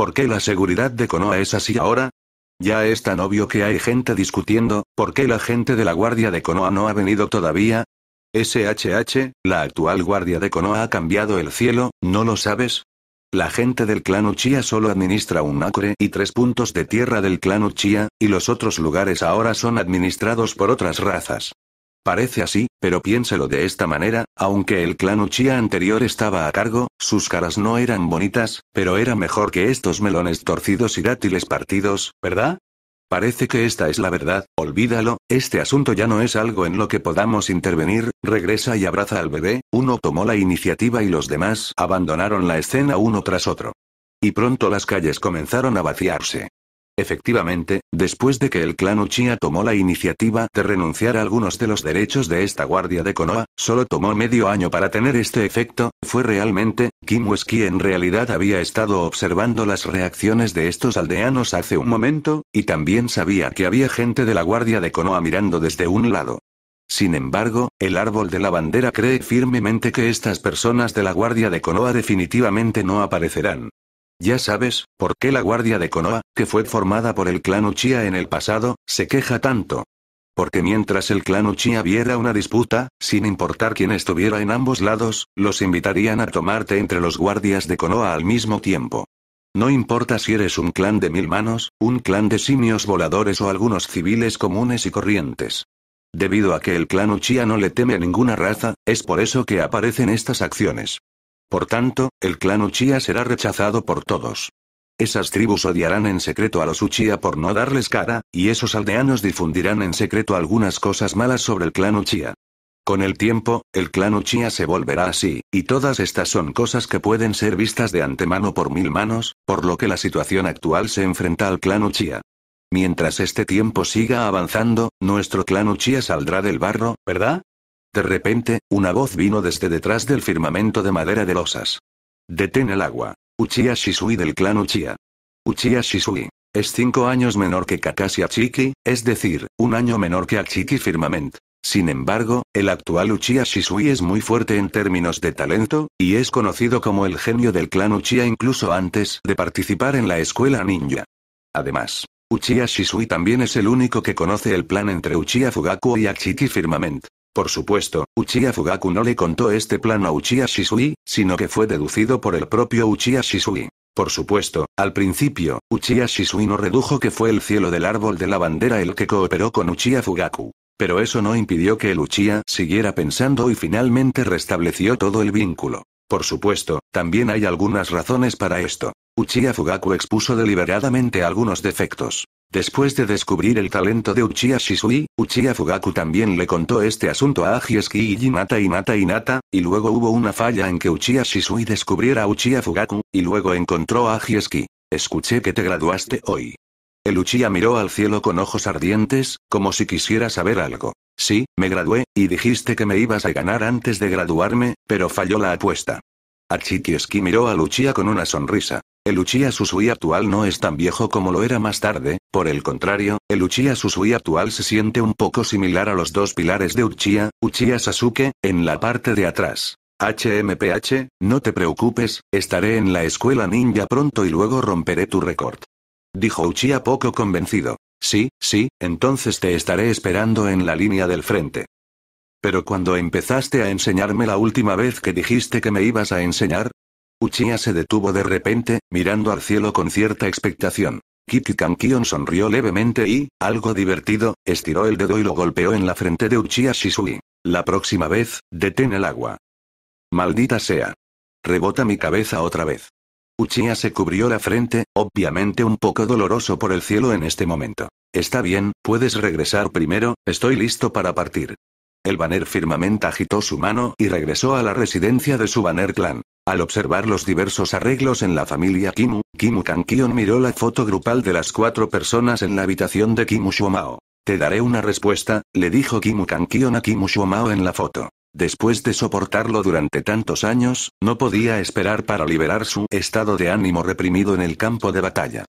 ¿Por qué la seguridad de Konoha es así ahora? Ya es tan obvio que hay gente discutiendo, ¿por qué la gente de la guardia de Konoha no ha venido todavía? SHH, la actual guardia de Konoha ha cambiado el cielo, ¿no lo sabes? La gente del clan Uchiha solo administra un acre y tres puntos de tierra del clan Uchiha, y los otros lugares ahora son administrados por otras razas. Parece así, pero piénselo de esta manera, aunque el clan Uchiha anterior estaba a cargo, sus caras no eran bonitas, pero era mejor que estos melones torcidos y dátiles partidos, ¿verdad? Parece que esta es la verdad, olvídalo, este asunto ya no es algo en lo que podamos intervenir, regresa y abraza al bebé, uno tomó la iniciativa y los demás abandonaron la escena uno tras otro. Y pronto las calles comenzaron a vaciarse. Efectivamente, después de que el clan Uchiha tomó la iniciativa de renunciar a algunos de los derechos de esta guardia de Konoha, solo tomó medio año para tener este efecto, fue realmente, Kim en realidad había estado observando las reacciones de estos aldeanos hace un momento, y también sabía que había gente de la guardia de Konoha mirando desde un lado. Sin embargo, el árbol de la bandera cree firmemente que estas personas de la guardia de Konoha definitivamente no aparecerán. Ya sabes, por qué la guardia de Konoha, que fue formada por el clan Uchiha en el pasado, se queja tanto. Porque mientras el clan Uchiha viera una disputa, sin importar quién estuviera en ambos lados, los invitarían a tomarte entre los guardias de Konoha al mismo tiempo. No importa si eres un clan de mil manos, un clan de simios voladores o algunos civiles comunes y corrientes. Debido a que el clan Uchiha no le teme a ninguna raza, es por eso que aparecen estas acciones. Por tanto, el clan Uchiha será rechazado por todos. Esas tribus odiarán en secreto a los Uchiha por no darles cara, y esos aldeanos difundirán en secreto algunas cosas malas sobre el clan Uchiha. Con el tiempo, el clan Uchiha se volverá así, y todas estas son cosas que pueden ser vistas de antemano por mil manos, por lo que la situación actual se enfrenta al clan Uchiha. Mientras este tiempo siga avanzando, nuestro clan Uchiha saldrá del barro, ¿verdad? De repente, una voz vino desde detrás del firmamento de madera de losas. Detén el agua. Uchiha Shisui del clan Uchiha. Uchiha Shisui. Es cinco años menor que Kakashi Achiki, es decir, un año menor que Achiki Firmament. Sin embargo, el actual Uchiha Shisui es muy fuerte en términos de talento, y es conocido como el genio del clan Uchiha incluso antes de participar en la escuela ninja. Además, Uchiha Shisui también es el único que conoce el plan entre Uchiha Fugaku y Achiki Firmament. Por supuesto, Uchiha Fugaku no le contó este plan a Uchiha Shisui, sino que fue deducido por el propio Uchiha Shisui. Por supuesto, al principio, Uchiha Shisui no redujo que fue el cielo del árbol de la bandera el que cooperó con Uchiha Fugaku. Pero eso no impidió que el Uchiha siguiera pensando y finalmente restableció todo el vínculo. Por supuesto, también hay algunas razones para esto. Uchiha Fugaku expuso deliberadamente algunos defectos. Después de descubrir el talento de Uchiha Shisui, Uchiha Fugaku también le contó este asunto a Ajiski y Jinata y Nata y luego hubo una falla en que Uchiha Shisui descubriera a Uchiha Fugaku, y luego encontró a Agieski. Escuché que te graduaste hoy. El Uchiha miró al cielo con ojos ardientes, como si quisiera saber algo. Sí, me gradué, y dijiste que me ibas a ganar antes de graduarme, pero falló la apuesta. Achikioski miró a Uchiha con una sonrisa. El Uchiha Susui actual no es tan viejo como lo era más tarde, por el contrario, el Uchiha Susui actual se siente un poco similar a los dos pilares de Uchiha, Uchiha Sasuke, en la parte de atrás. HMPH, no te preocupes, estaré en la escuela ninja pronto y luego romperé tu récord. Dijo Uchiha poco convencido. Sí, sí, entonces te estaré esperando en la línea del frente. Pero cuando empezaste a enseñarme la última vez que dijiste que me ibas a enseñar, Uchiha se detuvo de repente, mirando al cielo con cierta expectación. Kiki Kankion sonrió levemente y, algo divertido, estiró el dedo y lo golpeó en la frente de Uchiha Shisui. La próxima vez, detén el agua. Maldita sea. Rebota mi cabeza otra vez. Uchiha se cubrió la frente, obviamente un poco doloroso por el cielo en este momento. Está bien, puedes regresar primero, estoy listo para partir. El banner firmamente agitó su mano y regresó a la residencia de su banner clan. Al observar los diversos arreglos en la familia Kimu, Kimu Kankion miró la foto grupal de las cuatro personas en la habitación de Kimu Shumao. Te daré una respuesta, le dijo Kimu Kankion a Kimu Shumao en la foto. Después de soportarlo durante tantos años, no podía esperar para liberar su estado de ánimo reprimido en el campo de batalla.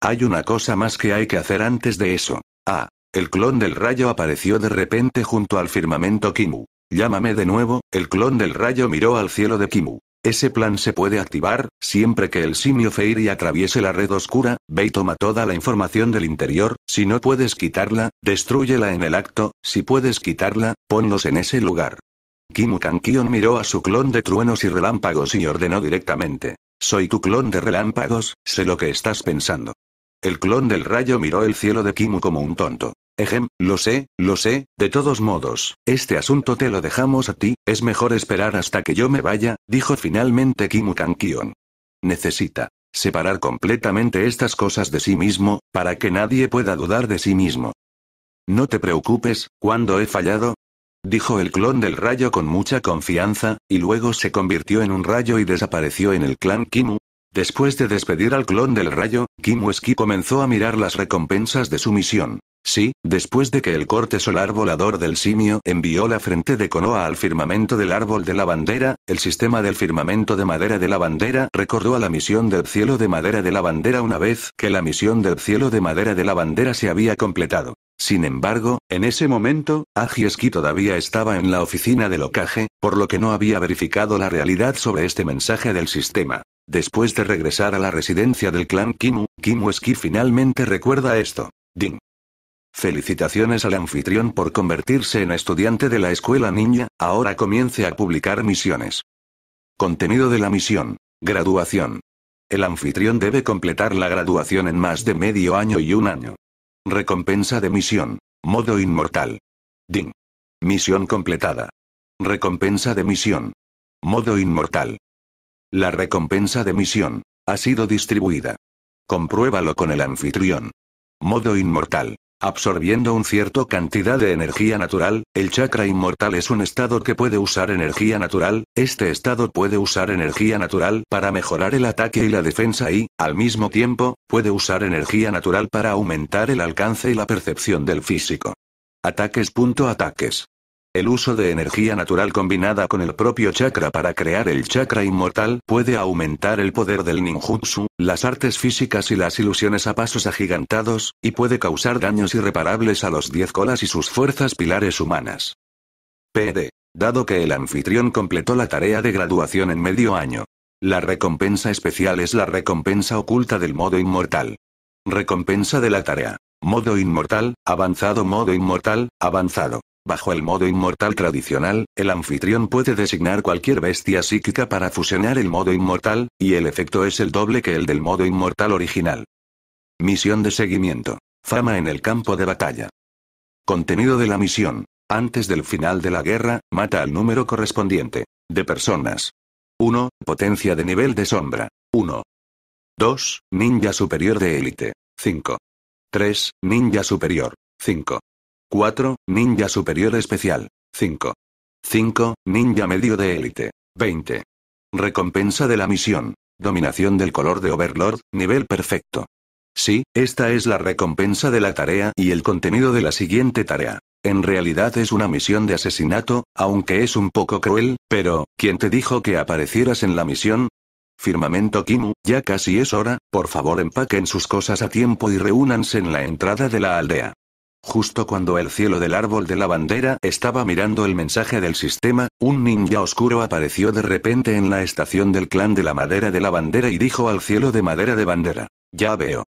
Hay una cosa más que hay que hacer antes de eso. Ah, el clon del rayo apareció de repente junto al firmamento Kimu. Llámame de nuevo, el clon del rayo miró al cielo de Kimu. Ese plan se puede activar, siempre que el simio Feiri atraviese la red oscura, ve toma toda la información del interior, si no puedes quitarla, destruyela en el acto, si puedes quitarla, ponlos en ese lugar. Kimu Kankion miró a su clon de truenos y relámpagos y ordenó directamente. Soy tu clon de relámpagos, sé lo que estás pensando. El clon del rayo miró el cielo de Kimu como un tonto. Ejem, lo sé, lo sé, de todos modos, este asunto te lo dejamos a ti, es mejor esperar hasta que yo me vaya, dijo finalmente Kimu Kankion. Necesita separar completamente estas cosas de sí mismo, para que nadie pueda dudar de sí mismo. No te preocupes, cuando he fallado, dijo el clon del rayo con mucha confianza, y luego se convirtió en un rayo y desapareció en el clan Kimu. Después de despedir al clon del rayo, Kimu Ski comenzó a mirar las recompensas de su misión. Sí, después de que el corte solar volador del simio envió la frente de Konoha al firmamento del árbol de la bandera, el sistema del firmamento de madera de la bandera recordó a la misión del cielo de madera de la bandera una vez que la misión del cielo de madera de la bandera se había completado. Sin embargo, en ese momento, Agieski todavía estaba en la oficina del locaje, por lo que no había verificado la realidad sobre este mensaje del sistema. Después de regresar a la residencia del clan Kimu, Eski finalmente recuerda esto. Ding. Felicitaciones al anfitrión por convertirse en estudiante de la escuela niña, ahora comience a publicar misiones. Contenido de la misión. Graduación. El anfitrión debe completar la graduación en más de medio año y un año. Recompensa de misión. Modo inmortal. Ding. Misión completada. Recompensa de misión. Modo inmortal. La recompensa de misión ha sido distribuida. Compruébalo con el anfitrión. Modo inmortal. Absorbiendo un cierto cantidad de energía natural, el chakra inmortal es un estado que puede usar energía natural, este estado puede usar energía natural para mejorar el ataque y la defensa y, al mismo tiempo, puede usar energía natural para aumentar el alcance y la percepción del físico. Ataques. ataques. El uso de energía natural combinada con el propio chakra para crear el chakra inmortal puede aumentar el poder del ninjutsu, las artes físicas y las ilusiones a pasos agigantados, y puede causar daños irreparables a los diez colas y sus fuerzas pilares humanas. PD. Dado que el anfitrión completó la tarea de graduación en medio año. La recompensa especial es la recompensa oculta del modo inmortal. Recompensa de la tarea. Modo inmortal, avanzado, modo inmortal, avanzado. Bajo el modo inmortal tradicional, el anfitrión puede designar cualquier bestia psíquica para fusionar el modo inmortal, y el efecto es el doble que el del modo inmortal original. Misión de seguimiento. Fama en el campo de batalla. Contenido de la misión. Antes del final de la guerra, mata al número correspondiente. De personas. 1. Potencia de nivel de sombra. 1. 2. Ninja superior de élite. 5. 3. Ninja superior. 5. 4. Ninja superior especial. 5. 5. Ninja medio de élite. 20. Recompensa de la misión. Dominación del color de Overlord, nivel perfecto. Sí, esta es la recompensa de la tarea y el contenido de la siguiente tarea. En realidad es una misión de asesinato, aunque es un poco cruel, pero, ¿quién te dijo que aparecieras en la misión? Firmamento Kimu, ya casi es hora, por favor empaquen sus cosas a tiempo y reúnanse en la entrada de la aldea. Justo cuando el cielo del árbol de la bandera estaba mirando el mensaje del sistema, un ninja oscuro apareció de repente en la estación del clan de la madera de la bandera y dijo al cielo de madera de bandera. Ya veo.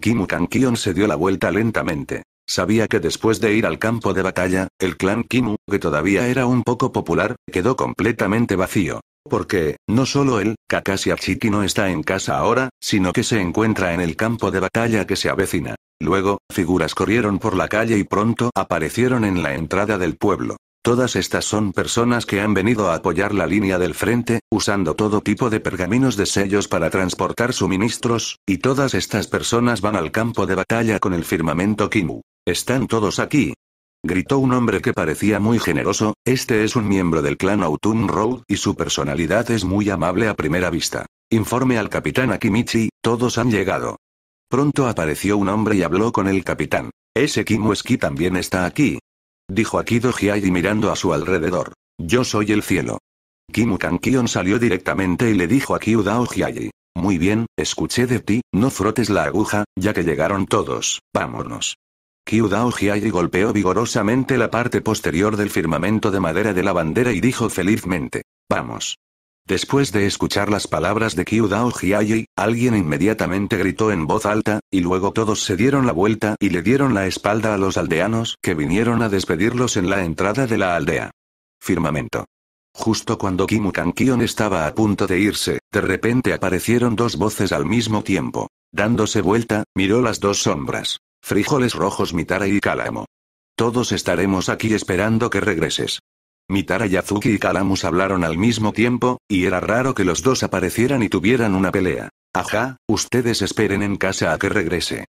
Kimu Kankion se dio la vuelta lentamente. Sabía que después de ir al campo de batalla, el clan Kimu, que todavía era un poco popular, quedó completamente vacío. Porque, no solo él, Kakashi Achiki no está en casa ahora, sino que se encuentra en el campo de batalla que se avecina. Luego, figuras corrieron por la calle y pronto aparecieron en la entrada del pueblo. Todas estas son personas que han venido a apoyar la línea del frente, usando todo tipo de pergaminos de sellos para transportar suministros, y todas estas personas van al campo de batalla con el firmamento Kimu. Están todos aquí. Gritó un hombre que parecía muy generoso, este es un miembro del clan Autumn Road, y su personalidad es muy amable a primera vista. Informe al capitán Akimichi, todos han llegado. Pronto apareció un hombre y habló con el capitán. Ese Kimueski también está aquí. Dijo Akido Hiai mirando a su alrededor. Yo soy el cielo. Kimu Kankion salió directamente y le dijo a Kyudao Hiai. Muy bien, escuché de ti, no frotes la aguja, ya que llegaron todos, vámonos. Kyudao Hiai golpeó vigorosamente la parte posterior del firmamento de madera de la bandera y dijo felizmente. Vamos. Después de escuchar las palabras de Kiudao Jiayi, alguien inmediatamente gritó en voz alta, y luego todos se dieron la vuelta y le dieron la espalda a los aldeanos que vinieron a despedirlos en la entrada de la aldea. Firmamento. Justo cuando Kimu Kankion estaba a punto de irse, de repente aparecieron dos voces al mismo tiempo. Dándose vuelta, miró las dos sombras. Frijoles rojos Mitara y Cálamo. Todos estaremos aquí esperando que regreses. Mitara Yazuki y Kalamus hablaron al mismo tiempo, y era raro que los dos aparecieran y tuvieran una pelea. Ajá, ustedes esperen en casa a que regrese.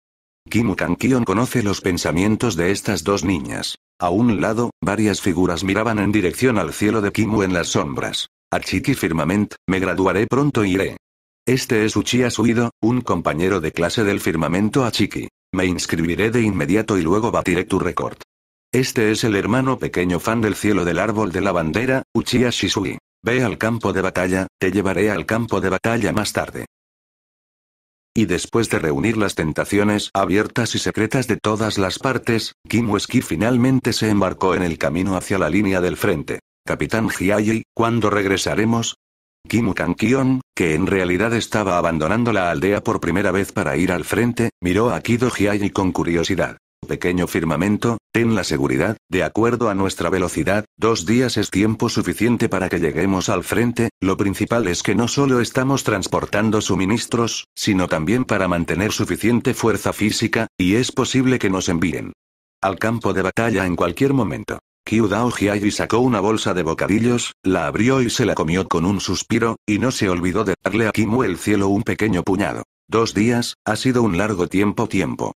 Kimu Kankion conoce los pensamientos de estas dos niñas. A un lado, varias figuras miraban en dirección al cielo de Kimu en las sombras. Achiki Firmament, me graduaré pronto y iré. Este es Uchiha Suido, un compañero de clase del firmamento Achiki. Me inscribiré de inmediato y luego batiré tu récord. Este es el hermano pequeño fan del cielo del árbol de la bandera, Uchiha Shisui. Ve al campo de batalla, te llevaré al campo de batalla más tarde. Y después de reunir las tentaciones abiertas y secretas de todas las partes, Kim Weski finalmente se embarcó en el camino hacia la línea del frente. Capitán Hiayi, ¿cuándo regresaremos? Kimu Kankion, que en realidad estaba abandonando la aldea por primera vez para ir al frente, miró a Kido Hiayi con curiosidad pequeño firmamento, ten la seguridad, de acuerdo a nuestra velocidad, dos días es tiempo suficiente para que lleguemos al frente, lo principal es que no solo estamos transportando suministros, sino también para mantener suficiente fuerza física, y es posible que nos envíen al campo de batalla en cualquier momento. Kyu Dao sacó una bolsa de bocadillos, la abrió y se la comió con un suspiro, y no se olvidó de darle a Kimu el cielo un pequeño puñado. Dos días, ha sido un largo tiempo tiempo.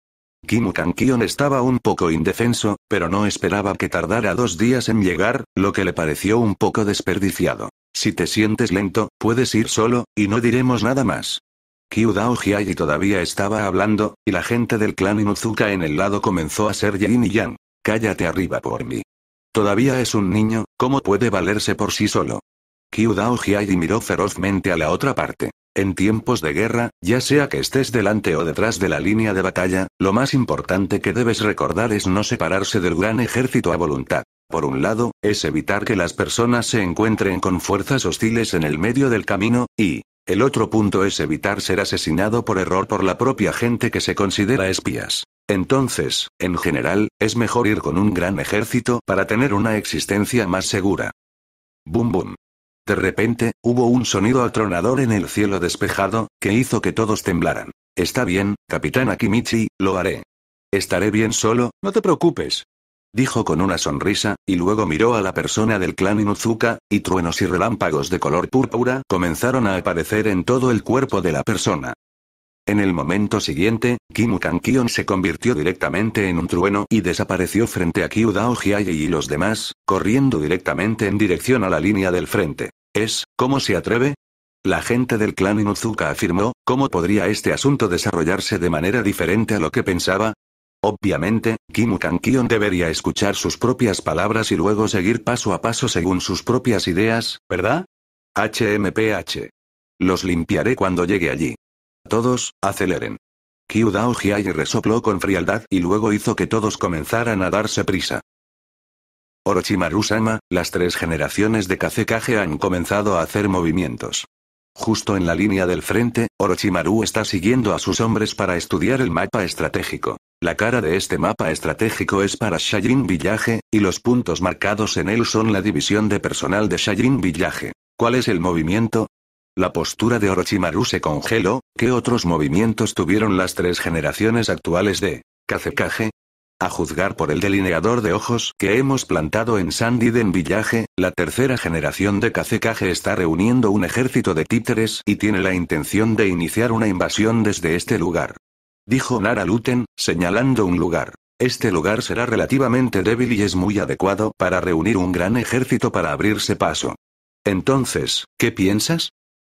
Kimu Kankion estaba un poco indefenso, pero no esperaba que tardara dos días en llegar, lo que le pareció un poco desperdiciado. Si te sientes lento, puedes ir solo, y no diremos nada más. Kyudao Hiayi todavía estaba hablando, y la gente del clan Inuzuka en el lado comenzó a ser yin y yang. Cállate arriba por mí. Todavía es un niño, ¿cómo puede valerse por sí solo? Kyudao Hiayi miró ferozmente a la otra parte. En tiempos de guerra, ya sea que estés delante o detrás de la línea de batalla, lo más importante que debes recordar es no separarse del gran ejército a voluntad. Por un lado, es evitar que las personas se encuentren con fuerzas hostiles en el medio del camino, y, el otro punto es evitar ser asesinado por error por la propia gente que se considera espías. Entonces, en general, es mejor ir con un gran ejército para tener una existencia más segura. Boom bum. De repente, hubo un sonido atronador en el cielo despejado, que hizo que todos temblaran. Está bien, capitán Akimichi, lo haré. Estaré bien solo, no te preocupes. Dijo con una sonrisa, y luego miró a la persona del clan Inuzuka, y truenos y relámpagos de color púrpura comenzaron a aparecer en todo el cuerpo de la persona. En el momento siguiente, Kimu Kankion se convirtió directamente en un trueno y desapareció frente a Kyudao Hiayi y los demás, corriendo directamente en dirección a la línea del frente. ¿cómo se atreve? La gente del clan Inuzuka afirmó, ¿cómo podría este asunto desarrollarse de manera diferente a lo que pensaba? Obviamente, Kimukan Kankion debería escuchar sus propias palabras y luego seguir paso a paso según sus propias ideas, ¿verdad? HMPH. Los limpiaré cuando llegue allí. Todos, aceleren. Kyu Dao resopló con frialdad y luego hizo que todos comenzaran a darse prisa. Orochimaru-sama, las tres generaciones de Kazekage han comenzado a hacer movimientos. Justo en la línea del frente, Orochimaru está siguiendo a sus hombres para estudiar el mapa estratégico. La cara de este mapa estratégico es para shajin Village, y los puntos marcados en él son la división de personal de shajin Village. ¿Cuál es el movimiento? La postura de Orochimaru se congeló, ¿qué otros movimientos tuvieron las tres generaciones actuales de Kazekage? A juzgar por el delineador de ojos que hemos plantado en Sandiden Village, la tercera generación de Kazekage está reuniendo un ejército de títeres y tiene la intención de iniciar una invasión desde este lugar. Dijo Nara Luten, señalando un lugar. Este lugar será relativamente débil y es muy adecuado para reunir un gran ejército para abrirse paso. Entonces, ¿qué piensas?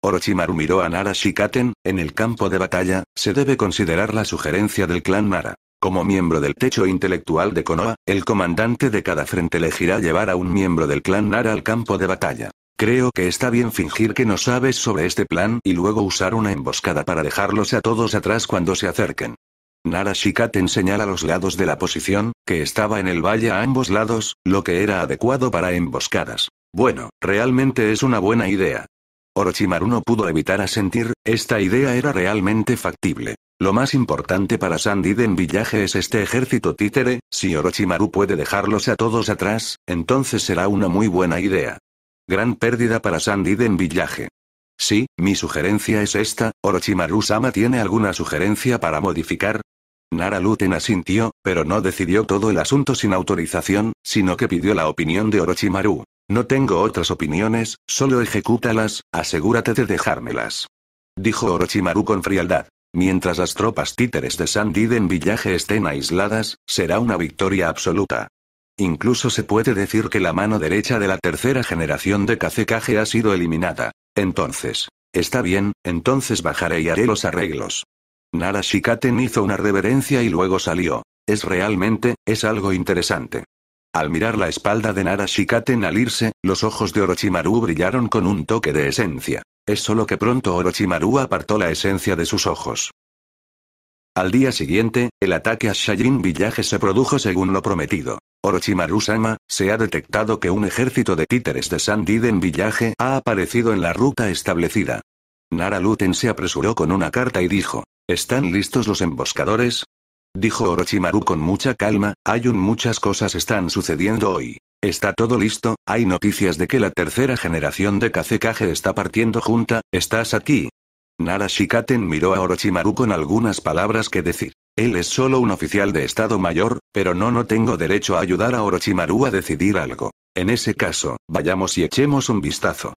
Orochimaru miró a Nara Shikaten, en el campo de batalla, se debe considerar la sugerencia del clan Nara. Como miembro del techo intelectual de Konoha, el comandante de cada frente elegirá llevar a un miembro del clan Nara al campo de batalla. Creo que está bien fingir que no sabes sobre este plan y luego usar una emboscada para dejarlos a todos atrás cuando se acerquen. Nara Shikaten a los lados de la posición, que estaba en el valle a ambos lados, lo que era adecuado para emboscadas. Bueno, realmente es una buena idea. Orochimaru no pudo evitar asentir, esta idea era realmente factible. Lo más importante para Sandy en Villaje es este ejército títere, si Orochimaru puede dejarlos a todos atrás, entonces será una muy buena idea. Gran pérdida para Sandy en Villaje. Sí, mi sugerencia es esta, Orochimaru-sama tiene alguna sugerencia para modificar, Nara Luten asintió, pero no decidió todo el asunto sin autorización, sino que pidió la opinión de Orochimaru. No tengo otras opiniones, solo ejecútalas, asegúrate de dejármelas. Dijo Orochimaru con frialdad. Mientras las tropas títeres de en Villaje estén aisladas, será una victoria absoluta. Incluso se puede decir que la mano derecha de la tercera generación de Kazekage ha sido eliminada. Entonces. Está bien, entonces bajaré y haré los arreglos. Nara Shikaten hizo una reverencia y luego salió. Es realmente, es algo interesante. Al mirar la espalda de Nara Shikaten al irse, los ojos de Orochimaru brillaron con un toque de esencia. Es solo que pronto Orochimaru apartó la esencia de sus ojos. Al día siguiente, el ataque a Shayin Village se produjo según lo prometido. Orochimaru-sama, se ha detectado que un ejército de títeres de Sandiden Village ha aparecido en la ruta establecida. Nara Luten se apresuró con una carta y dijo, ¿Están listos los emboscadores? Dijo Orochimaru con mucha calma, hay un muchas cosas están sucediendo hoy. Está todo listo, hay noticias de que la tercera generación de Kazekage está partiendo junta, estás aquí. Narashikaten miró a Orochimaru con algunas palabras que decir. Él es solo un oficial de Estado Mayor, pero no no tengo derecho a ayudar a Orochimaru a decidir algo. En ese caso, vayamos y echemos un vistazo.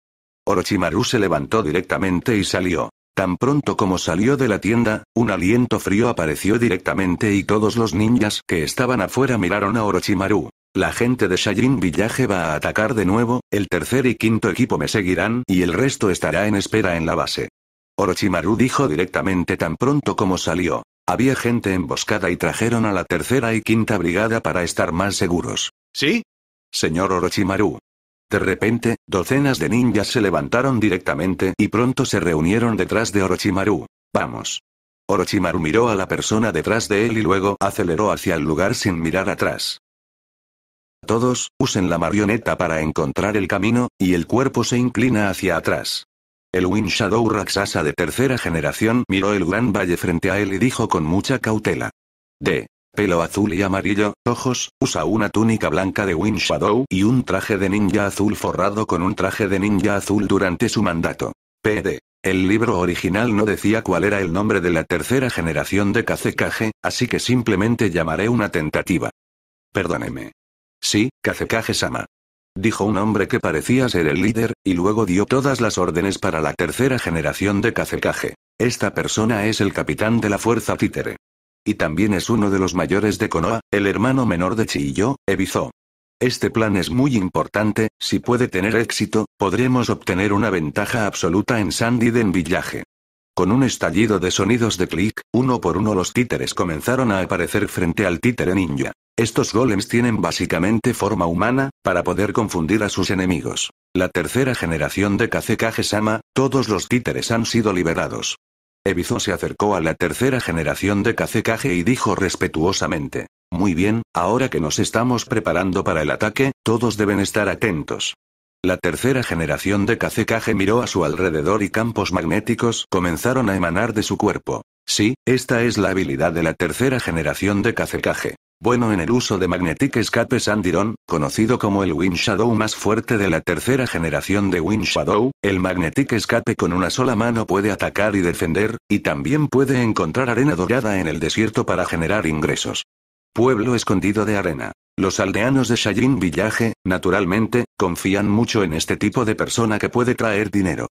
Orochimaru se levantó directamente y salió. Tan pronto como salió de la tienda, un aliento frío apareció directamente y todos los ninjas que estaban afuera miraron a Orochimaru. La gente de Shayin Villaje va a atacar de nuevo, el tercer y quinto equipo me seguirán y el resto estará en espera en la base. Orochimaru dijo directamente tan pronto como salió. Había gente emboscada y trajeron a la tercera y quinta brigada para estar más seguros. ¿Sí? Señor Orochimaru. De repente, docenas de ninjas se levantaron directamente y pronto se reunieron detrás de Orochimaru. Vamos. Orochimaru miró a la persona detrás de él y luego aceleró hacia el lugar sin mirar atrás. Todos, usen la marioneta para encontrar el camino, y el cuerpo se inclina hacia atrás. El Wind Shadow Raksasa de tercera generación miró el gran valle frente a él y dijo con mucha cautela. D pelo azul y amarillo, ojos, usa una túnica blanca de Wind Shadow y un traje de ninja azul forrado con un traje de ninja azul durante su mandato. PD. El libro original no decía cuál era el nombre de la tercera generación de Kazekage, así que simplemente llamaré una tentativa. Perdóneme. Sí, Kazekage-sama. Dijo un hombre que parecía ser el líder, y luego dio todas las órdenes para la tercera generación de Kazekage. Esta persona es el capitán de la fuerza títere. Y también es uno de los mayores de Konoha, el hermano menor de Chiyo, Ebizo. Este plan es muy importante, si puede tener éxito, podremos obtener una ventaja absoluta en Sandiden Village. Con un estallido de sonidos de clic, uno por uno los títeres comenzaron a aparecer frente al títere ninja. Estos golems tienen básicamente forma humana, para poder confundir a sus enemigos. La tercera generación de Kazekage-sama, todos los títeres han sido liberados. Ebizo se acercó a la tercera generación de Kazekage y dijo respetuosamente. Muy bien, ahora que nos estamos preparando para el ataque, todos deben estar atentos. La tercera generación de Kazekage miró a su alrededor y campos magnéticos comenzaron a emanar de su cuerpo. Sí, esta es la habilidad de la tercera generación de Kazekage. Bueno en el uso de Magnetic Escape Sandiron, conocido como el Wind Shadow más fuerte de la tercera generación de Wind Shadow, el Magnetic Escape con una sola mano puede atacar y defender, y también puede encontrar arena dorada en el desierto para generar ingresos. Pueblo escondido de arena. Los aldeanos de Shayin Village, naturalmente, confían mucho en este tipo de persona que puede traer dinero.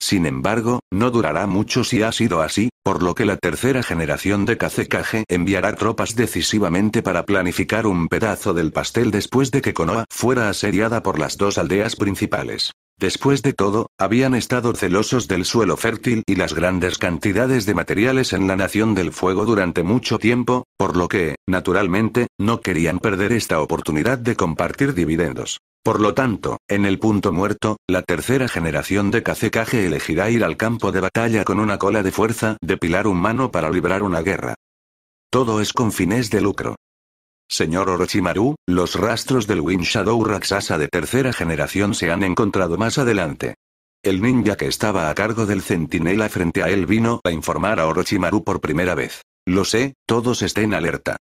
Sin embargo, no durará mucho si ha sido así, por lo que la tercera generación de Kazekage enviará tropas decisivamente para planificar un pedazo del pastel después de que Konoha fuera asediada por las dos aldeas principales. Después de todo, habían estado celosos del suelo fértil y las grandes cantidades de materiales en la Nación del Fuego durante mucho tiempo, por lo que, naturalmente, no querían perder esta oportunidad de compartir dividendos. Por lo tanto, en el punto muerto, la tercera generación de Kazekage elegirá ir al campo de batalla con una cola de fuerza de pilar humano para librar una guerra. Todo es con fines de lucro. Señor Orochimaru, los rastros del Wind Shadow Raksasa de tercera generación se han encontrado más adelante. El ninja que estaba a cargo del centinela frente a él vino a informar a Orochimaru por primera vez. Lo sé, todos estén alerta.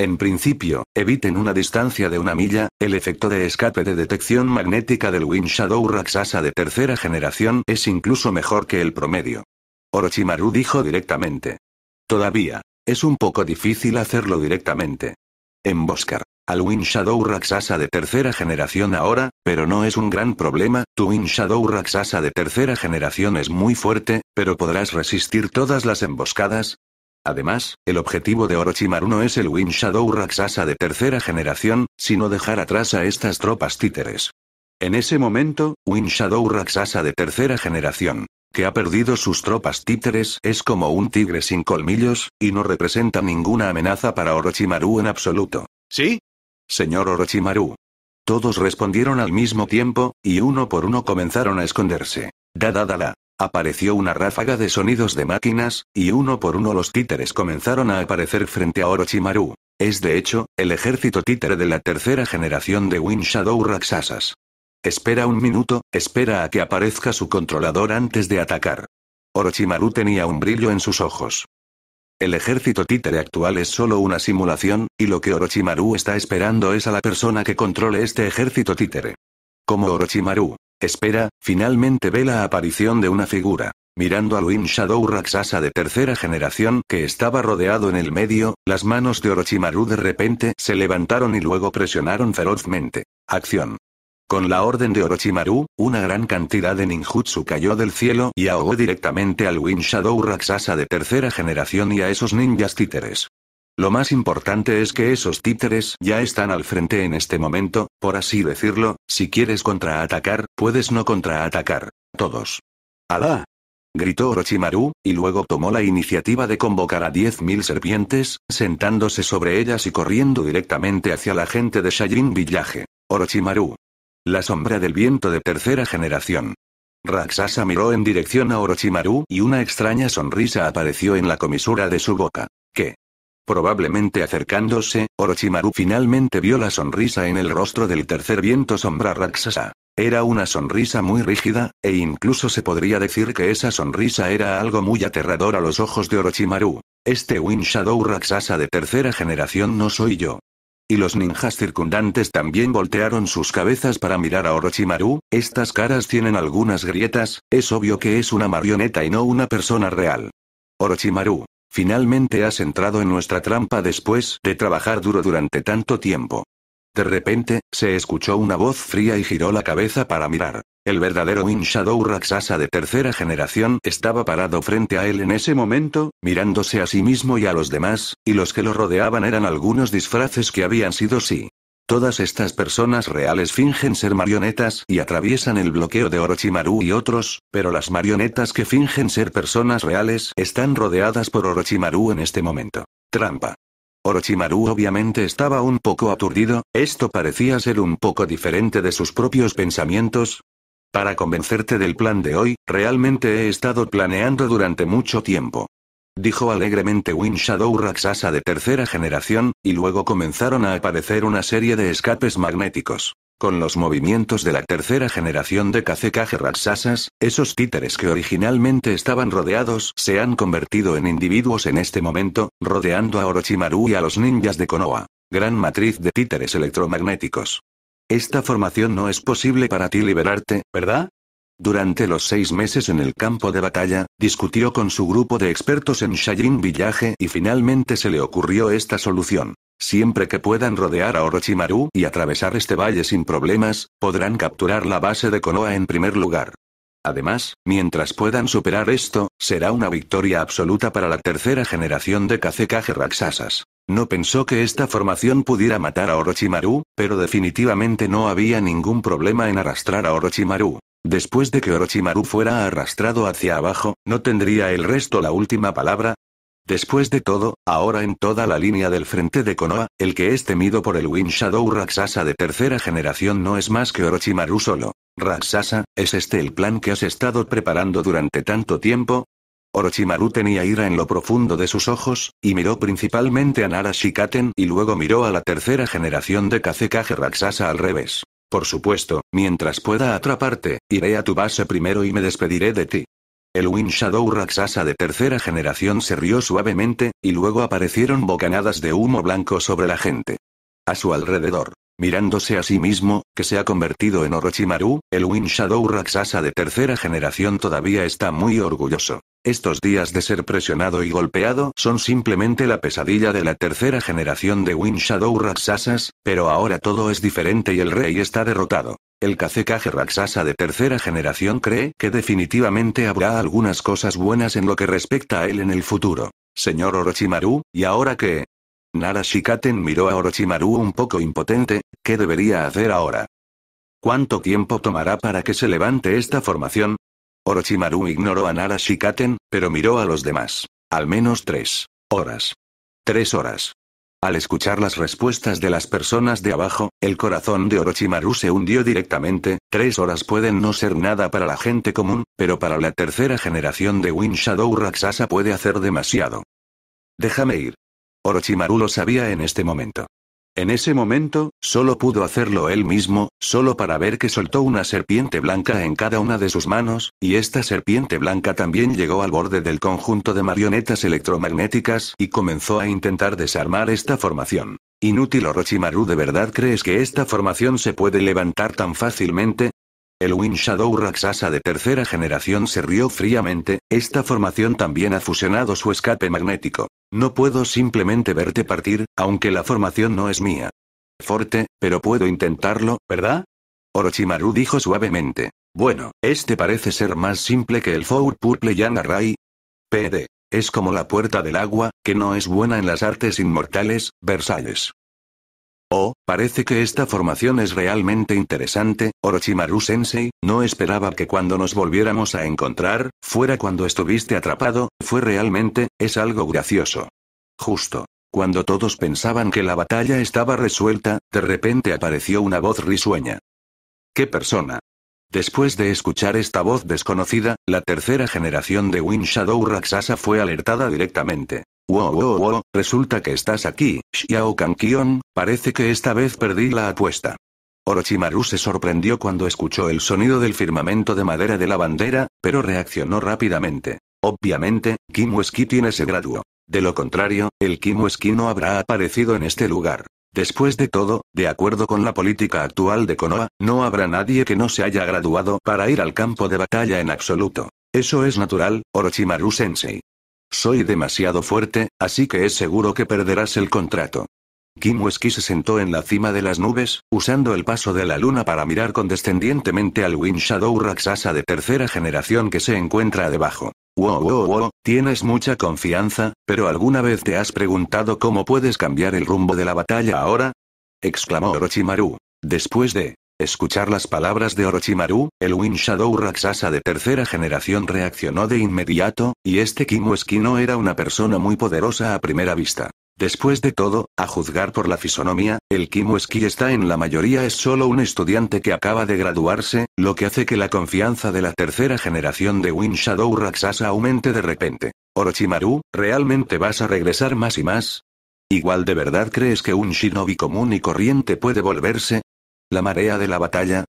En principio, eviten una distancia de una milla, el efecto de escape de detección magnética del Shadow Raksasa de tercera generación es incluso mejor que el promedio. Orochimaru dijo directamente. Todavía, es un poco difícil hacerlo directamente. Emboscar al Shadow Raksasa de tercera generación ahora, pero no es un gran problema, tu Shadow Raksasa de tercera generación es muy fuerte, pero podrás resistir todas las emboscadas, Además, el objetivo de Orochimaru no es el Win Shadow Raksasa de tercera generación, sino dejar atrás a estas tropas títeres. En ese momento, Win Shadow Raksasa de tercera generación, que ha perdido sus tropas títeres, es como un tigre sin colmillos, y no representa ninguna amenaza para Orochimaru en absoluto. ¿Sí? Señor Orochimaru. Todos respondieron al mismo tiempo, y uno por uno comenzaron a esconderse. Da da da da. Apareció una ráfaga de sonidos de máquinas, y uno por uno los títeres comenzaron a aparecer frente a Orochimaru. Es de hecho, el ejército títere de la tercera generación de Wind Shadow Raksasas. Espera un minuto, espera a que aparezca su controlador antes de atacar. Orochimaru tenía un brillo en sus ojos. El ejército títere actual es solo una simulación, y lo que Orochimaru está esperando es a la persona que controle este ejército títere. Como Orochimaru. Espera, finalmente ve la aparición de una figura. Mirando al Win Shadow Raksasa de tercera generación que estaba rodeado en el medio, las manos de Orochimaru de repente se levantaron y luego presionaron ferozmente. Acción. Con la orden de Orochimaru, una gran cantidad de ninjutsu cayó del cielo y ahogó directamente al Win Shadow Raksasa de tercera generación y a esos ninjas títeres. Lo más importante es que esos títeres ya están al frente en este momento, por así decirlo, si quieres contraatacar, puedes no contraatacar. Todos. ¡Alá! gritó Orochimaru, y luego tomó la iniciativa de convocar a 10.000 serpientes, sentándose sobre ellas y corriendo directamente hacia la gente de Shayin Village. Orochimaru. La sombra del viento de tercera generación. Raksasa miró en dirección a Orochimaru y una extraña sonrisa apareció en la comisura de su boca. ¿Qué? Probablemente acercándose, Orochimaru finalmente vio la sonrisa en el rostro del tercer viento sombra Raksasa. Era una sonrisa muy rígida, e incluso se podría decir que esa sonrisa era algo muy aterrador a los ojos de Orochimaru. Este Wind Shadow Raksasa de tercera generación no soy yo. Y los ninjas circundantes también voltearon sus cabezas para mirar a Orochimaru, estas caras tienen algunas grietas, es obvio que es una marioneta y no una persona real. Orochimaru, Finalmente has entrado en nuestra trampa después de trabajar duro durante tanto tiempo. De repente, se escuchó una voz fría y giró la cabeza para mirar. El verdadero Wind Shadow Raksasa de tercera generación estaba parado frente a él en ese momento, mirándose a sí mismo y a los demás, y los que lo rodeaban eran algunos disfraces que habían sido sí Todas estas personas reales fingen ser marionetas y atraviesan el bloqueo de Orochimaru y otros, pero las marionetas que fingen ser personas reales están rodeadas por Orochimaru en este momento. Trampa. Orochimaru obviamente estaba un poco aturdido, esto parecía ser un poco diferente de sus propios pensamientos. Para convencerte del plan de hoy, realmente he estado planeando durante mucho tiempo dijo alegremente Win Shadow Raksasa de tercera generación, y luego comenzaron a aparecer una serie de escapes magnéticos. Con los movimientos de la tercera generación de Kazekage Raksasas, esos títeres que originalmente estaban rodeados se han convertido en individuos en este momento, rodeando a Orochimaru y a los ninjas de Konoha. Gran matriz de títeres electromagnéticos. Esta formación no es posible para ti liberarte, ¿verdad? Durante los seis meses en el campo de batalla, discutió con su grupo de expertos en Shajin Village y finalmente se le ocurrió esta solución. Siempre que puedan rodear a Orochimaru y atravesar este valle sin problemas, podrán capturar la base de Konoha en primer lugar. Además, mientras puedan superar esto, será una victoria absoluta para la tercera generación de Kazekage Raksasas. No pensó que esta formación pudiera matar a Orochimaru, pero definitivamente no había ningún problema en arrastrar a Orochimaru. Después de que Orochimaru fuera arrastrado hacia abajo, ¿no tendría el resto la última palabra? Después de todo, ahora en toda la línea del frente de Konoha, el que es temido por el Wind Shadow Raksasa de tercera generación no es más que Orochimaru solo. Raksasa, ¿es este el plan que has estado preparando durante tanto tiempo? Orochimaru tenía ira en lo profundo de sus ojos, y miró principalmente a Nara Shikaten y luego miró a la tercera generación de Kazekage Raksasa al revés. Por supuesto, mientras pueda atraparte, iré a tu base primero y me despediré de ti. El Wind Shadow Raksasa de tercera generación se rió suavemente, y luego aparecieron bocanadas de humo blanco sobre la gente. A su alrededor, mirándose a sí mismo, que se ha convertido en Orochimaru, el Wind Shadow Raksasa de tercera generación todavía está muy orgulloso. Estos días de ser presionado y golpeado son simplemente la pesadilla de la tercera generación de Wind Shadow Raksasas, pero ahora todo es diferente y el rey está derrotado. El Kazekage Raksasa de tercera generación cree que definitivamente habrá algunas cosas buenas en lo que respecta a él en el futuro. Señor Orochimaru, ¿y ahora qué? Nara miró a Orochimaru un poco impotente, ¿qué debería hacer ahora? ¿Cuánto tiempo tomará para que se levante esta formación? Orochimaru ignoró a Nara Shikaten, pero miró a los demás. Al menos tres horas. Tres horas. Al escuchar las respuestas de las personas de abajo, el corazón de Orochimaru se hundió directamente, tres horas pueden no ser nada para la gente común, pero para la tercera generación de Wind Shadow Raksasa puede hacer demasiado. Déjame ir. Orochimaru lo sabía en este momento. En ese momento, solo pudo hacerlo él mismo, solo para ver que soltó una serpiente blanca en cada una de sus manos, y esta serpiente blanca también llegó al borde del conjunto de marionetas electromagnéticas y comenzó a intentar desarmar esta formación. Inútil Orochimaru, ¿de verdad crees que esta formación se puede levantar tan fácilmente? El Wind Shadow Raksasa de tercera generación se rió fríamente, esta formación también ha fusionado su escape magnético. No puedo simplemente verte partir, aunque la formación no es mía. Forte, pero puedo intentarlo, ¿verdad? Orochimaru dijo suavemente. Bueno, este parece ser más simple que el Four Purple Yang PD. Es como la puerta del agua, que no es buena en las artes inmortales, Versalles. Oh, parece que esta formación es realmente interesante, Orochimaru Sensei, no esperaba que cuando nos volviéramos a encontrar, fuera cuando estuviste atrapado, fue realmente, es algo gracioso. Justo. Cuando todos pensaban que la batalla estaba resuelta, de repente apareció una voz risueña. ¿Qué persona? Después de escuchar esta voz desconocida, la tercera generación de Wind Shadow Raksasa fue alertada directamente. Wow, resulta que estás aquí, Xiao Kankion, parece que esta vez perdí la apuesta. Orochimaru se sorprendió cuando escuchó el sonido del firmamento de madera de la bandera, pero reaccionó rápidamente. Obviamente, Weski tiene ese graduo. De lo contrario, el Kimueski no habrá aparecido en este lugar. Después de todo, de acuerdo con la política actual de Konoha, no habrá nadie que no se haya graduado para ir al campo de batalla en absoluto. Eso es natural, Orochimaru Sensei. Soy demasiado fuerte, así que es seguro que perderás el contrato. Kimweski se sentó en la cima de las nubes, usando el paso de la luna para mirar condescendientemente al Wind Shadow Raksasa de tercera generación que se encuentra debajo. Wow, wow, wow, tienes mucha confianza, pero ¿alguna vez te has preguntado cómo puedes cambiar el rumbo de la batalla ahora? exclamó Orochimaru. Después de escuchar las palabras de Orochimaru, el Wind Shadow Raksasa de tercera generación reaccionó de inmediato, y este Kimu no era una persona muy poderosa a primera vista. Después de todo, a juzgar por la fisonomía, el que está en la mayoría es solo un estudiante que acaba de graduarse, lo que hace que la confianza de la tercera generación de Wind Shadow Raksasa aumente de repente. Orochimaru, ¿realmente vas a regresar más y más? Igual de verdad crees que un shinobi común y corriente puede volverse, la marea de la batalla.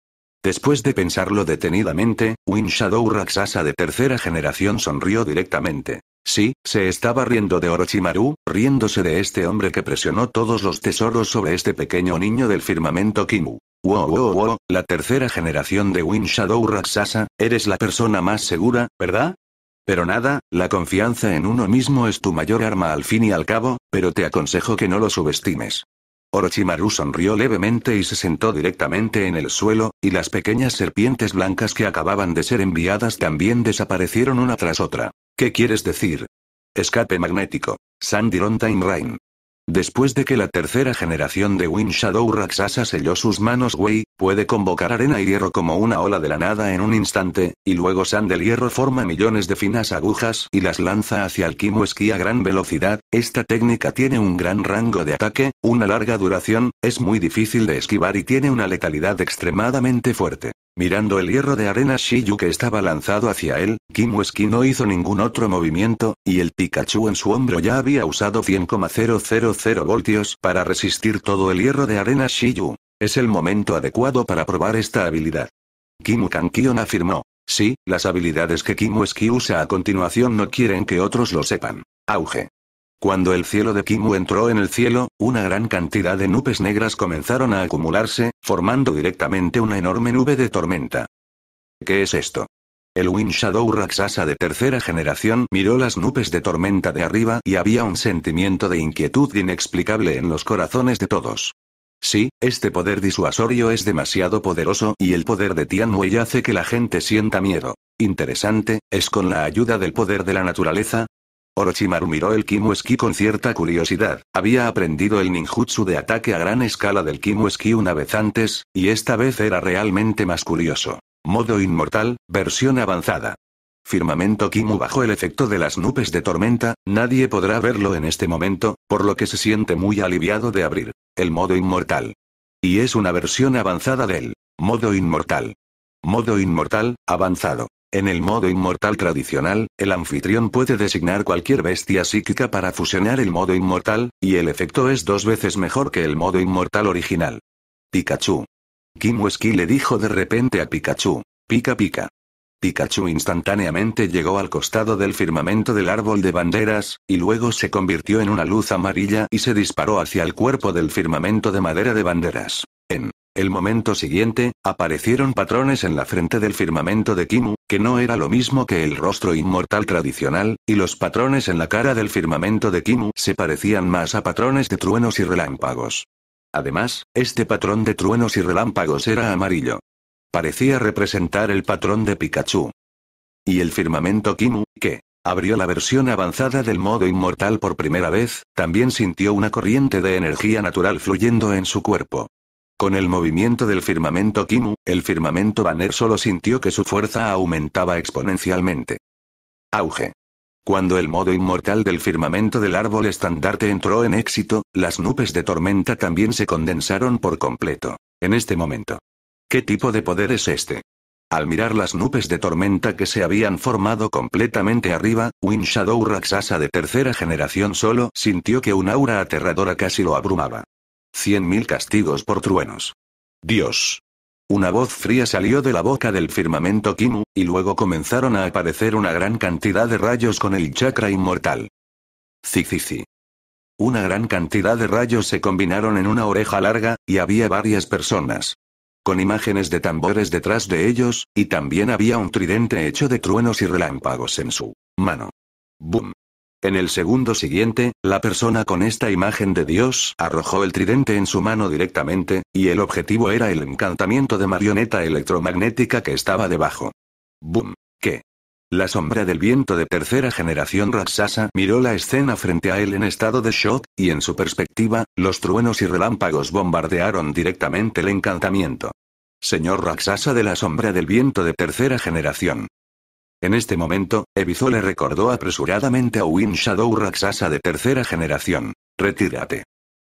Después de pensarlo detenidamente, Win Shadow Raksasa de tercera generación sonrió directamente. Sí, se estaba riendo de Orochimaru, riéndose de este hombre que presionó todos los tesoros sobre este pequeño niño del firmamento Kimu. Wow, wow, wow, la tercera generación de Win Shadow Raksasa, eres la persona más segura, ¿verdad? Pero nada, la confianza en uno mismo es tu mayor arma al fin y al cabo, pero te aconsejo que no lo subestimes. Orochimaru sonrió levemente y se sentó directamente en el suelo, y las pequeñas serpientes blancas que acababan de ser enviadas también desaparecieron una tras otra. ¿Qué quieres decir? Escape magnético. Sandiron Time Rain. Después de que la tercera generación de Wind Shadow Raksasa selló sus manos Wei, puede convocar arena y hierro como una ola de la nada en un instante, y luego Sandel del Hierro forma millones de finas agujas y las lanza hacia el Esquí a gran velocidad, esta técnica tiene un gran rango de ataque, una larga duración, es muy difícil de esquivar y tiene una letalidad extremadamente fuerte. Mirando el hierro de arena Shiyu que estaba lanzado hacia él, Kimweski no hizo ningún otro movimiento, y el Pikachu en su hombro ya había usado 100,000 voltios para resistir todo el hierro de arena Shiyu. Es el momento adecuado para probar esta habilidad. Kimu Kankion afirmó. Sí, las habilidades que Kimweski usa a continuación no quieren que otros lo sepan. Auge. Cuando el cielo de Kimu entró en el cielo, una gran cantidad de nubes negras comenzaron a acumularse, formando directamente una enorme nube de tormenta. ¿Qué es esto? El Wind Shadow Raksasa de tercera generación miró las nubes de tormenta de arriba y había un sentimiento de inquietud inexplicable en los corazones de todos. Sí, este poder disuasorio es demasiado poderoso y el poder de Tianwei hace que la gente sienta miedo. Interesante, es con la ayuda del poder de la naturaleza, Orochimaru miró el Kimweski con cierta curiosidad, había aprendido el ninjutsu de ataque a gran escala del Kimweski una vez antes, y esta vez era realmente más curioso. Modo inmortal, versión avanzada. Firmamento Kimu bajo el efecto de las nubes de tormenta, nadie podrá verlo en este momento, por lo que se siente muy aliviado de abrir. El modo inmortal. Y es una versión avanzada del modo inmortal. Modo inmortal, avanzado. En el modo inmortal tradicional, el anfitrión puede designar cualquier bestia psíquica para fusionar el modo inmortal, y el efecto es dos veces mejor que el modo inmortal original. Pikachu. Kimuski le dijo de repente a Pikachu. Pica pica. Pikachu instantáneamente llegó al costado del firmamento del árbol de banderas, y luego se convirtió en una luz amarilla y se disparó hacia el cuerpo del firmamento de madera de banderas. En el momento siguiente, aparecieron patrones en la frente del firmamento de Kimu, que no era lo mismo que el rostro inmortal tradicional, y los patrones en la cara del firmamento de Kimu se parecían más a patrones de truenos y relámpagos. Además, este patrón de truenos y relámpagos era amarillo. Parecía representar el patrón de Pikachu. Y el firmamento Kimu, que abrió la versión avanzada del modo inmortal por primera vez, también sintió una corriente de energía natural fluyendo en su cuerpo. Con el movimiento del firmamento Kimu, el firmamento Banner solo sintió que su fuerza aumentaba exponencialmente. Auge. Cuando el modo inmortal del firmamento del árbol estandarte entró en éxito, las nubes de tormenta también se condensaron por completo. En este momento. ¿Qué tipo de poder es este? Al mirar las nubes de tormenta que se habían formado completamente arriba, Win Shadow Raksasa de tercera generación solo sintió que un aura aterradora casi lo abrumaba. Cien mil castigos por truenos. Dios. Una voz fría salió de la boca del firmamento Kimu, y luego comenzaron a aparecer una gran cantidad de rayos con el chakra inmortal. ci Una gran cantidad de rayos se combinaron en una oreja larga, y había varias personas. Con imágenes de tambores detrás de ellos, y también había un tridente hecho de truenos y relámpagos en su mano. Boom. En el segundo siguiente, la persona con esta imagen de Dios arrojó el tridente en su mano directamente, y el objetivo era el encantamiento de marioneta electromagnética que estaba debajo. ¡Bum! ¿Qué? La sombra del viento de tercera generación Raksasa miró la escena frente a él en estado de shock, y en su perspectiva, los truenos y relámpagos bombardearon directamente el encantamiento. Señor Raksasa de la sombra del viento de tercera generación. En este momento, Ebizo le recordó apresuradamente a Win Shadow Raksasa de tercera generación. Retírate.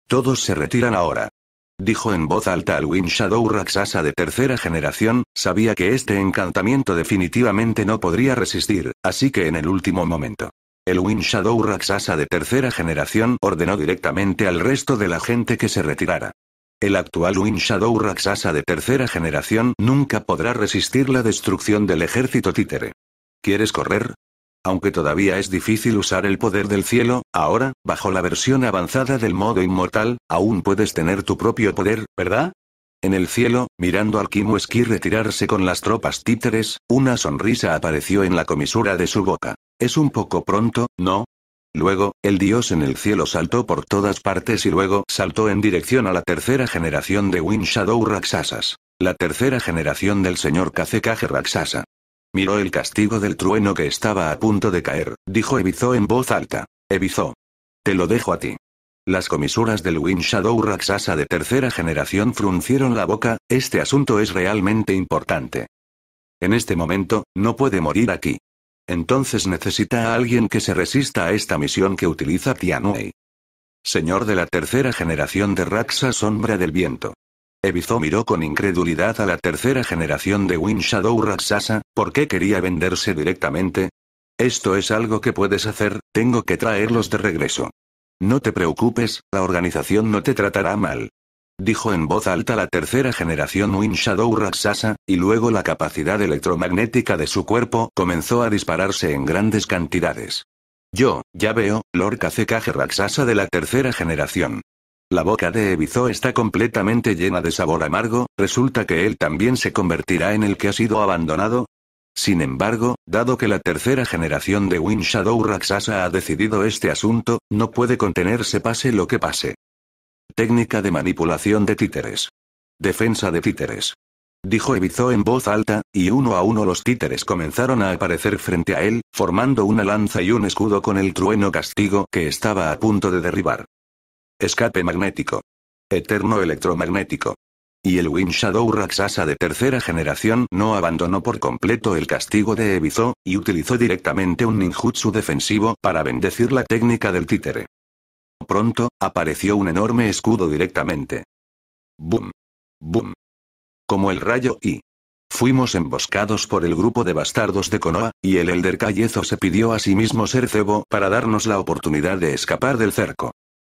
Todos se retiran ahora. Dijo en voz alta al Win Shadow Raksasa de tercera generación, sabía que este encantamiento definitivamente no podría resistir, así que en el último momento. El Win Shadow Raksasa de tercera generación ordenó directamente al resto de la gente que se retirara. El actual Win Shadow Raksasa de tercera generación nunca podrá resistir la destrucción del ejército títere. ¿Quieres correr? Aunque todavía es difícil usar el poder del cielo, ahora, bajo la versión avanzada del modo inmortal, aún puedes tener tu propio poder, ¿verdad? En el cielo, mirando al Eski retirarse con las tropas títeres, una sonrisa apareció en la comisura de su boca. Es un poco pronto, ¿no? Luego, el dios en el cielo saltó por todas partes y luego saltó en dirección a la tercera generación de Wind Shadow Raksasas. La tercera generación del señor Kazekage Raksasa. Miró el castigo del trueno que estaba a punto de caer, dijo Ebizo en voz alta. Ebizo. Te lo dejo a ti. Las comisuras del Win Shadow Raxasa de tercera generación fruncieron la boca, este asunto es realmente importante. En este momento, no puede morir aquí. Entonces necesita a alguien que se resista a esta misión que utiliza Tianwei. Señor de la tercera generación de Raksa Sombra del Viento. Ebizo miró con incredulidad a la tercera generación de Wind Shadow Raksasa, ¿por qué quería venderse directamente? Esto es algo que puedes hacer, tengo que traerlos de regreso. No te preocupes, la organización no te tratará mal. Dijo en voz alta la tercera generación Wind Shadow Raksasa, y luego la capacidad electromagnética de su cuerpo comenzó a dispararse en grandes cantidades. Yo, ya veo, Lord Kazekage Raksasa de la tercera generación. La boca de Ebizo está completamente llena de sabor amargo, resulta que él también se convertirá en el que ha sido abandonado. Sin embargo, dado que la tercera generación de Wind Shadow Raksasa ha decidido este asunto, no puede contenerse pase lo que pase. Técnica de manipulación de títeres. Defensa de títeres. Dijo Ebizo en voz alta, y uno a uno los títeres comenzaron a aparecer frente a él, formando una lanza y un escudo con el trueno castigo que estaba a punto de derribar. Escape magnético. Eterno electromagnético. Y el Wind Shadow Raksasa de tercera generación no abandonó por completo el castigo de Ebizo, y utilizó directamente un ninjutsu defensivo para bendecir la técnica del títere. Pronto, apareció un enorme escudo directamente. ¡Bum! ¡Bum! Como el rayo y... Fuimos emboscados por el grupo de bastardos de Konoha, y el Elder Callezo se pidió a sí mismo ser cebo para darnos la oportunidad de escapar del cerco.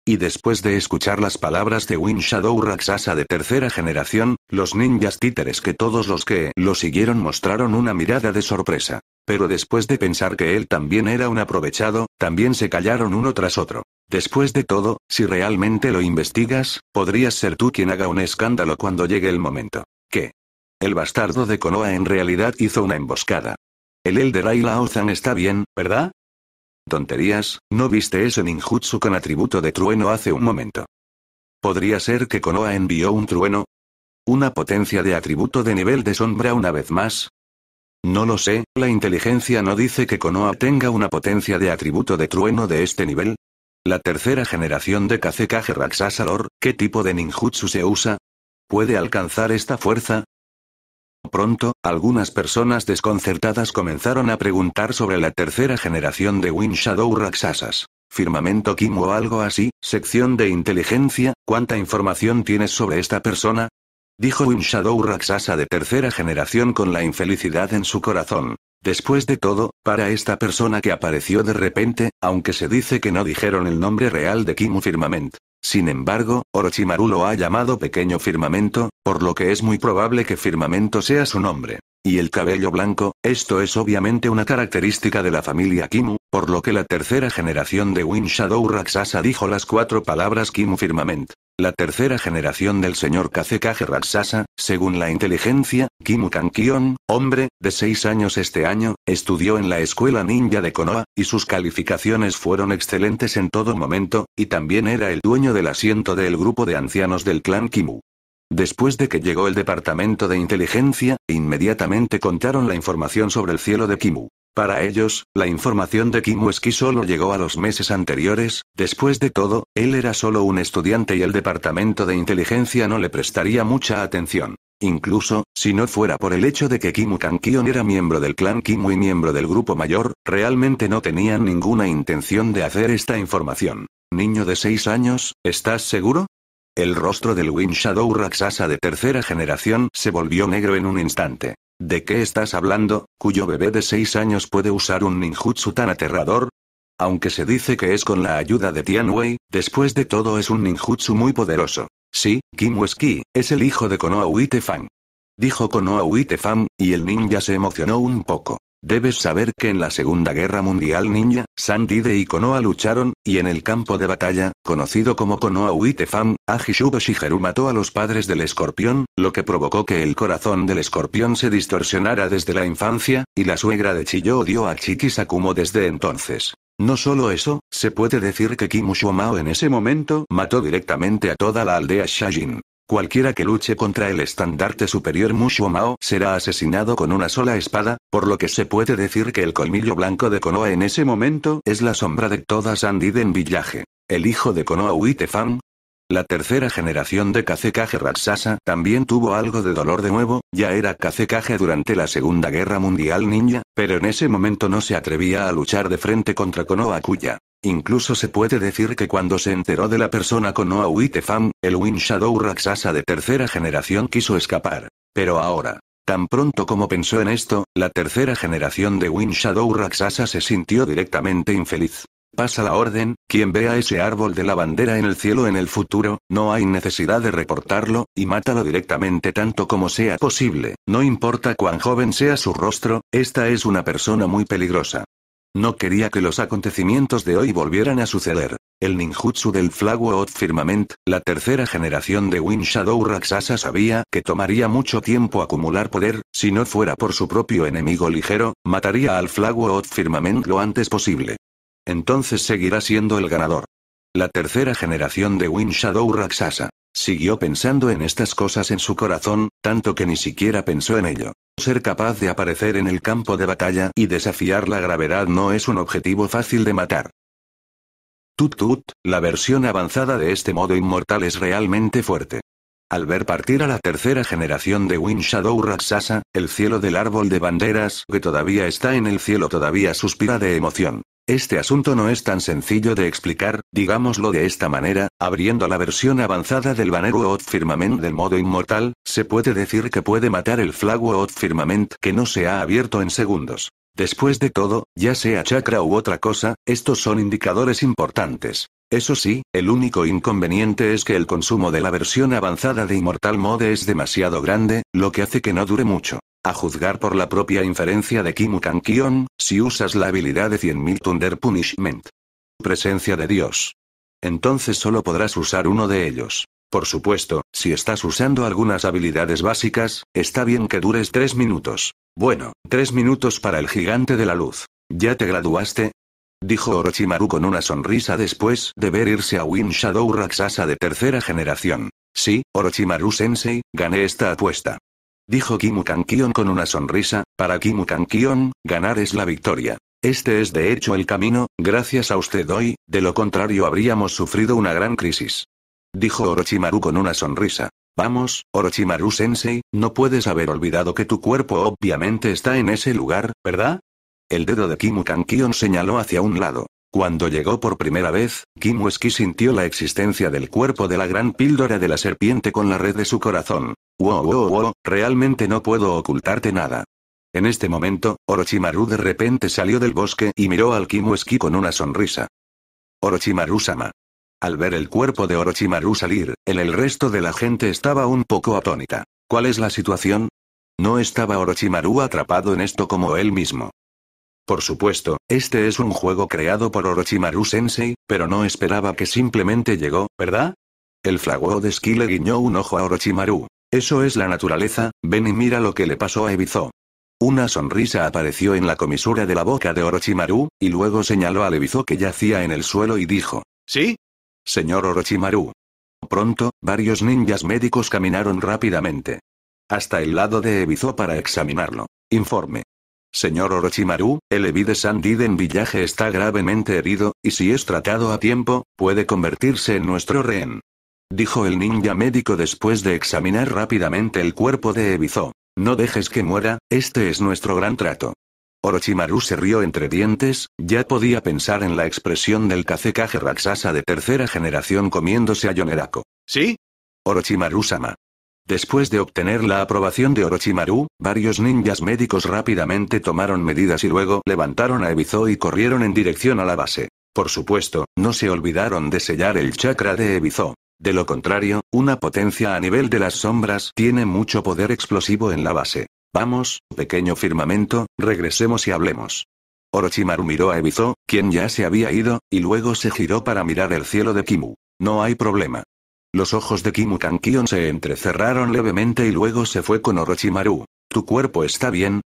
Y después de escuchar las palabras de Win Shadow Raksasa de tercera generación, los ninjas títeres que todos los que lo siguieron mostraron una mirada de sorpresa. Pero después de pensar que él también era un aprovechado, también se callaron uno tras otro. Después de todo, si realmente lo investigas, podrías ser tú quien haga un escándalo cuando llegue el momento. ¿Qué? El bastardo de Konoha en realidad hizo una emboscada. El Elder y Ozan está bien, ¿verdad? Tonterías, ¿no viste ese ninjutsu con atributo de trueno hace un momento? ¿Podría ser que Konoha envió un trueno? ¿Una potencia de atributo de nivel de sombra una vez más? No lo sé, la inteligencia no dice que Konoha tenga una potencia de atributo de trueno de este nivel. La tercera generación de Kazekage Raksasalor, ¿qué tipo de ninjutsu se usa? ¿Puede alcanzar esta fuerza? Pronto, algunas personas desconcertadas comenzaron a preguntar sobre la tercera generación de Wind Shadow Raksasas. Firmamento Kim o algo así, sección de inteligencia, ¿cuánta información tienes sobre esta persona? Dijo Win Shadow Raksasa de tercera generación con la infelicidad en su corazón. Después de todo, para esta persona que apareció de repente, aunque se dice que no dijeron el nombre real de Kimu Firmament, sin embargo, Orochimaru lo ha llamado pequeño firmamento, por lo que es muy probable que firmamento sea su nombre y el cabello blanco, esto es obviamente una característica de la familia Kimu, por lo que la tercera generación de Wind Shadow Raksasa dijo las cuatro palabras Kimu firmament. La tercera generación del señor Kazekage Raksasa, según la inteligencia, Kimu Kankion, hombre, de seis años este año, estudió en la escuela ninja de Konoha, y sus calificaciones fueron excelentes en todo momento, y también era el dueño del asiento del grupo de ancianos del clan Kimu. Después de que llegó el departamento de inteligencia, inmediatamente contaron la información sobre el cielo de Kimu. Para ellos, la información de es que solo llegó a los meses anteriores, después de todo, él era solo un estudiante y el departamento de inteligencia no le prestaría mucha atención. Incluso, si no fuera por el hecho de que Kimu Kankion era miembro del clan Kimu y miembro del grupo mayor, realmente no tenían ninguna intención de hacer esta información. Niño de 6 años, ¿estás seguro? El rostro del Wind Shadow Raksasa de tercera generación se volvió negro en un instante. ¿De qué estás hablando, cuyo bebé de seis años puede usar un ninjutsu tan aterrador? Aunque se dice que es con la ayuda de Wei, después de todo es un ninjutsu muy poderoso. Sí, Kim Weski, es el hijo de Konoha Uitefang. Dijo Konoha y el ninja se emocionó un poco. Debes saber que en la Segunda Guerra Mundial Ninja, Sandide y Konoha lucharon, y en el campo de batalla, conocido como Konoha Uitefam, Ajishugo Shigeru mató a los padres del escorpión, lo que provocó que el corazón del escorpión se distorsionara desde la infancia, y la suegra de Chiyo odió a Chiki Sakumo desde entonces. No solo eso, se puede decir que Kimushu Mao en ese momento mató directamente a toda la aldea Shajin. Cualquiera que luche contra el estandarte superior Mushu Mao será asesinado con una sola espada, por lo que se puede decir que el colmillo blanco de Konoha en ese momento es la sombra de toda Sandiden Villaje. El hijo de Konoha Wittefang. La tercera generación de Kazekage Raksasa también tuvo algo de dolor de nuevo, ya era Kazekage durante la Segunda Guerra Mundial ninja, pero en ese momento no se atrevía a luchar de frente contra Konoha Kuya. Incluso se puede decir que cuando se enteró de la persona Konoha Uitefam, el Wind Shadow Raksasa de tercera generación quiso escapar. Pero ahora, Tan pronto como pensó en esto, la tercera generación de Wind Shadow Raksasa se sintió directamente infeliz. Pasa la orden, quien vea ese árbol de la bandera en el cielo en el futuro, no hay necesidad de reportarlo, y mátalo directamente tanto como sea posible, no importa cuán joven sea su rostro, esta es una persona muy peligrosa. No quería que los acontecimientos de hoy volvieran a suceder. El ninjutsu del Flago Firmament, la tercera generación de Wind Shadow Raksasa sabía que tomaría mucho tiempo acumular poder, si no fuera por su propio enemigo ligero, mataría al Flago Firmament lo antes posible entonces seguirá siendo el ganador. La tercera generación de Wind Shadow Raksasa. Siguió pensando en estas cosas en su corazón, tanto que ni siquiera pensó en ello. Ser capaz de aparecer en el campo de batalla y desafiar la gravedad no es un objetivo fácil de matar. Tut Tut, la versión avanzada de este modo inmortal es realmente fuerte. Al ver partir a la tercera generación de Wind Shadow Raksasa, el cielo del árbol de banderas que todavía está en el cielo todavía suspira de emoción. Este asunto no es tan sencillo de explicar, digámoslo de esta manera, abriendo la versión avanzada del Banner Firmament del modo inmortal, se puede decir que puede matar el Flag Firmament que no se ha abierto en segundos. Después de todo, ya sea chakra u otra cosa, estos son indicadores importantes. Eso sí, el único inconveniente es que el consumo de la versión avanzada de Immortal Mode es demasiado grande, lo que hace que no dure mucho. A juzgar por la propia inferencia de Kimu Kankion, si usas la habilidad de 100.000 Thunder Punishment. Presencia de Dios. Entonces solo podrás usar uno de ellos. Por supuesto, si estás usando algunas habilidades básicas, está bien que dures 3 minutos. Bueno, 3 minutos para el gigante de la luz. ¿Ya te graduaste? Dijo Orochimaru con una sonrisa después de ver irse a Wind Shadow Raksasa de tercera generación. Sí, Orochimaru-sensei, gané esta apuesta. Dijo Kion con una sonrisa, para Kion, ganar es la victoria. Este es de hecho el camino, gracias a usted hoy, de lo contrario habríamos sufrido una gran crisis. Dijo Orochimaru con una sonrisa. Vamos, Orochimaru-sensei, no puedes haber olvidado que tu cuerpo obviamente está en ese lugar, ¿verdad? El dedo de Kimu Kankion señaló hacia un lado. Cuando llegó por primera vez, Kimu Eski sintió la existencia del cuerpo de la gran píldora de la serpiente con la red de su corazón. Wow, wow, wow, realmente no puedo ocultarte nada. En este momento, Orochimaru de repente salió del bosque y miró al Kimu Eski con una sonrisa. Orochimaru-sama. Al ver el cuerpo de Orochimaru salir, el resto de la gente estaba un poco atónita. ¿Cuál es la situación? No estaba Orochimaru atrapado en esto como él mismo. Por supuesto, este es un juego creado por Orochimaru Sensei, pero no esperaba que simplemente llegó, ¿verdad? El flagó de esquí le guiñó un ojo a Orochimaru. Eso es la naturaleza, ven y mira lo que le pasó a Ebizo. Una sonrisa apareció en la comisura de la boca de Orochimaru, y luego señaló al Ebizo que yacía en el suelo y dijo, ¿Sí? Señor Orochimaru. Pronto, varios ninjas médicos caminaron rápidamente. Hasta el lado de Ebizo para examinarlo. Informe. Señor Orochimaru, el Ebi de en Villaje está gravemente herido, y si es tratado a tiempo, puede convertirse en nuestro rehén. Dijo el ninja médico después de examinar rápidamente el cuerpo de Ebizo. No dejes que muera, este es nuestro gran trato. Orochimaru se rió entre dientes, ya podía pensar en la expresión del Kazekage Raksasa de tercera generación comiéndose a Yonerako. ¿Sí? Orochimaru-sama. Después de obtener la aprobación de Orochimaru, varios ninjas médicos rápidamente tomaron medidas y luego levantaron a Ebizo y corrieron en dirección a la base. Por supuesto, no se olvidaron de sellar el chakra de Ebizo. De lo contrario, una potencia a nivel de las sombras tiene mucho poder explosivo en la base. Vamos, pequeño firmamento, regresemos y hablemos. Orochimaru miró a Ebizo, quien ya se había ido, y luego se giró para mirar el cielo de Kimu. No hay problema. Los ojos de Kion se entrecerraron levemente y luego se fue con Orochimaru. ¿Tu cuerpo está bien?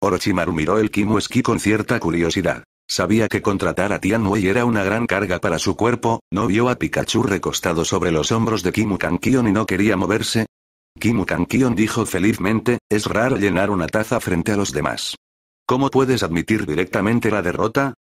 Orochimaru miró el Kimu Esqui con cierta curiosidad. Sabía que contratar a Tian Wei era una gran carga para su cuerpo, no vio a Pikachu recostado sobre los hombros de Kion y no quería moverse. Kion dijo felizmente, es raro llenar una taza frente a los demás. ¿Cómo puedes admitir directamente la derrota?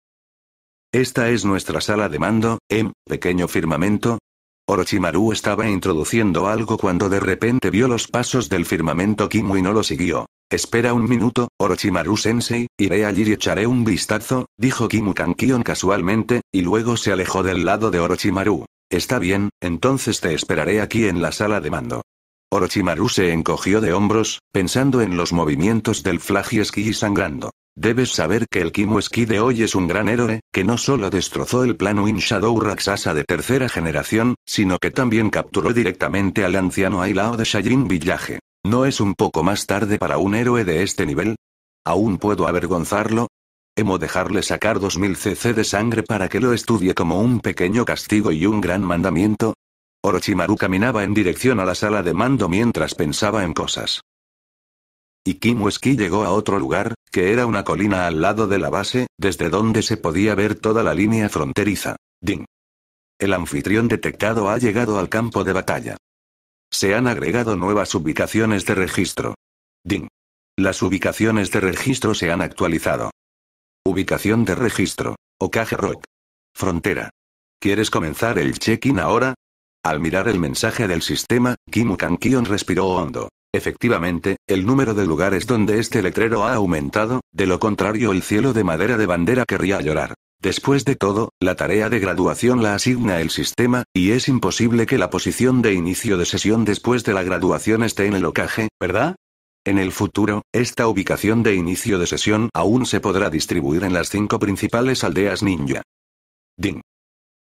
Esta es nuestra sala de mando, en, em, pequeño firmamento, Orochimaru estaba introduciendo algo cuando de repente vio los pasos del firmamento Kimu y no lo siguió. Espera un minuto, Orochimaru-sensei, iré allí y echaré un vistazo, dijo Kimu Kankion casualmente, y luego se alejó del lado de Orochimaru. Está bien, entonces te esperaré aquí en la sala de mando. Orochimaru se encogió de hombros, pensando en los movimientos del Flagieski y sangrando. Debes saber que el Kimuski de hoy es un gran héroe, que no solo destrozó el plano In Shadow Raksasa de tercera generación, sino que también capturó directamente al anciano Ailao de Shayin Village. ¿No es un poco más tarde para un héroe de este nivel? ¿Aún puedo avergonzarlo? Hemo dejarle sacar 2000 cc de sangre para que lo estudie como un pequeño castigo y un gran mandamiento. Orochimaru caminaba en dirección a la sala de mando mientras pensaba en cosas. Y Kimuski llegó a otro lugar, que era una colina al lado de la base, desde donde se podía ver toda la línea fronteriza. Ding. El anfitrión detectado ha llegado al campo de batalla. Se han agregado nuevas ubicaciones de registro. Ding. Las ubicaciones de registro se han actualizado. Ubicación de registro. Okage Rock. Frontera. ¿Quieres comenzar el check-in ahora? Al mirar el mensaje del sistema, Kimu Kankion respiró hondo. Efectivamente, el número de lugares donde este letrero ha aumentado, de lo contrario el cielo de madera de bandera querría llorar. Después de todo, la tarea de graduación la asigna el sistema, y es imposible que la posición de inicio de sesión después de la graduación esté en el ocaje, ¿verdad? En el futuro, esta ubicación de inicio de sesión aún se podrá distribuir en las cinco principales aldeas ninja. Ding.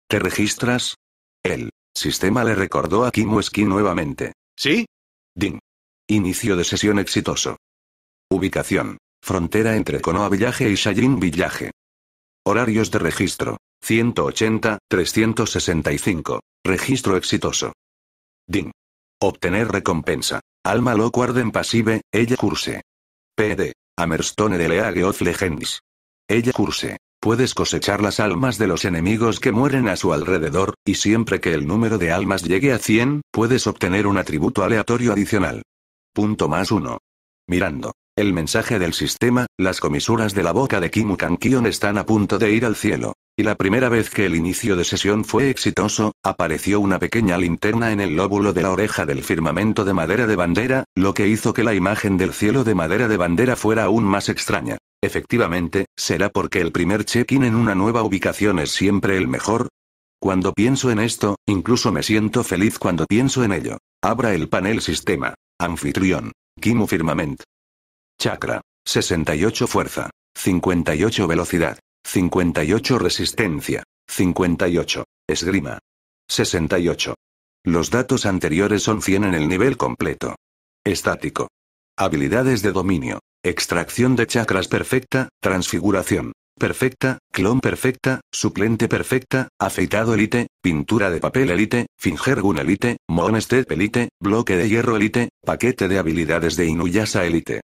¿Te registras? El sistema le recordó a Kim nuevamente. ¿Sí? Ding. Inicio de sesión exitoso. Ubicación. Frontera entre Konoha Villaje y Shayin Villaje. Horarios de registro. 180, 365. Registro exitoso. Ding. Obtener recompensa. Alma Arden pasive. ella curse. PD. Amerstone de League of Legends. Ella curse. Puedes cosechar las almas de los enemigos que mueren a su alrededor, y siempre que el número de almas llegue a 100, puedes obtener un atributo aleatorio adicional. Punto más uno. Mirando. El mensaje del sistema, las comisuras de la boca de Kim Kankion están a punto de ir al cielo. Y la primera vez que el inicio de sesión fue exitoso, apareció una pequeña linterna en el lóbulo de la oreja del firmamento de madera de bandera, lo que hizo que la imagen del cielo de madera de bandera fuera aún más extraña. Efectivamente, será porque el primer check-in en una nueva ubicación es siempre el mejor, cuando pienso en esto, incluso me siento feliz cuando pienso en ello. Abra el panel sistema. Anfitrión. Kimu Firmament. Chakra. 68 fuerza. 58 velocidad. 58 resistencia. 58. Esgrima. 68. Los datos anteriores son 100 en el nivel completo. Estático. Habilidades de dominio. Extracción de chakras perfecta, transfiguración perfecta, clon perfecta, suplente perfecta, afeitado elite, pintura de papel elite, finger gun elite, monestep elite, bloque de hierro elite, paquete de habilidades de Inuyasa elite.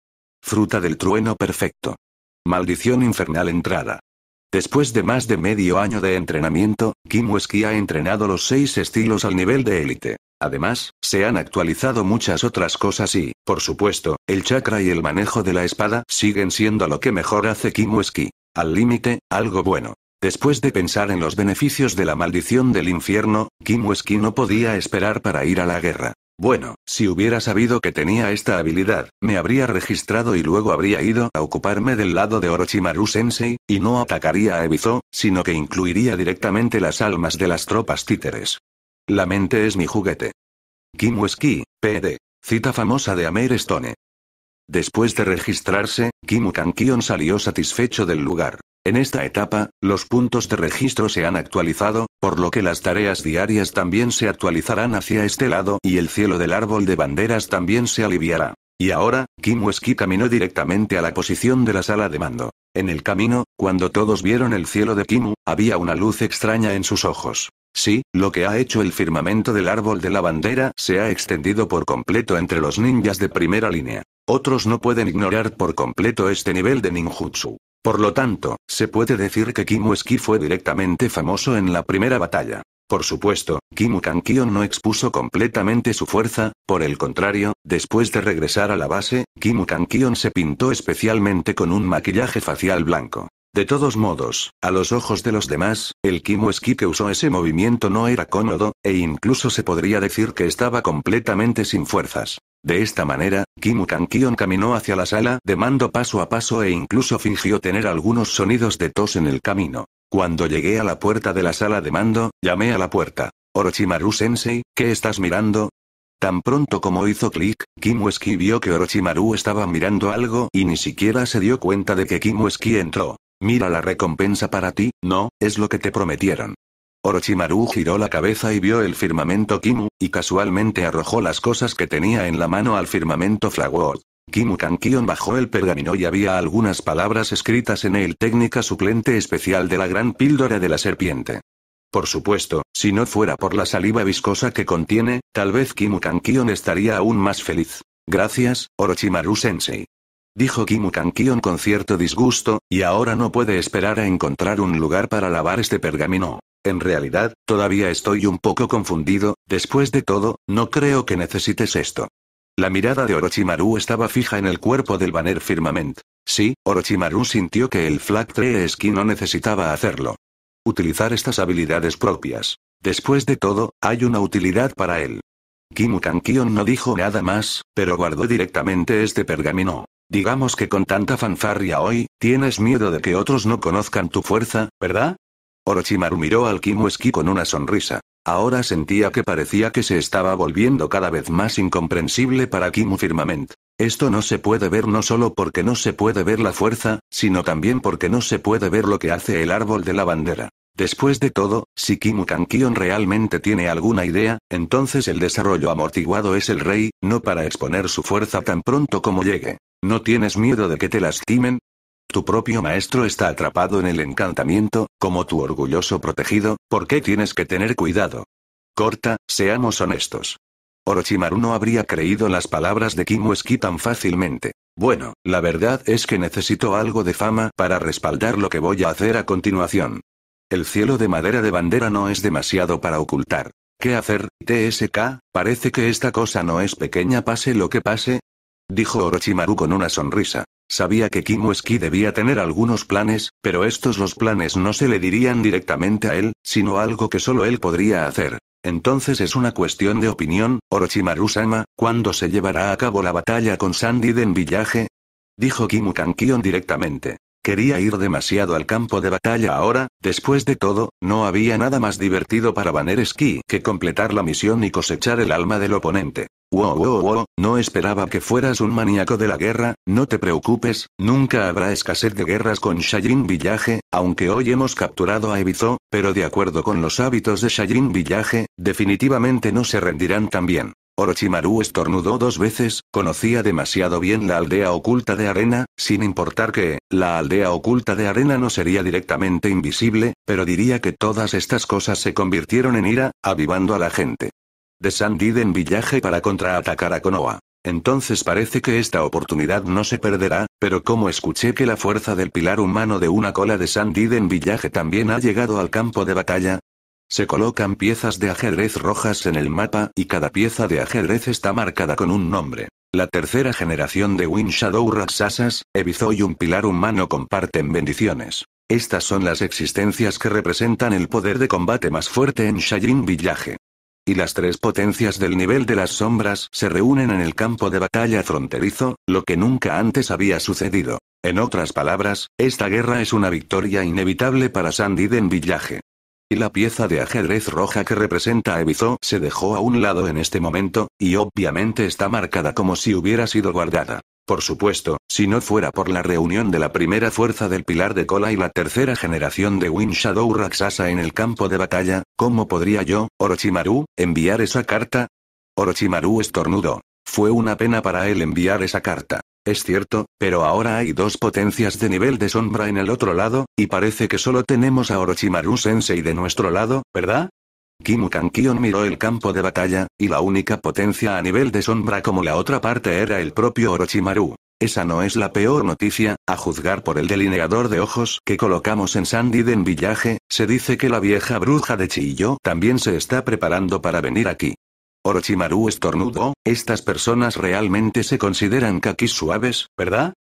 Fruta del trueno perfecto. Maldición infernal entrada. Después de más de medio año de entrenamiento, Kim Wesky ha entrenado los seis estilos al nivel de élite. Además, se han actualizado muchas otras cosas y, por supuesto, el chakra y el manejo de la espada siguen siendo lo que mejor hace Kim Wesky. Al límite, algo bueno. Después de pensar en los beneficios de la maldición del infierno, Kim Weski no podía esperar para ir a la guerra. Bueno, si hubiera sabido que tenía esta habilidad, me habría registrado y luego habría ido a ocuparme del lado de Orochimaru Sensei, y no atacaría a Ebizo, sino que incluiría directamente las almas de las tropas títeres. La mente es mi juguete. Kim Weski, PD. Cita famosa de Amer Stone. Después de registrarse, Kimu Kankion salió satisfecho del lugar. En esta etapa, los puntos de registro se han actualizado, por lo que las tareas diarias también se actualizarán hacia este lado y el cielo del árbol de banderas también se aliviará. Y ahora, Kim Weski caminó directamente a la posición de la sala de mando. En el camino, cuando todos vieron el cielo de Kimu, había una luz extraña en sus ojos. Sí, lo que ha hecho el firmamento del árbol de la bandera se ha extendido por completo entre los ninjas de primera línea. Otros no pueden ignorar por completo este nivel de ninjutsu. Por lo tanto, se puede decir que Kimu Ski fue directamente famoso en la primera batalla. Por supuesto, Kimu Kankion no expuso completamente su fuerza, por el contrario, después de regresar a la base, Kimu Kankion se pintó especialmente con un maquillaje facial blanco. De todos modos, a los ojos de los demás, el esquí que usó ese movimiento no era cómodo, e incluso se podría decir que estaba completamente sin fuerzas. De esta manera, Kimu Kankion caminó hacia la sala de mando paso a paso e incluso fingió tener algunos sonidos de tos en el camino. Cuando llegué a la puerta de la sala de mando, llamé a la puerta. Orochimaru Sensei, ¿qué estás mirando? Tan pronto como hizo clic, Kimueski vio que Orochimaru estaba mirando algo y ni siquiera se dio cuenta de que Kimueski entró. Mira la recompensa para ti, no, es lo que te prometieron. Orochimaru giró la cabeza y vio el firmamento Kimu, y casualmente arrojó las cosas que tenía en la mano al firmamento Flagwood. Kimu Kankion bajó el pergamino y había algunas palabras escritas en él técnica suplente especial de la gran píldora de la serpiente. Por supuesto, si no fuera por la saliva viscosa que contiene, tal vez Kimu Kankion estaría aún más feliz. Gracias, Orochimaru Sensei dijo Kimu Kankion con cierto disgusto, y ahora no puede esperar a encontrar un lugar para lavar este pergamino. En realidad, todavía estoy un poco confundido, después de todo, no creo que necesites esto. La mirada de Orochimaru estaba fija en el cuerpo del Banner Firmament. Sí, Orochimaru sintió que el Flag 3 que no necesitaba hacerlo. Utilizar estas habilidades propias. Después de todo, hay una utilidad para él. Kimu Kankion no dijo nada más, pero guardó directamente este pergamino. Digamos que con tanta fanfarria hoy, tienes miedo de que otros no conozcan tu fuerza, ¿verdad? Orochimaru miró al Kimueski con una sonrisa. Ahora sentía que parecía que se estaba volviendo cada vez más incomprensible para Kimu Firmament. Esto no se puede ver no solo porque no se puede ver la fuerza, sino también porque no se puede ver lo que hace el árbol de la bandera. Después de todo, si Kimu Kankion realmente tiene alguna idea, entonces el desarrollo amortiguado es el rey, no para exponer su fuerza tan pronto como llegue. ¿No tienes miedo de que te lastimen? Tu propio maestro está atrapado en el encantamiento, como tu orgulloso protegido, ¿por qué tienes que tener cuidado? Corta, seamos honestos. Orochimaru no habría creído las palabras de Kimueski tan fácilmente. Bueno, la verdad es que necesito algo de fama para respaldar lo que voy a hacer a continuación. El cielo de madera de bandera no es demasiado para ocultar. ¿Qué hacer, TSK? Parece que esta cosa no es pequeña pase lo que pase. Dijo Orochimaru con una sonrisa. Sabía que Kimuski debía tener algunos planes, pero estos los planes no se le dirían directamente a él, sino algo que solo él podría hacer. Entonces es una cuestión de opinión, Orochimaru-sama, ¿cuándo se llevará a cabo la batalla con Sandy en Villaje? Dijo Kimu Kankion directamente quería ir demasiado al campo de batalla ahora, después de todo, no había nada más divertido para Ski que completar la misión y cosechar el alma del oponente. Wow, wow, wow, no esperaba que fueras un maníaco de la guerra, no te preocupes, nunca habrá escasez de guerras con Shayin Villaje, aunque hoy hemos capturado a Ebizo, pero de acuerdo con los hábitos de Shayin Villaje, definitivamente no se rendirán tan bien. Orochimaru estornudó dos veces, conocía demasiado bien la aldea oculta de arena, sin importar que, la aldea oculta de arena no sería directamente invisible, pero diría que todas estas cosas se convirtieron en ira, avivando a la gente. De Sandiden Villaje para contraatacar a Konoha. Entonces parece que esta oportunidad no se perderá, pero como escuché que la fuerza del pilar humano de una cola de Sandiden Villaje también ha llegado al campo de batalla, se colocan piezas de ajedrez rojas en el mapa, y cada pieza de ajedrez está marcada con un nombre. La tercera generación de Wind Shadow Raksasas, Ebizo y un pilar humano comparten bendiciones. Estas son las existencias que representan el poder de combate más fuerte en Shayin Villaje. Y las tres potencias del nivel de las sombras se reúnen en el campo de batalla fronterizo, lo que nunca antes había sucedido. En otras palabras, esta guerra es una victoria inevitable para Sandiden Villaje. Y la pieza de ajedrez roja que representa a Ebizo se dejó a un lado en este momento, y obviamente está marcada como si hubiera sido guardada. Por supuesto, si no fuera por la reunión de la primera fuerza del Pilar de Cola y la tercera generación de Wind Shadow Raksasa en el campo de batalla, ¿cómo podría yo, Orochimaru, enviar esa carta? Orochimaru estornudó. Fue una pena para él enviar esa carta. Es cierto, pero ahora hay dos potencias de nivel de sombra en el otro lado, y parece que solo tenemos a Orochimaru Sensei de nuestro lado, ¿verdad? Kimu Kankion miró el campo de batalla, y la única potencia a nivel de sombra como la otra parte era el propio Orochimaru. Esa no es la peor noticia, a juzgar por el delineador de ojos que colocamos en Sandiden Villaje, se dice que la vieja bruja de Chiyo también se está preparando para venir aquí. Orochimaru estornudó, estas personas realmente se consideran kakis suaves, ¿verdad?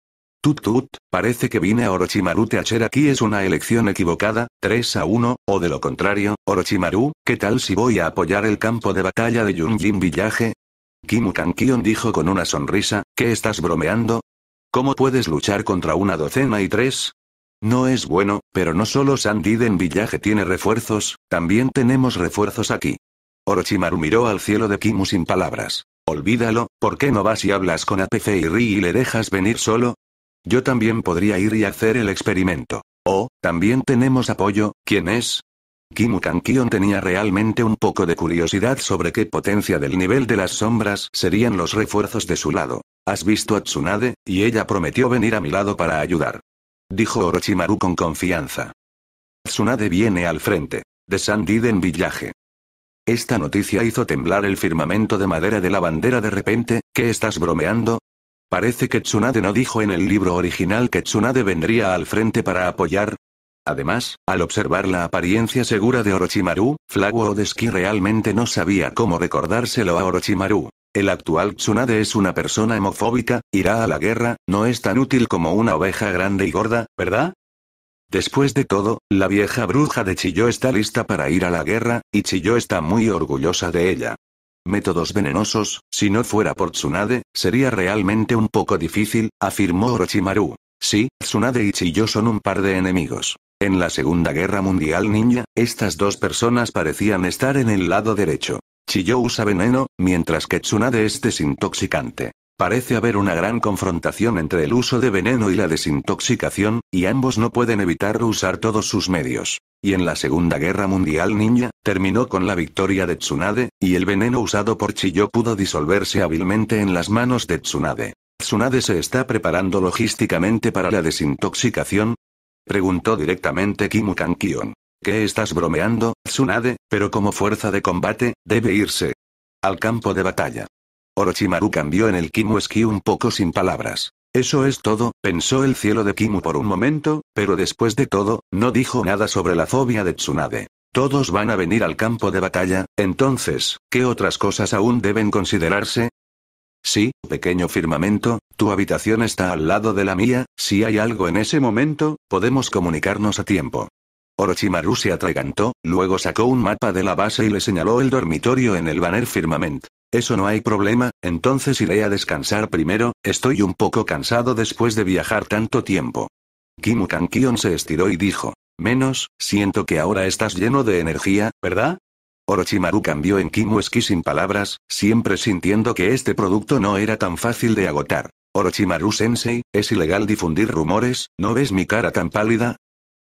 Tut tut, parece que vine a Orochimaru Teacher aquí es una elección equivocada, 3 a 1, o de lo contrario, Orochimaru, ¿qué tal si voy a apoyar el campo de batalla de Yunjin Villaje? Kimu Kankion dijo con una sonrisa, ¿qué estás bromeando? ¿Cómo puedes luchar contra una docena y tres? No es bueno, pero no solo Sandiden Villaje tiene refuerzos, también tenemos refuerzos aquí. Orochimaru miró al cielo de Kimu sin palabras. Olvídalo, ¿por qué no vas y hablas con APC y Ri y le dejas venir solo? Yo también podría ir y hacer el experimento. Oh, también tenemos apoyo, ¿quién es? Kimu Kankion tenía realmente un poco de curiosidad sobre qué potencia del nivel de las sombras serían los refuerzos de su lado. Has visto a Tsunade, y ella prometió venir a mi lado para ayudar. Dijo Orochimaru con confianza. Tsunade viene al frente. De Sandiden Villaje. Esta noticia hizo temblar el firmamento de madera de la bandera de repente, ¿qué estás bromeando? Parece que Tsunade no dijo en el libro original que Tsunade vendría al frente para apoyar. Además, al observar la apariencia segura de Orochimaru, Flago Odeski realmente no sabía cómo recordárselo a Orochimaru. El actual Tsunade es una persona hemofóbica, irá a la guerra, no es tan útil como una oveja grande y gorda, ¿verdad? Después de todo, la vieja bruja de Chiyo está lista para ir a la guerra, y Chiyo está muy orgullosa de ella. Métodos venenosos, si no fuera por Tsunade, sería realmente un poco difícil, afirmó Orochimaru. Sí, Tsunade y Chiyo son un par de enemigos. En la Segunda Guerra Mundial Ninja, estas dos personas parecían estar en el lado derecho. Chiyo usa veneno, mientras que Tsunade es desintoxicante. Parece haber una gran confrontación entre el uso de veneno y la desintoxicación, y ambos no pueden evitar usar todos sus medios. Y en la Segunda Guerra Mundial Ninja, terminó con la victoria de Tsunade, y el veneno usado por Chiyo pudo disolverse hábilmente en las manos de Tsunade. ¿Tsunade se está preparando logísticamente para la desintoxicación? Preguntó directamente Kimu Kankion. ¿Qué estás bromeando, Tsunade? Pero como fuerza de combate, debe irse al campo de batalla. Orochimaru cambió en el Kimu Esquí un poco sin palabras. Eso es todo, pensó el cielo de Kimu por un momento, pero después de todo, no dijo nada sobre la fobia de Tsunade. Todos van a venir al campo de batalla, entonces, ¿qué otras cosas aún deben considerarse? Sí, pequeño firmamento, tu habitación está al lado de la mía, si hay algo en ese momento, podemos comunicarnos a tiempo. Orochimaru se atragantó, luego sacó un mapa de la base y le señaló el dormitorio en el banner firmament. Eso no hay problema, entonces iré a descansar primero, estoy un poco cansado después de viajar tanto tiempo. Kimu Kankion se estiró y dijo. Menos, siento que ahora estás lleno de energía, ¿verdad? Orochimaru cambió en Kimu Eski sin palabras, siempre sintiendo que este producto no era tan fácil de agotar. Orochimaru sensei, es ilegal difundir rumores, ¿no ves mi cara tan pálida?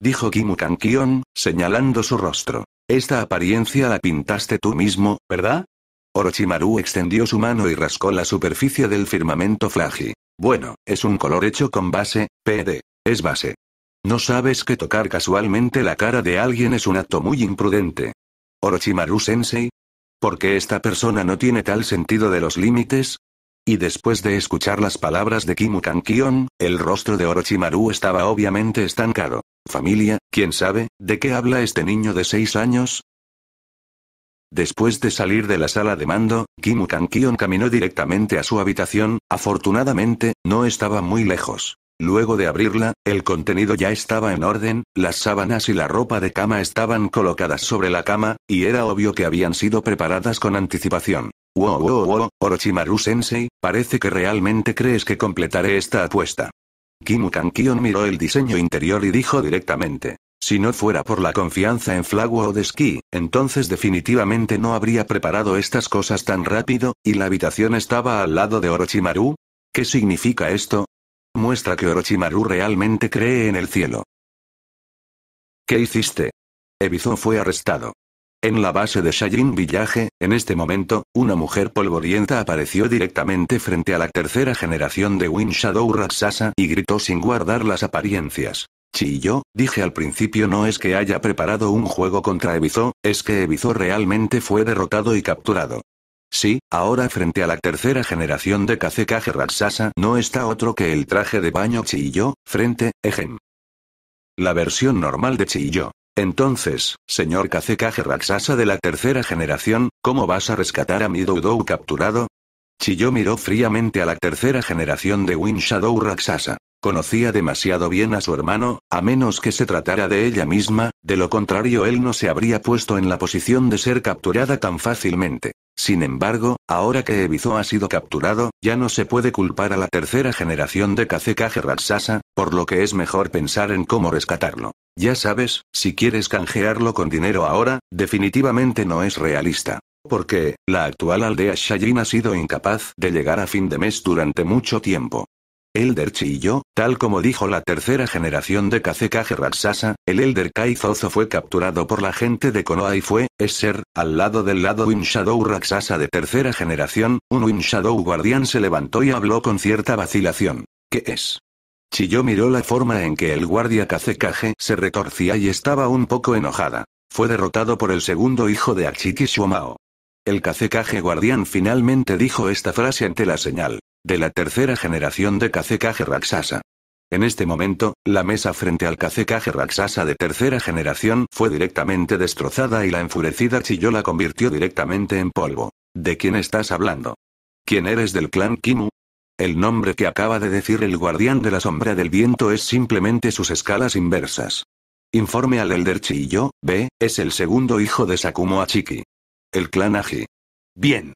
Dijo Kimu Kankion, señalando su rostro. Esta apariencia la pintaste tú mismo, ¿verdad? Orochimaru extendió su mano y rascó la superficie del firmamento flagi. Bueno, es un color hecho con base, PD. Es base. No sabes que tocar casualmente la cara de alguien es un acto muy imprudente. Orochimaru Sensei. ¿Por qué esta persona no tiene tal sentido de los límites? Y después de escuchar las palabras de Kimu Kankyon, el rostro de Orochimaru estaba obviamente estancado. Familia, quién sabe, ¿de qué habla este niño de seis años? Después de salir de la sala de mando, Kimu Kankyon caminó directamente a su habitación, afortunadamente, no estaba muy lejos. Luego de abrirla, el contenido ya estaba en orden, las sábanas y la ropa de cama estaban colocadas sobre la cama, y era obvio que habían sido preparadas con anticipación. Wow, wow, wow, Orochimaru Sensei, parece que realmente crees que completaré esta apuesta. Kimu Kankion miró el diseño interior y dijo directamente. Si no fuera por la confianza en Flago o entonces definitivamente no habría preparado estas cosas tan rápido, y la habitación estaba al lado de Orochimaru. ¿Qué significa esto? Muestra que Orochimaru realmente cree en el cielo. ¿Qué hiciste? Ebizo fue arrestado. En la base de Shayin Village, en este momento, una mujer polvorienta apareció directamente frente a la tercera generación de Wind Shadow Raksasa y gritó sin guardar las apariencias. Chiyo, dije al principio no es que haya preparado un juego contra Ebizo, es que Ebizo realmente fue derrotado y capturado. Sí, ahora frente a la tercera generación de Kazekage Raksasa no está otro que el traje de baño Chiyo, frente, Ejem. La versión normal de Chiyo. Entonces, señor Kazekage Raksasa de la tercera generación, ¿cómo vas a rescatar a mi Doudou capturado? Chiyo miró fríamente a la tercera generación de Wind Shadow Raksasa. Conocía demasiado bien a su hermano, a menos que se tratara de ella misma, de lo contrario él no se habría puesto en la posición de ser capturada tan fácilmente. Sin embargo, ahora que Ebizo ha sido capturado, ya no se puede culpar a la tercera generación de Kazekage Sasa, por lo que es mejor pensar en cómo rescatarlo. Ya sabes, si quieres canjearlo con dinero ahora, definitivamente no es realista. Porque, la actual aldea Shayin ha sido incapaz de llegar a fin de mes durante mucho tiempo. Elder Chiyo, tal como dijo la tercera generación de Kazekage Raksasa, el Elder Kai Zozo fue capturado por la gente de Konoa y fue, es ser, al lado del lado Win Shadow Raksasa de tercera generación, un Win Shadow guardián se levantó y habló con cierta vacilación. ¿Qué es? Chiyo miró la forma en que el guardia Kazekage se retorcía y estaba un poco enojada. Fue derrotado por el segundo hijo de Achiki El Kazekage guardián finalmente dijo esta frase ante la señal de la tercera generación de Kazekage Raksasa. En este momento, la mesa frente al Kazekage Raksasa de tercera generación fue directamente destrozada y la enfurecida Chiyo la convirtió directamente en polvo. ¿De quién estás hablando? ¿Quién eres del clan Kimu? El nombre que acaba de decir el guardián de la sombra del viento es simplemente sus escalas inversas. Informe al Elder Chiyo, B, es el segundo hijo de Sakumo Achiki. El clan Aji. Bien.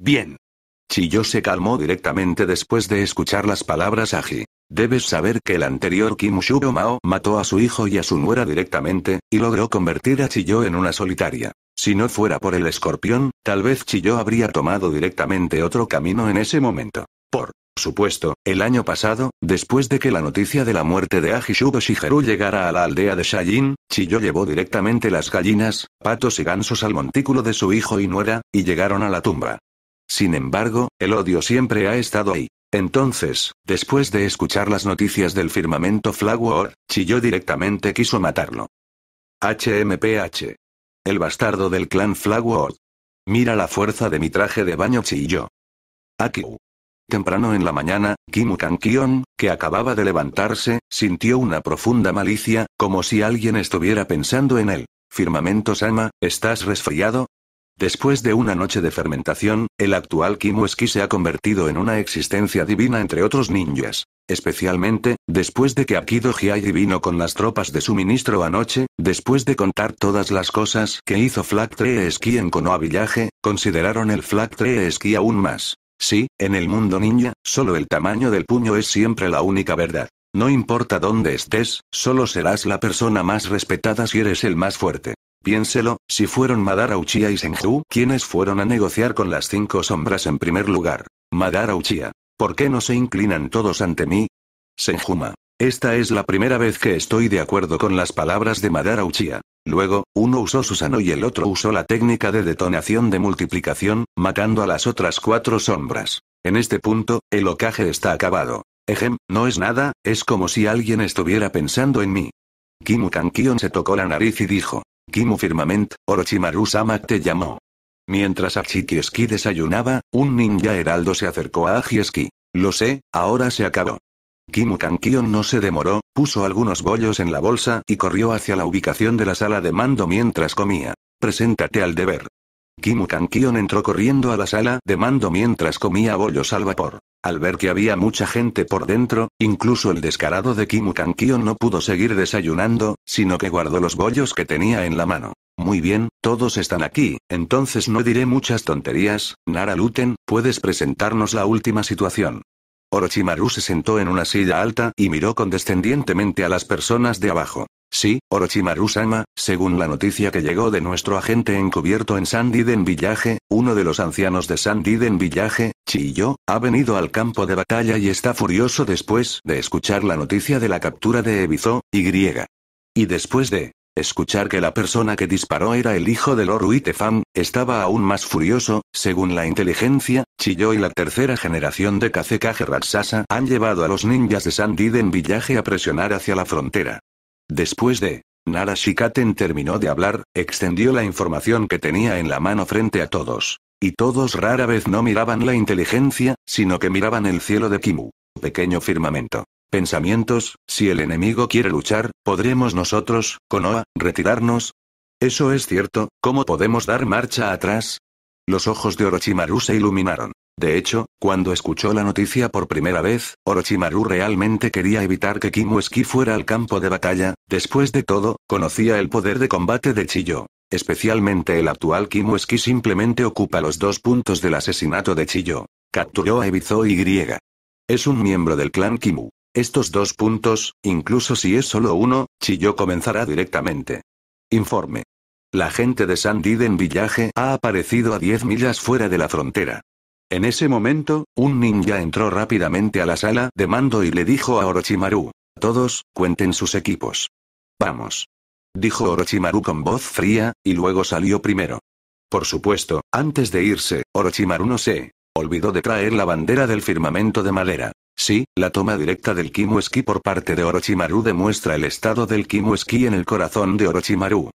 Bien. Chiyo se calmó directamente después de escuchar las palabras Aji. Debes saber que el anterior Kim Mao mató a su hijo y a su nuera directamente, y logró convertir a Chiyo en una solitaria. Si no fuera por el escorpión, tal vez Chiyo habría tomado directamente otro camino en ese momento. Por supuesto, el año pasado, después de que la noticia de la muerte de Aji shugo Shigeru llegara a la aldea de Shajin, Chiyo llevó directamente las gallinas, patos y gansos al montículo de su hijo y nuera, y llegaron a la tumba. Sin embargo, el odio siempre ha estado ahí. Entonces, después de escuchar las noticias del firmamento Flagwar, Chiyo directamente quiso matarlo. HMPH. El bastardo del clan Flagwar. Mira la fuerza de mi traje de baño Chiyo. Akiu. Temprano en la mañana, Kim Kankyon, que acababa de levantarse, sintió una profunda malicia, como si alguien estuviera pensando en él. Firmamento Sama, ¿estás resfriado? Después de una noche de fermentación, el actual Kimuski se ha convertido en una existencia divina entre otros ninjas. Especialmente, después de que Akido Gai vino con las tropas de suministro anoche, después de contar todas las cosas que hizo flak 3 Ski en Konoha consideraron el flak 3 Ski aún más. Sí, en el mundo ninja, solo el tamaño del puño es siempre la única verdad. No importa dónde estés, solo serás la persona más respetada si eres el más fuerte. Piénselo, si fueron Madara Uchiha y Senju quienes fueron a negociar con las cinco sombras en primer lugar. Madara Uchiha. ¿Por qué no se inclinan todos ante mí? Senjuma. Esta es la primera vez que estoy de acuerdo con las palabras de Madara Uchiha. Luego, uno usó Susano y el otro usó la técnica de detonación de multiplicación, matando a las otras cuatro sombras. En este punto, el ocaje está acabado. Ejem, no es nada, es como si alguien estuviera pensando en mí. Kimu Kankion se tocó la nariz y dijo, Kimu Firmament, Orochimaru-sama te llamó. Mientras Achikiski desayunaba, un ninja heraldo se acercó a Ajiski. Lo sé, ahora se acabó. Kimu Kankion no se demoró, puso algunos bollos en la bolsa y corrió hacia la ubicación de la sala de mando mientras comía. Preséntate al deber. Kimu Kankion entró corriendo a la sala de mando mientras comía bollos al vapor. Al ver que había mucha gente por dentro, incluso el descarado de Kimu Kankyo no pudo seguir desayunando, sino que guardó los bollos que tenía en la mano. Muy bien, todos están aquí, entonces no diré muchas tonterías, Nara Luten, puedes presentarnos la última situación. Orochimaru se sentó en una silla alta y miró condescendientemente a las personas de abajo. Sí, Orochimaru-sama, según la noticia que llegó de nuestro agente encubierto en Sandiden Villaje, uno de los ancianos de Sandiden Villaje, Chiyo, ha venido al campo de batalla y está furioso después de escuchar la noticia de la captura de Ebizo, Y. Y después de escuchar que la persona que disparó era el hijo de y Tefam, estaba aún más furioso, según la inteligencia, Chiyo y la tercera generación de Kazekage Ratsasa han llevado a los ninjas de Sandiden Villaje a presionar hacia la frontera. Después de... Nara Shikaten terminó de hablar, extendió la información que tenía en la mano frente a todos. Y todos rara vez no miraban la inteligencia, sino que miraban el cielo de Kimu. Pequeño firmamento. Pensamientos, si el enemigo quiere luchar, ¿podremos nosotros, Konoha, retirarnos? Eso es cierto, ¿cómo podemos dar marcha atrás? Los ojos de Orochimaru se iluminaron. De hecho, cuando escuchó la noticia por primera vez, Orochimaru realmente quería evitar que Eski fuera al campo de batalla, después de todo, conocía el poder de combate de Chiyo. Especialmente el actual Eski simplemente ocupa los dos puntos del asesinato de Chiyo. Capturó a Ebizo Y. Es un miembro del clan Kimu. Estos dos puntos, incluso si es solo uno, Chiyo comenzará directamente. Informe. La gente de Sandiden Villaje ha aparecido a 10 millas fuera de la frontera. En ese momento, un ninja entró rápidamente a la sala de mando y le dijo a Orochimaru. Todos, cuenten sus equipos. Vamos. Dijo Orochimaru con voz fría, y luego salió primero. Por supuesto, antes de irse, Orochimaru no se olvidó de traer la bandera del firmamento de madera. Sí, la toma directa del Kimuski por parte de Orochimaru demuestra el estado del Kimuski en el corazón de Orochimaru.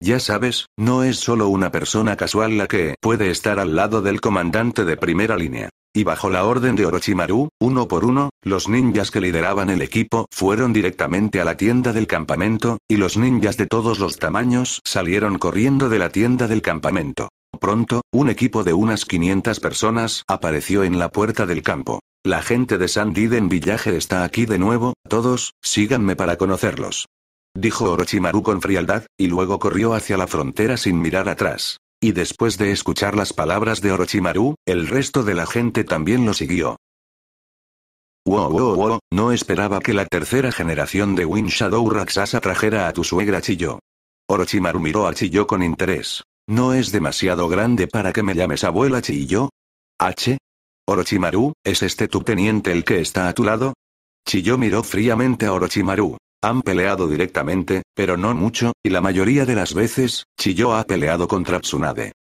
Ya sabes, no es solo una persona casual la que puede estar al lado del comandante de primera línea. Y bajo la orden de Orochimaru, uno por uno, los ninjas que lideraban el equipo fueron directamente a la tienda del campamento, y los ninjas de todos los tamaños salieron corriendo de la tienda del campamento. Pronto, un equipo de unas 500 personas apareció en la puerta del campo. La gente de Sandiden Villaje está aquí de nuevo, todos, síganme para conocerlos dijo Orochimaru con frialdad, y luego corrió hacia la frontera sin mirar atrás. Y después de escuchar las palabras de Orochimaru, el resto de la gente también lo siguió. Wow, wow, wow, no esperaba que la tercera generación de Wind Shadow Raksasa trajera a tu suegra Chiyo. Orochimaru miró a Chiyo con interés. ¿No es demasiado grande para que me llames abuela Chiyo? ¿H? Orochimaru, ¿es este tu teniente el que está a tu lado? Chiyo miró fríamente a Orochimaru. Han peleado directamente, pero no mucho, y la mayoría de las veces, Chiyo ha peleado contra Tsunade.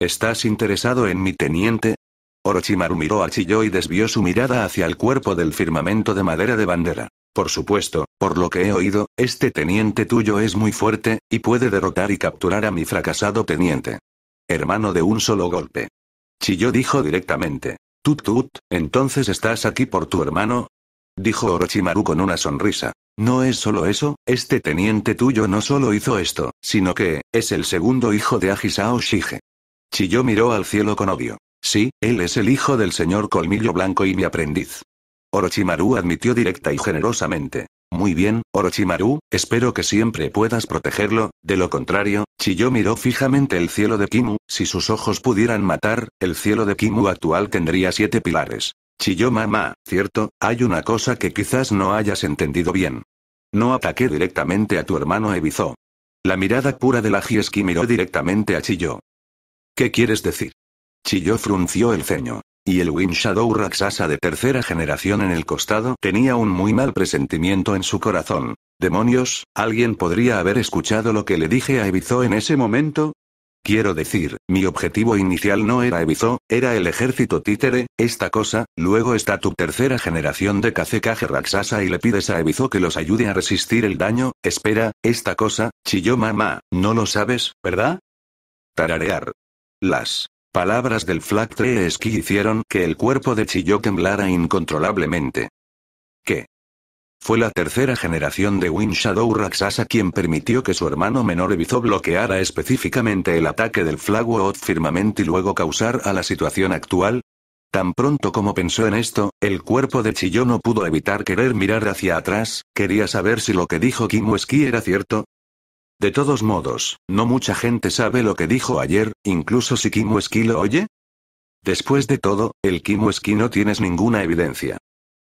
¿Estás interesado en mi teniente? Orochimaru miró a Chiyo y desvió su mirada hacia el cuerpo del firmamento de madera de bandera. Por supuesto, por lo que he oído, este teniente tuyo es muy fuerte, y puede derrotar y capturar a mi fracasado teniente. Hermano de un solo golpe. Chiyo dijo directamente. Tut tut, entonces estás aquí por tu hermano, dijo Orochimaru con una sonrisa. No es solo eso, este teniente tuyo no solo hizo esto, sino que, es el segundo hijo de Ajisao Shige. Chiyo miró al cielo con odio. Sí, él es el hijo del señor Colmillo Blanco y mi aprendiz. Orochimaru admitió directa y generosamente. Muy bien, Orochimaru, espero que siempre puedas protegerlo, de lo contrario, Chiyo miró fijamente el cielo de Kimu, si sus ojos pudieran matar, el cielo de Kimu actual tendría siete pilares. Chiyo mamá, cierto, hay una cosa que quizás no hayas entendido bien. No ataqué directamente a tu hermano Evizó. La mirada pura de la Gieski miró directamente a Chillo. ¿Qué quieres decir? Chiyo frunció el ceño. Y el Wind Shadow Raksasa de tercera generación en el costado tenía un muy mal presentimiento en su corazón. Demonios, alguien podría haber escuchado lo que le dije a Ebizo en ese momento, Quiero decir, mi objetivo inicial no era Ebizo, era el ejército títere, esta cosa, luego está tu tercera generación de Kazekage Raksasa y le pides a Ebizo que los ayude a resistir el daño, espera, esta cosa, Chiyo mamá, no lo sabes, ¿verdad? Tararear. Las palabras del Flag es que hicieron que el cuerpo de Chiyo temblara incontrolablemente. ¿Qué? Fue la tercera generación de Wind Shadow Raksasa quien permitió que su hermano menor Ebizo bloqueara específicamente el ataque del flagwood firmamente y luego causar a la situación actual. Tan pronto como pensó en esto, el cuerpo de Chiyo no pudo evitar querer mirar hacia atrás, quería saber si lo que dijo Kim Weski era cierto. De todos modos, no mucha gente sabe lo que dijo ayer, incluso si Kim Weski lo oye. Después de todo, el Kim Weski no tienes ninguna evidencia.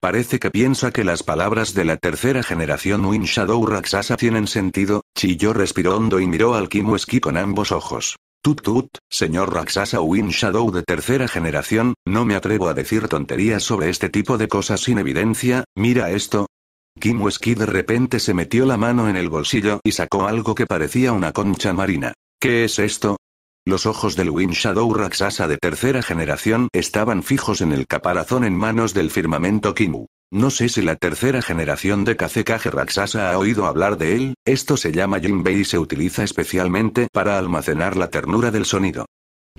Parece que piensa que las palabras de la tercera generación Win Shadow Raksasa tienen sentido, chilló respiró hondo y miró al Weski con ambos ojos. Tut tut, señor Raksasa Win Shadow de tercera generación, no me atrevo a decir tonterías sobre este tipo de cosas sin evidencia, mira esto. Weski de repente se metió la mano en el bolsillo y sacó algo que parecía una concha marina. ¿Qué es esto? Los ojos del Wind Shadow Raksasa de tercera generación estaban fijos en el caparazón en manos del firmamento Kimu. No sé si la tercera generación de Kazekage Raksasa ha oído hablar de él, esto se llama Jinbei y se utiliza especialmente para almacenar la ternura del sonido.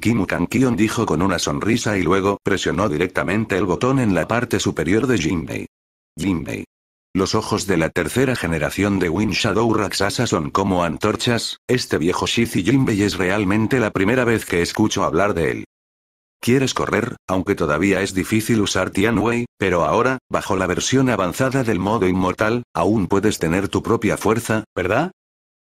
Kimu Kankion dijo con una sonrisa y luego presionó directamente el botón en la parte superior de Jinbei. Jinbei. Los ojos de la tercera generación de Wind Shadow Raksasa son como antorchas, este viejo Shizu Jinbei es realmente la primera vez que escucho hablar de él. Quieres correr, aunque todavía es difícil usar Tianwei, pero ahora, bajo la versión avanzada del modo inmortal, aún puedes tener tu propia fuerza, ¿verdad?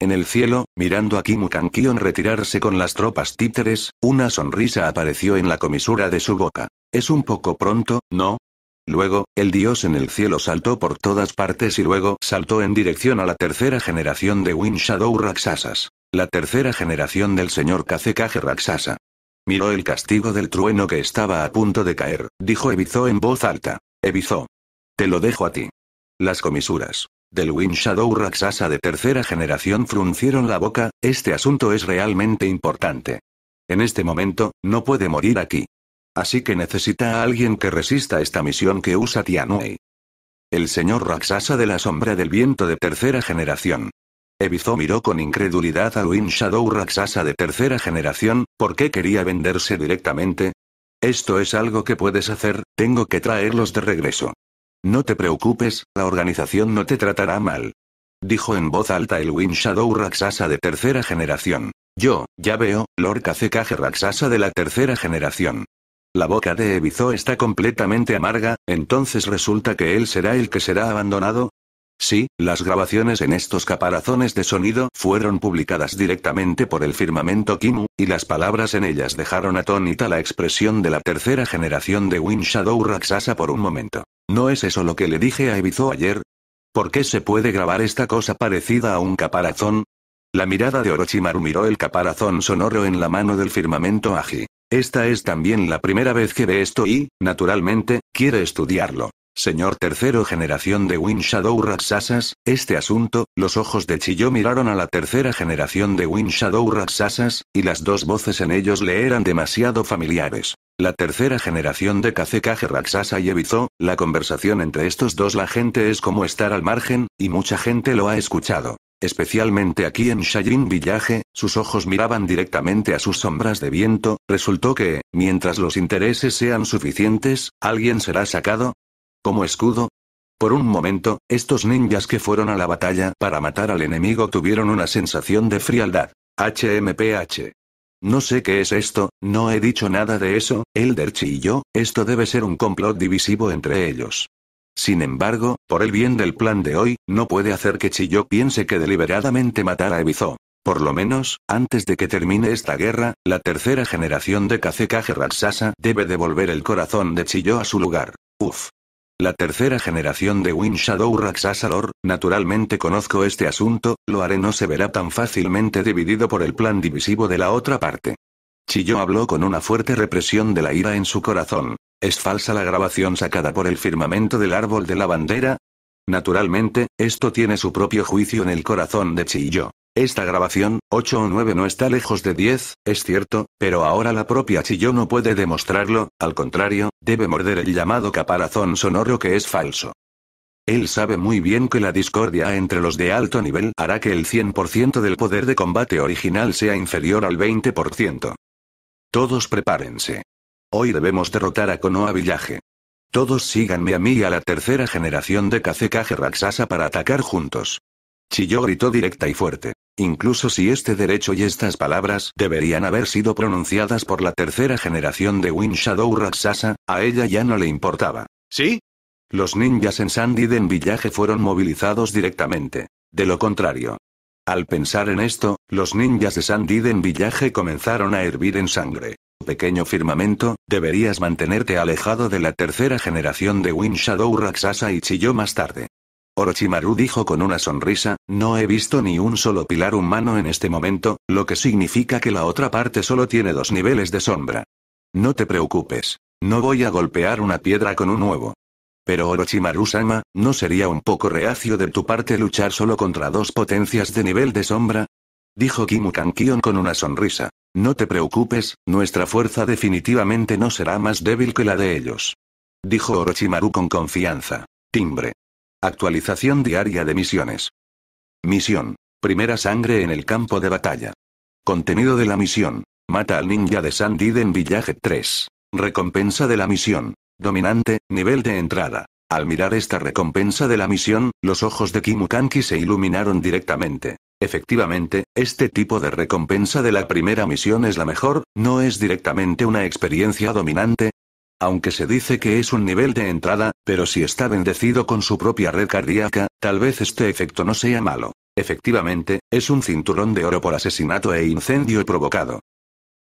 En el cielo, mirando a Kimu Kankion retirarse con las tropas títeres, una sonrisa apareció en la comisura de su boca. Es un poco pronto, ¿no? Luego, el dios en el cielo saltó por todas partes y luego saltó en dirección a la tercera generación de Wind Shadow Raksasas. La tercera generación del señor Kazekage Raksasa. Miró el castigo del trueno que estaba a punto de caer, dijo Ebizo en voz alta. Ebizo. Te lo dejo a ti. Las comisuras del Wind Shadow Raksasa de tercera generación fruncieron la boca, este asunto es realmente importante. En este momento, no puede morir aquí. Así que necesita a alguien que resista esta misión que usa Tianwei. El señor Raksasa de la sombra del viento de tercera generación. Ebizo miró con incredulidad a Win Shadow Raksasa de tercera generación, ¿por qué quería venderse directamente? Esto es algo que puedes hacer, tengo que traerlos de regreso. No te preocupes, la organización no te tratará mal. Dijo en voz alta el Win Shadow Raksasa de tercera generación. Yo, ya veo, Lord Kazekage Raksasa de la tercera generación. La boca de Ebizo está completamente amarga, entonces resulta que él será el que será abandonado. Sí, las grabaciones en estos caparazones de sonido fueron publicadas directamente por el firmamento Kimu, y las palabras en ellas dejaron atónita la expresión de la tercera generación de Wind Shadow Raksasa por un momento. ¿No es eso lo que le dije a Ebizo ayer? ¿Por qué se puede grabar esta cosa parecida a un caparazón? La mirada de Orochimaru miró el caparazón sonoro en la mano del firmamento Aji. Esta es también la primera vez que ve esto y, naturalmente, quiere estudiarlo. Señor tercero generación de Wind Shadow Raksasas, este asunto, los ojos de Chiyo miraron a la tercera generación de Wind Shadow Raksasas, y las dos voces en ellos le eran demasiado familiares. La tercera generación de Kazekage Raksasa y Ebizo, la conversación entre estos dos la gente es como estar al margen, y mucha gente lo ha escuchado. Especialmente aquí en Shayin Village, sus ojos miraban directamente a sus sombras de viento, resultó que, mientras los intereses sean suficientes, alguien será sacado. Como escudo, por un momento, estos ninjas que fueron a la batalla para matar al enemigo tuvieron una sensación de frialdad. HMPH. No sé qué es esto, no he dicho nada de eso, Chi y yo, esto debe ser un complot divisivo entre ellos. Sin embargo, por el bien del plan de hoy, no puede hacer que Chiyo piense que deliberadamente matará a Ebizo. Por lo menos, antes de que termine esta guerra, la tercera generación de Kazekage Raksasa debe devolver el corazón de Chiyo a su lugar. Uf. La tercera generación de Wind Shadow Raksasa naturalmente conozco este asunto, lo haré no se verá tan fácilmente dividido por el plan divisivo de la otra parte. Chiyo habló con una fuerte represión de la ira en su corazón. ¿Es falsa la grabación sacada por el firmamento del árbol de la bandera? Naturalmente, esto tiene su propio juicio en el corazón de Chiyo. Esta grabación, 8 o 9 no está lejos de 10, es cierto, pero ahora la propia Chillo no puede demostrarlo, al contrario, debe morder el llamado caparazón sonoro que es falso. Él sabe muy bien que la discordia entre los de alto nivel hará que el 100% del poder de combate original sea inferior al 20%. Todos prepárense. Hoy debemos derrotar a Konoha Villaje. Todos síganme a mí y a la tercera generación de Kazekage Raksasa para atacar juntos. Chiyo gritó directa y fuerte. Incluso si este derecho y estas palabras deberían haber sido pronunciadas por la tercera generación de Wind Shadow Raksasa, a ella ya no le importaba. ¿Sí? Los ninjas en Sandiden Villaje fueron movilizados directamente. De lo contrario. Al pensar en esto, los ninjas de Sandiden Villaje comenzaron a hervir en sangre pequeño firmamento, deberías mantenerte alejado de la tercera generación de Wind Shadow Raksasa y chilló más tarde. Orochimaru dijo con una sonrisa, no he visto ni un solo pilar humano en este momento, lo que significa que la otra parte solo tiene dos niveles de sombra. No te preocupes. No voy a golpear una piedra con un huevo. Pero Orochimaru-sama, ¿no sería un poco reacio de tu parte luchar solo contra dos potencias de nivel de sombra? Dijo Kimu Kankion con una sonrisa. No te preocupes, nuestra fuerza definitivamente no será más débil que la de ellos. Dijo Orochimaru con confianza. Timbre. Actualización diaria de misiones. Misión. Primera sangre en el campo de batalla. Contenido de la misión. Mata al ninja de en Village 3. Recompensa de la misión. Dominante, nivel de entrada. Al mirar esta recompensa de la misión, los ojos de Kimukanki se iluminaron directamente. Efectivamente, este tipo de recompensa de la primera misión es la mejor, no es directamente una experiencia dominante. Aunque se dice que es un nivel de entrada, pero si está bendecido con su propia red cardíaca, tal vez este efecto no sea malo. Efectivamente, es un cinturón de oro por asesinato e incendio provocado.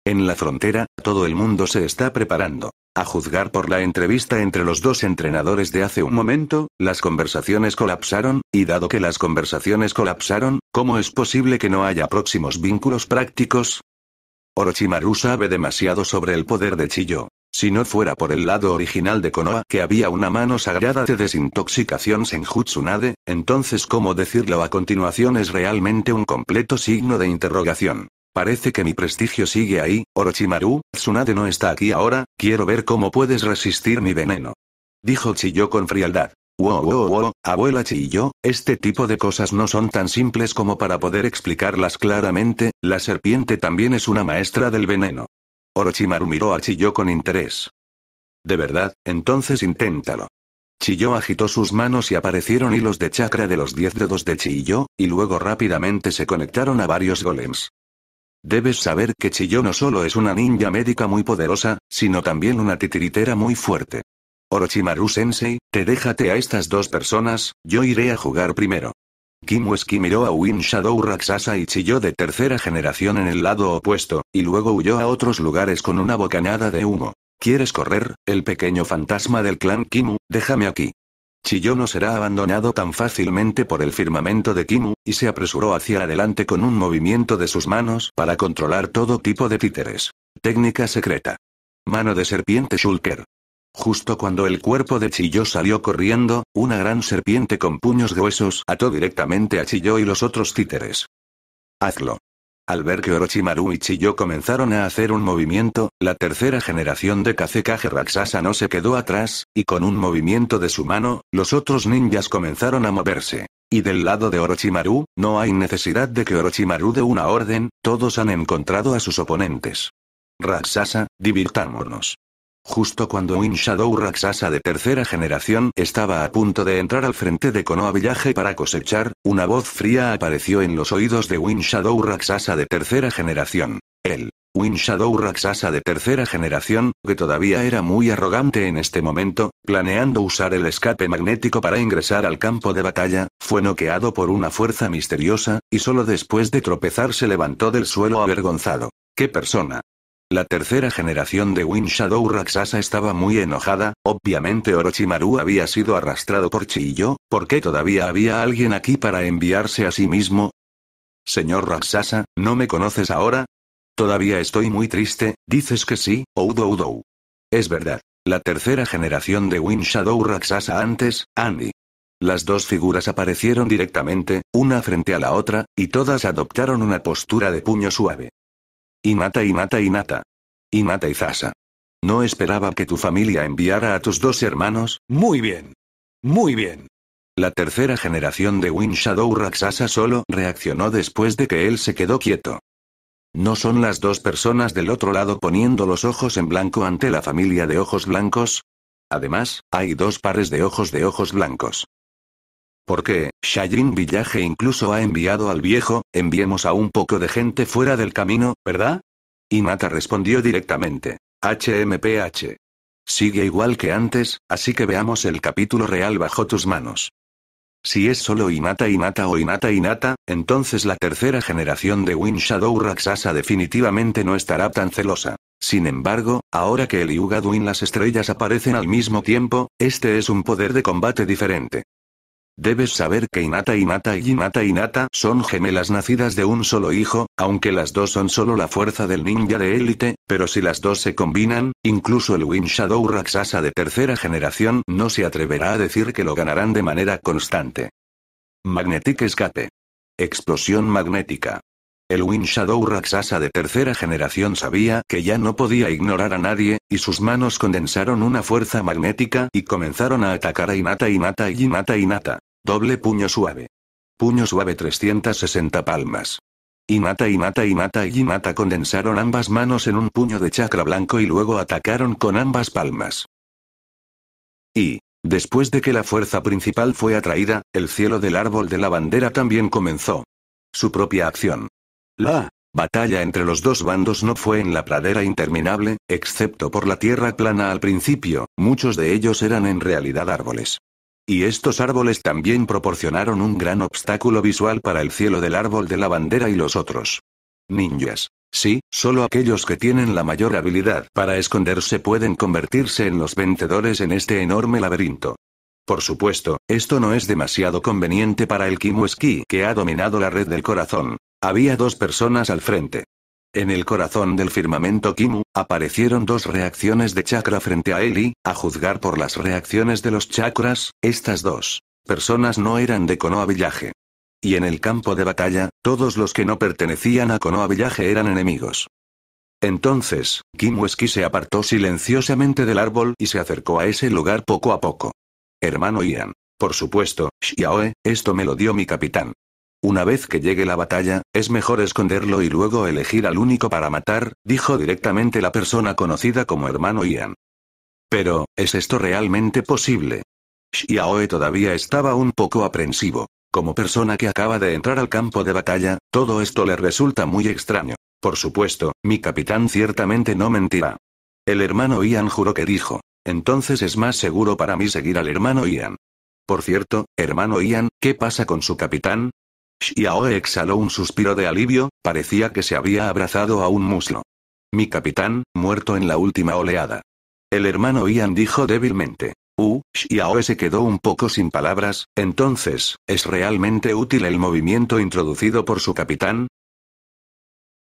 En la frontera, todo el mundo se está preparando. A juzgar por la entrevista entre los dos entrenadores de hace un momento, las conversaciones colapsaron, y dado que las conversaciones colapsaron, ¿cómo es posible que no haya próximos vínculos prácticos? Orochimaru sabe demasiado sobre el poder de Chiyo. Si no fuera por el lado original de Konoha que había una mano sagrada de desintoxicación Senjutsunade, entonces cómo decirlo a continuación es realmente un completo signo de interrogación. Parece que mi prestigio sigue ahí, Orochimaru, Tsunade no está aquí ahora, quiero ver cómo puedes resistir mi veneno. Dijo Chiyo con frialdad. Wow, wow, wow, abuela Chiyo, este tipo de cosas no son tan simples como para poder explicarlas claramente, la serpiente también es una maestra del veneno. Orochimaru miró a Chiyo con interés. De verdad, entonces inténtalo. Chiyo agitó sus manos y aparecieron hilos de chakra de los diez dedos de Chiyo, y luego rápidamente se conectaron a varios golems. Debes saber que Chiyo no solo es una ninja médica muy poderosa, sino también una titiritera muy fuerte. Orochimaru Sensei, te déjate a estas dos personas, yo iré a jugar primero. Kimu miró a Win Shadow Raksasa y Chiyo de tercera generación en el lado opuesto, y luego huyó a otros lugares con una bocanada de humo. ¿Quieres correr, el pequeño fantasma del clan Kimu? Déjame aquí. Chiyo no será abandonado tan fácilmente por el firmamento de Kimu, y se apresuró hacia adelante con un movimiento de sus manos para controlar todo tipo de títeres. Técnica secreta. Mano de serpiente Shulker. Justo cuando el cuerpo de Chiyo salió corriendo, una gran serpiente con puños gruesos ató directamente a Chiyo y los otros títeres. Hazlo. Al ver que Orochimaru y Chiyo comenzaron a hacer un movimiento, la tercera generación de Kazekage Raksasa no se quedó atrás, y con un movimiento de su mano, los otros ninjas comenzaron a moverse. Y del lado de Orochimaru, no hay necesidad de que Orochimaru dé una orden, todos han encontrado a sus oponentes. Raksasa, divirtámonos. Justo cuando Winshadow Shadow Raksasa de tercera generación estaba a punto de entrar al frente de Konoha Village para cosechar, una voz fría apareció en los oídos de Win Shadow Raksasa de tercera generación. El Win Shadow Raksasa de tercera generación, que todavía era muy arrogante en este momento, planeando usar el escape magnético para ingresar al campo de batalla, fue noqueado por una fuerza misteriosa, y solo después de tropezar se levantó del suelo avergonzado. ¿Qué persona? La tercera generación de Wind Shadow Raksasa estaba muy enojada, obviamente Orochimaru había sido arrastrado por Chiyo, ¿por qué todavía había alguien aquí para enviarse a sí mismo? Señor Raksasa, ¿no me conoces ahora? Todavía estoy muy triste, dices que sí, Oudo Dou. Es verdad. La tercera generación de Wind Shadow Raksasa antes, Andy. Las dos figuras aparecieron directamente, una frente a la otra, y todas adoptaron una postura de puño suave. Y y y mata mata mata y mata y Zasa. No esperaba que tu familia enviara a tus dos hermanos. Muy bien. Muy bien. La tercera generación de Wind Shadow Raksasa solo reaccionó después de que él se quedó quieto. ¿No son las dos personas del otro lado poniendo los ojos en blanco ante la familia de ojos blancos? Además, hay dos pares de ojos de ojos blancos. Porque, Shayin Villaje incluso ha enviado al viejo, enviemos a un poco de gente fuera del camino, ¿verdad? Inata respondió directamente. HMPH. Sigue igual que antes, así que veamos el capítulo real bajo tus manos. Si es solo Inata Inata o Inata Inata, entonces la tercera generación de Wind Shadow Raksasa definitivamente no estará tan celosa. Sin embargo, ahora que el Yuga las estrellas aparecen al mismo tiempo, este es un poder de combate diferente. Debes saber que Inata Inata y Inata Inata son gemelas nacidas de un solo hijo, aunque las dos son solo la fuerza del ninja de élite, pero si las dos se combinan, incluso el Wind Shadow Raksasa de tercera generación no se atreverá a decir que lo ganarán de manera constante. Magnetic Escape. Explosión magnética. El Wind Shadow Raksasa de tercera generación sabía que ya no podía ignorar a nadie, y sus manos condensaron una fuerza magnética y comenzaron a atacar a Inata Inata y Inata Inata. Doble puño suave. Puño suave 360 palmas. Y mata y mata y mata y mata condensaron ambas manos en un puño de chakra blanco y luego atacaron con ambas palmas. Y, después de que la fuerza principal fue atraída, el cielo del árbol de la bandera también comenzó. Su propia acción. La batalla entre los dos bandos no fue en la pradera interminable, excepto por la tierra plana al principio, muchos de ellos eran en realidad árboles. Y estos árboles también proporcionaron un gran obstáculo visual para el cielo del árbol de la bandera y los otros. Ninjas. Sí, solo aquellos que tienen la mayor habilidad para esconderse pueden convertirse en los vencedores en este enorme laberinto. Por supuesto, esto no es demasiado conveniente para el Kimuski que ha dominado la red del corazón. Había dos personas al frente. En el corazón del firmamento Kimu, aparecieron dos reacciones de chakra frente a él y, a juzgar por las reacciones de los chakras, estas dos personas no eran de Konoha Villaje. Y en el campo de batalla, todos los que no pertenecían a Konoha Villaje eran enemigos. Entonces, Kim que se apartó silenciosamente del árbol y se acercó a ese lugar poco a poco. Hermano Ian. Por supuesto, Xiaoe, esto me lo dio mi capitán. Una vez que llegue la batalla, es mejor esconderlo y luego elegir al único para matar, dijo directamente la persona conocida como hermano Ian. Pero, ¿es esto realmente posible? Xiaoe todavía estaba un poco aprensivo. Como persona que acaba de entrar al campo de batalla, todo esto le resulta muy extraño. Por supuesto, mi capitán ciertamente no mentirá. El hermano Ian juró que dijo, entonces es más seguro para mí seguir al hermano Ian. Por cierto, hermano Ian, ¿qué pasa con su capitán? Xiao exhaló un suspiro de alivio, parecía que se había abrazado a un muslo. Mi capitán, muerto en la última oleada. El hermano Ian dijo débilmente. Uh, Xiaoe se quedó un poco sin palabras, entonces, ¿es realmente útil el movimiento introducido por su capitán?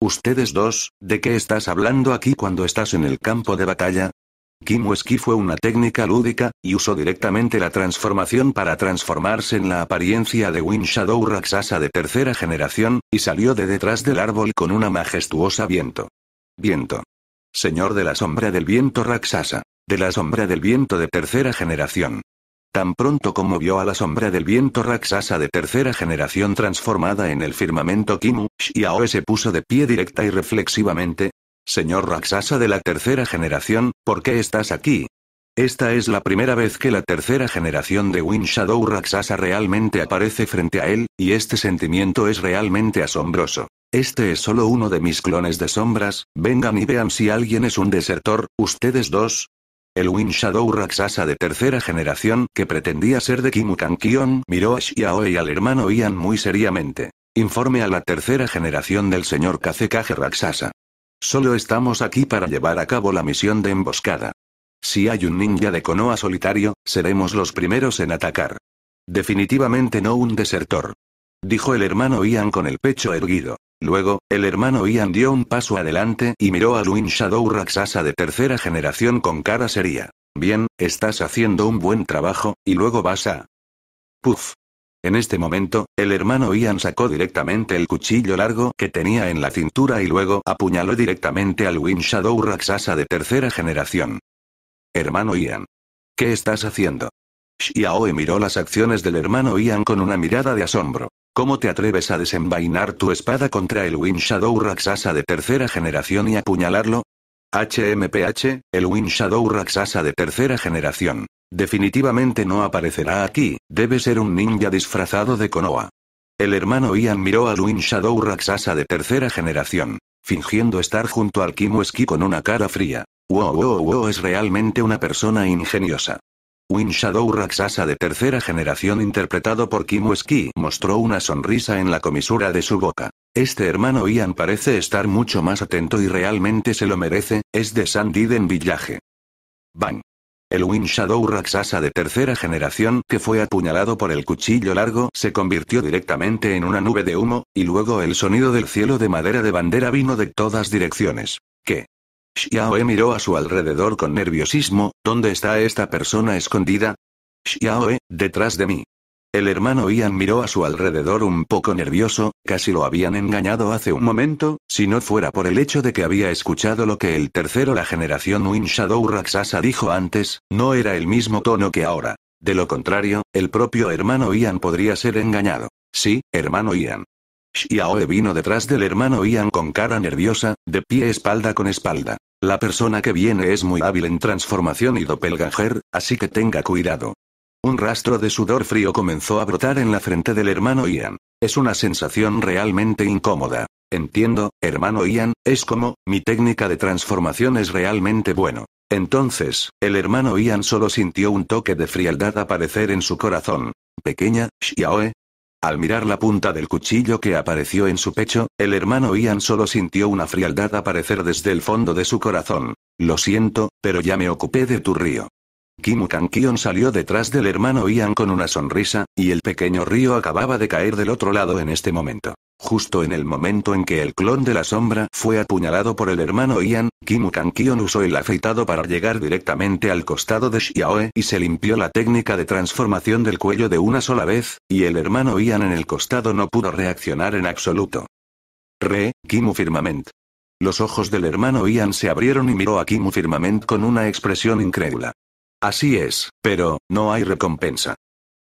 Ustedes dos, ¿de qué estás hablando aquí cuando estás en el campo de batalla? Kimu que fue una técnica lúdica, y usó directamente la transformación para transformarse en la apariencia de Wind Shadow Raksasa de tercera generación, y salió de detrás del árbol con una majestuosa viento. Viento. Señor de la sombra del viento Raksasa. De la sombra del viento de tercera generación. Tan pronto como vio a la sombra del viento Raksasa de tercera generación transformada en el firmamento Kimu, Xiao se puso de pie directa y reflexivamente, Señor Raksasa de la tercera generación, ¿por qué estás aquí? Esta es la primera vez que la tercera generación de Wind Shadow Raksasa realmente aparece frente a él, y este sentimiento es realmente asombroso. Este es solo uno de mis clones de sombras, vengan y vean si alguien es un desertor, ustedes dos. El Wind Shadow Raksasa de tercera generación, que pretendía ser de Kion, miró a Xiao y al hermano Ian muy seriamente. Informe a la tercera generación del señor Kazekage Raksasa. Solo estamos aquí para llevar a cabo la misión de emboscada. Si hay un ninja de Konoha solitario, seremos los primeros en atacar. Definitivamente no un desertor. Dijo el hermano Ian con el pecho erguido. Luego, el hermano Ian dio un paso adelante y miró a Luin Shadow Raksasa de tercera generación con cara seria. Bien, estás haciendo un buen trabajo, y luego vas a... Puf, en este momento, el hermano Ian sacó directamente el cuchillo largo que tenía en la cintura y luego apuñaló directamente al Win Shadow Raksasa de tercera generación. Hermano Ian. ¿Qué estás haciendo? Xiaoe miró las acciones del hermano Ian con una mirada de asombro. ¿Cómo te atreves a desenvainar tu espada contra el Win Shadow Raksasa de tercera generación y apuñalarlo? HMPH, el Wind Shadow Raksasa de tercera generación. Definitivamente no aparecerá aquí, debe ser un ninja disfrazado de Konoha. El hermano Ian miró a Win Shadow Raksasa de tercera generación, fingiendo estar junto al Ski con una cara fría. Wow, wow, wow, es realmente una persona ingeniosa. Win Shadow Raksasa de tercera generación interpretado por Kim mostró una sonrisa en la comisura de su boca. Este hermano Ian parece estar mucho más atento y realmente se lo merece, es de Sandiden Villaje. Bang. El Wind Shadow Raksasa de tercera generación que fue apuñalado por el cuchillo largo se convirtió directamente en una nube de humo, y luego el sonido del cielo de madera de bandera vino de todas direcciones. ¿Qué? Xiaoe miró a su alrededor con nerviosismo, ¿dónde está esta persona escondida? Xiaoe, detrás de mí. El hermano Ian miró a su alrededor un poco nervioso, casi lo habían engañado hace un momento, si no fuera por el hecho de que había escuchado lo que el tercero la generación Win Shadow Raksasa dijo antes, no era el mismo tono que ahora. De lo contrario, el propio hermano Ian podría ser engañado. Sí, hermano Ian. Xiaoe vino detrás del hermano Ian con cara nerviosa, de pie espalda con espalda. La persona que viene es muy hábil en transformación y doppelganger, así que tenga cuidado. Un rastro de sudor frío comenzó a brotar en la frente del hermano Ian. Es una sensación realmente incómoda. Entiendo, hermano Ian, es como, mi técnica de transformación es realmente bueno. Entonces, el hermano Ian solo sintió un toque de frialdad aparecer en su corazón. Pequeña, Xiaoe. Al mirar la punta del cuchillo que apareció en su pecho, el hermano Ian solo sintió una frialdad aparecer desde el fondo de su corazón. Lo siento, pero ya me ocupé de tu río. Kimu Kankion salió detrás del hermano Ian con una sonrisa, y el pequeño río acababa de caer del otro lado en este momento. Justo en el momento en que el clon de la sombra fue apuñalado por el hermano Ian, Kimu Kankion usó el afeitado para llegar directamente al costado de Xiaoe y se limpió la técnica de transformación del cuello de una sola vez, y el hermano Ian en el costado no pudo reaccionar en absoluto. Re, Kimu Firmament. Los ojos del hermano Ian se abrieron y miró a Kimu Firmament con una expresión incrédula. Así es, pero, no hay recompensa.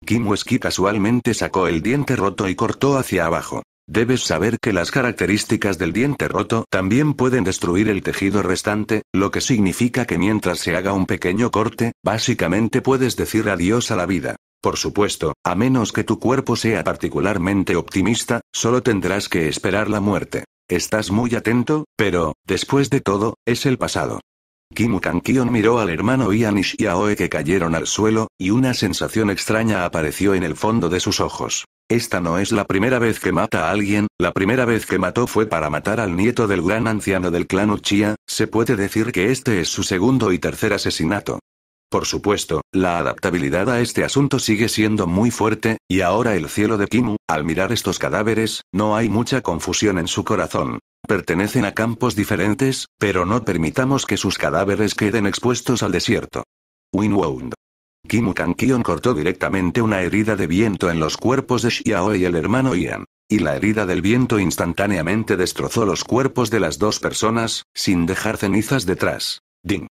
Kim Weski casualmente sacó el diente roto y cortó hacia abajo. Debes saber que las características del diente roto también pueden destruir el tejido restante, lo que significa que mientras se haga un pequeño corte, básicamente puedes decir adiós a la vida. Por supuesto, a menos que tu cuerpo sea particularmente optimista, solo tendrás que esperar la muerte. Estás muy atento, pero, después de todo, es el pasado. Kimu Kankion miró al hermano y a que cayeron al suelo, y una sensación extraña apareció en el fondo de sus ojos. Esta no es la primera vez que mata a alguien, la primera vez que mató fue para matar al nieto del gran anciano del clan Uchiha, se puede decir que este es su segundo y tercer asesinato. Por supuesto, la adaptabilidad a este asunto sigue siendo muy fuerte, y ahora el cielo de Kimu, al mirar estos cadáveres, no hay mucha confusión en su corazón. Pertenecen a campos diferentes, pero no permitamos que sus cadáveres queden expuestos al desierto. Winwound. Kimu Kankion cortó directamente una herida de viento en los cuerpos de Xiao y el hermano Ian. Y la herida del viento instantáneamente destrozó los cuerpos de las dos personas, sin dejar cenizas detrás. Ding.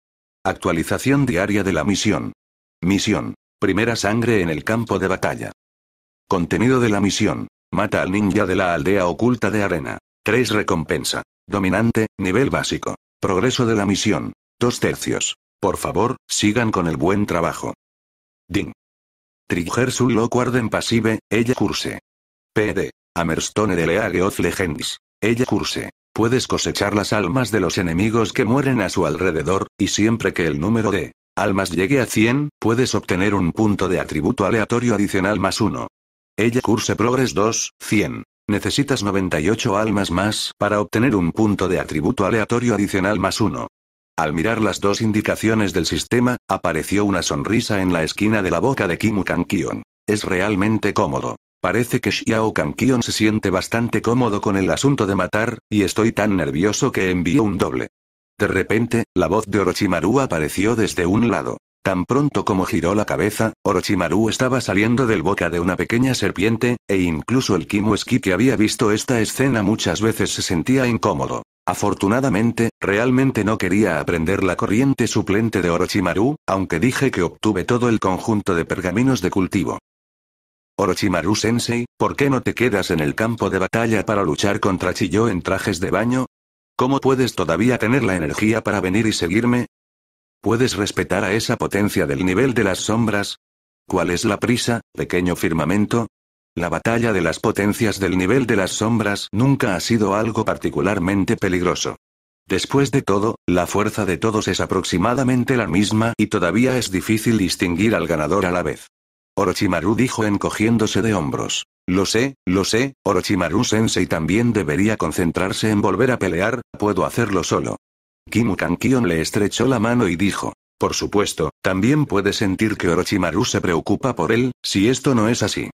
Actualización diaria de la misión. Misión. Primera sangre en el campo de batalla. Contenido de la misión. Mata al ninja de la aldea oculta de arena. 3 recompensa. Dominante, nivel básico. Progreso de la misión. 2 tercios. Por favor, sigan con el buen trabajo. Ding. Trigger sul locuarden pasive, ella curse. PD. Amerstone de of Legends, Ella curse. Puedes cosechar las almas de los enemigos que mueren a su alrededor, y siempre que el número de almas llegue a 100, puedes obtener un punto de atributo aleatorio adicional más 1. Ella curse Progress 2, 100. Necesitas 98 almas más para obtener un punto de atributo aleatorio adicional más 1. Al mirar las dos indicaciones del sistema, apareció una sonrisa en la esquina de la boca de Kimu Kankion. Es realmente cómodo. Parece que Xiao Kankion se siente bastante cómodo con el asunto de matar, y estoy tan nervioso que envío un doble. De repente, la voz de Orochimaru apareció desde un lado. Tan pronto como giró la cabeza, Orochimaru estaba saliendo del boca de una pequeña serpiente, e incluso el Kimuski que había visto esta escena muchas veces se sentía incómodo. Afortunadamente, realmente no quería aprender la corriente suplente de Orochimaru, aunque dije que obtuve todo el conjunto de pergaminos de cultivo. Orochimaru-sensei, ¿por qué no te quedas en el campo de batalla para luchar contra Chiyo en trajes de baño? ¿Cómo puedes todavía tener la energía para venir y seguirme? ¿Puedes respetar a esa potencia del nivel de las sombras? ¿Cuál es la prisa, pequeño firmamento? La batalla de las potencias del nivel de las sombras nunca ha sido algo particularmente peligroso. Después de todo, la fuerza de todos es aproximadamente la misma y todavía es difícil distinguir al ganador a la vez. Orochimaru dijo encogiéndose de hombros. Lo sé, lo sé, Orochimaru-sensei también debería concentrarse en volver a pelear, puedo hacerlo solo. Kimu Kankion le estrechó la mano y dijo. Por supuesto, también puede sentir que Orochimaru se preocupa por él, si esto no es así.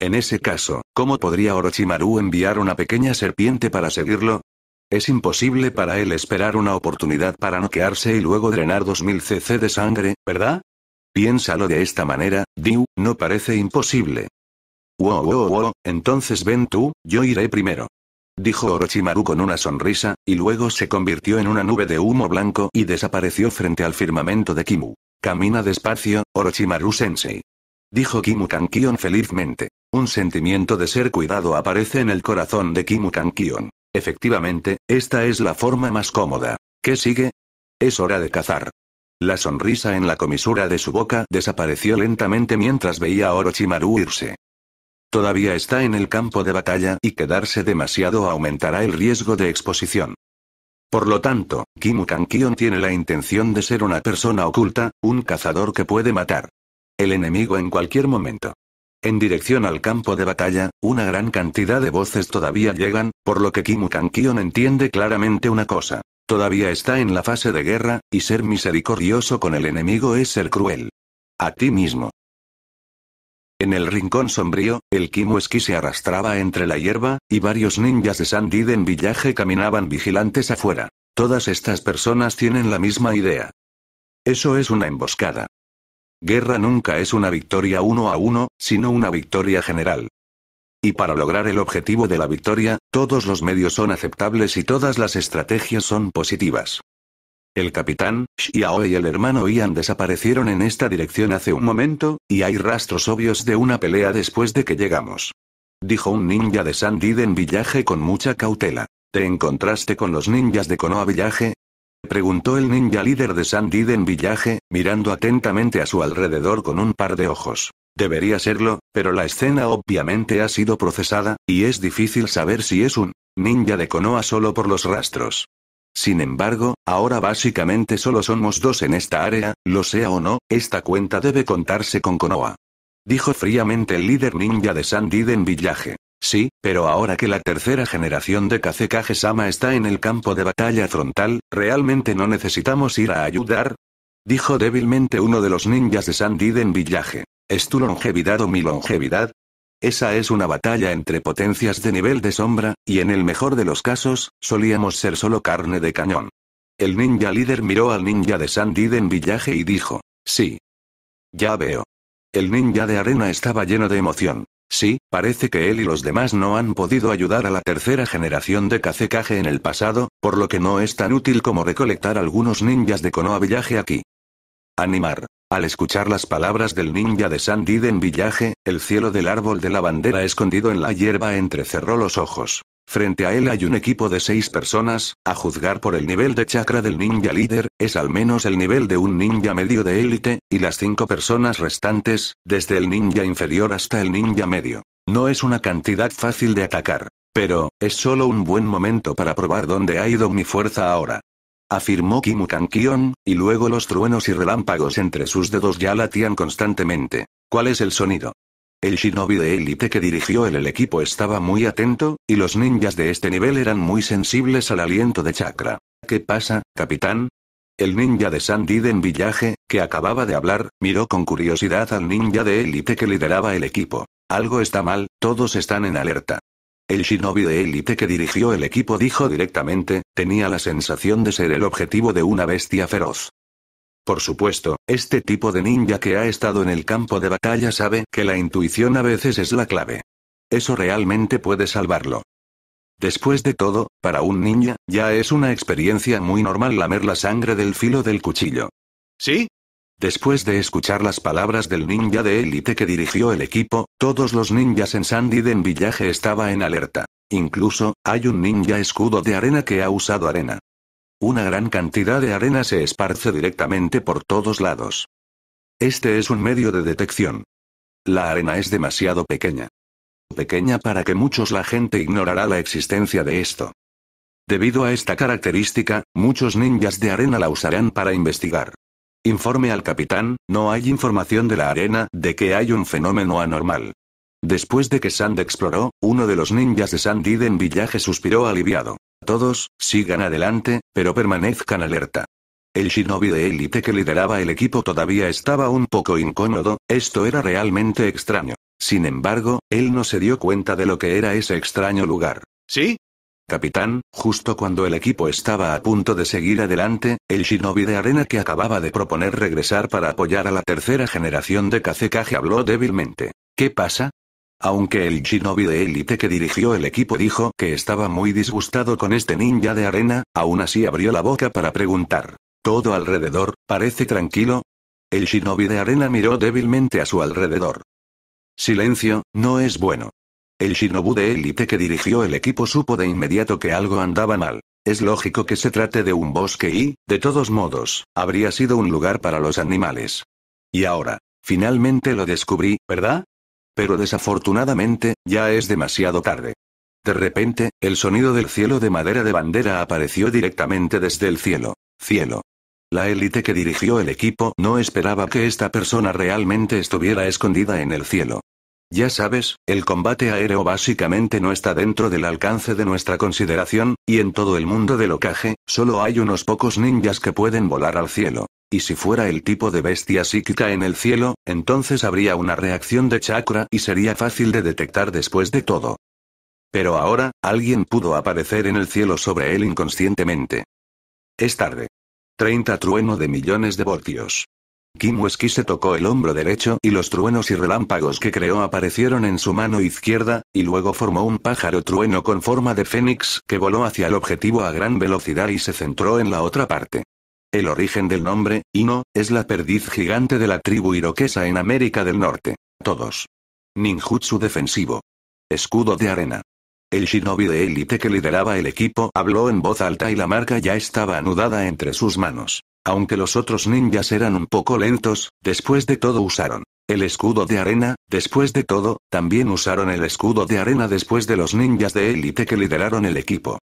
En ese caso, ¿cómo podría Orochimaru enviar una pequeña serpiente para seguirlo? Es imposible para él esperar una oportunidad para noquearse y luego drenar 2000 cc de sangre, ¿verdad? Piénsalo de esta manera, Diu, no parece imposible. Wow, wow, wow, entonces ven tú, yo iré primero. Dijo Orochimaru con una sonrisa, y luego se convirtió en una nube de humo blanco y desapareció frente al firmamento de Kimu. Camina despacio, Orochimaru Sensei. Dijo Kimu Kankion felizmente. Un sentimiento de ser cuidado aparece en el corazón de Kimu Kankion. Efectivamente, esta es la forma más cómoda. ¿Qué sigue? Es hora de cazar. La sonrisa en la comisura de su boca desapareció lentamente mientras veía a Orochimaru irse. Todavía está en el campo de batalla y quedarse demasiado aumentará el riesgo de exposición. Por lo tanto, Kimu Kankion tiene la intención de ser una persona oculta, un cazador que puede matar. El enemigo en cualquier momento. En dirección al campo de batalla, una gran cantidad de voces todavía llegan, por lo que Kimu Kankion entiende claramente una cosa. Todavía está en la fase de guerra, y ser misericordioso con el enemigo es ser cruel. A ti mismo. En el rincón sombrío, el Kimueski se arrastraba entre la hierba, y varios ninjas de en Villaje caminaban vigilantes afuera. Todas estas personas tienen la misma idea. Eso es una emboscada. Guerra nunca es una victoria uno a uno, sino una victoria general. Y para lograr el objetivo de la victoria, todos los medios son aceptables y todas las estrategias son positivas. El capitán, Xiao y el hermano Ian desaparecieron en esta dirección hace un momento, y hay rastros obvios de una pelea después de que llegamos. Dijo un ninja de San Diden Villaje con mucha cautela. ¿Te encontraste con los ninjas de Konoha Villaje? Preguntó el ninja líder de San Diden Villaje, mirando atentamente a su alrededor con un par de ojos. Debería serlo, pero la escena obviamente ha sido procesada, y es difícil saber si es un ninja de Konoha solo por los rastros. Sin embargo, ahora básicamente solo somos dos en esta área, lo sea o no, esta cuenta debe contarse con Konoha. Dijo fríamente el líder ninja de en Villaje. Sí, pero ahora que la tercera generación de Kazekage-sama está en el campo de batalla frontal, ¿realmente no necesitamos ir a ayudar? Dijo débilmente uno de los ninjas de en Villaje. ¿Es tu longevidad o mi longevidad? Esa es una batalla entre potencias de nivel de sombra, y en el mejor de los casos, solíamos ser solo carne de cañón. El ninja líder miró al ninja de en Villaje y dijo, sí. Ya veo. El ninja de arena estaba lleno de emoción. Sí, parece que él y los demás no han podido ayudar a la tercera generación de Kazekage en el pasado, por lo que no es tan útil como recolectar algunos ninjas de Konoha Villaje aquí. Animar. Al escuchar las palabras del ninja de Sandy en Villaje, el cielo del árbol de la bandera escondido en la hierba entrecerró los ojos. Frente a él hay un equipo de seis personas, a juzgar por el nivel de chakra del ninja líder, es al menos el nivel de un ninja medio de élite, y las cinco personas restantes, desde el ninja inferior hasta el ninja medio. No es una cantidad fácil de atacar. Pero, es solo un buen momento para probar dónde ha ido mi fuerza ahora afirmó Kimu Kankion, y luego los truenos y relámpagos entre sus dedos ya latían constantemente. ¿Cuál es el sonido? El shinobi de élite que dirigió el, equipo estaba muy atento, y los ninjas de este nivel eran muy sensibles al aliento de chakra. ¿Qué pasa, capitán? El ninja de Sandiden Villaje, que acababa de hablar, miró con curiosidad al ninja de élite que lideraba el equipo. Algo está mal, todos están en alerta. El shinobi de élite que dirigió el equipo dijo directamente, tenía la sensación de ser el objetivo de una bestia feroz. Por supuesto, este tipo de ninja que ha estado en el campo de batalla sabe que la intuición a veces es la clave. Eso realmente puede salvarlo. Después de todo, para un ninja, ya es una experiencia muy normal lamer la sangre del filo del cuchillo. ¿Sí? Después de escuchar las palabras del ninja de élite que dirigió el equipo, todos los ninjas en Sandy Sandiden Village estaba en alerta. Incluso, hay un ninja escudo de arena que ha usado arena. Una gran cantidad de arena se esparce directamente por todos lados. Este es un medio de detección. La arena es demasiado pequeña. Pequeña para que muchos la gente ignorará la existencia de esto. Debido a esta característica, muchos ninjas de arena la usarán para investigar. Informe al capitán, no hay información de la arena, de que hay un fenómeno anormal. Después de que Sand exploró, uno de los ninjas de Sand en Villaje suspiró aliviado. Todos, sigan adelante, pero permanezcan alerta. El shinobi de élite que lideraba el equipo todavía estaba un poco incómodo, esto era realmente extraño. Sin embargo, él no se dio cuenta de lo que era ese extraño lugar. ¿Sí? Capitán, justo cuando el equipo estaba a punto de seguir adelante, el shinobi de arena que acababa de proponer regresar para apoyar a la tercera generación de Kazekage habló débilmente. ¿Qué pasa? Aunque el shinobi de élite que dirigió el equipo dijo que estaba muy disgustado con este ninja de arena, aún así abrió la boca para preguntar. Todo alrededor, parece tranquilo. El shinobi de arena miró débilmente a su alrededor. Silencio, no es bueno. El shinobu de élite que dirigió el equipo supo de inmediato que algo andaba mal. Es lógico que se trate de un bosque y, de todos modos, habría sido un lugar para los animales. Y ahora, finalmente lo descubrí, ¿verdad? Pero desafortunadamente, ya es demasiado tarde. De repente, el sonido del cielo de madera de bandera apareció directamente desde el cielo. Cielo. La élite que dirigió el equipo no esperaba que esta persona realmente estuviera escondida en el cielo. Ya sabes, el combate aéreo básicamente no está dentro del alcance de nuestra consideración, y en todo el mundo del ocaje, solo hay unos pocos ninjas que pueden volar al cielo. Y si fuera el tipo de bestia psíquica en el cielo, entonces habría una reacción de chakra y sería fácil de detectar después de todo. Pero ahora, alguien pudo aparecer en el cielo sobre él inconscientemente. Es tarde. 30 trueno de millones de voltios. Kim se tocó el hombro derecho y los truenos y relámpagos que creó aparecieron en su mano izquierda, y luego formó un pájaro trueno con forma de fénix que voló hacia el objetivo a gran velocidad y se centró en la otra parte. El origen del nombre, Ino, es la perdiz gigante de la tribu iroquesa en América del Norte. Todos. Ninjutsu defensivo. Escudo de arena. El shinobi de élite que lideraba el equipo habló en voz alta y la marca ya estaba anudada entre sus manos. Aunque los otros ninjas eran un poco lentos, después de todo usaron el escudo de arena, después de todo, también usaron el escudo de arena después de los ninjas de élite que lideraron el equipo.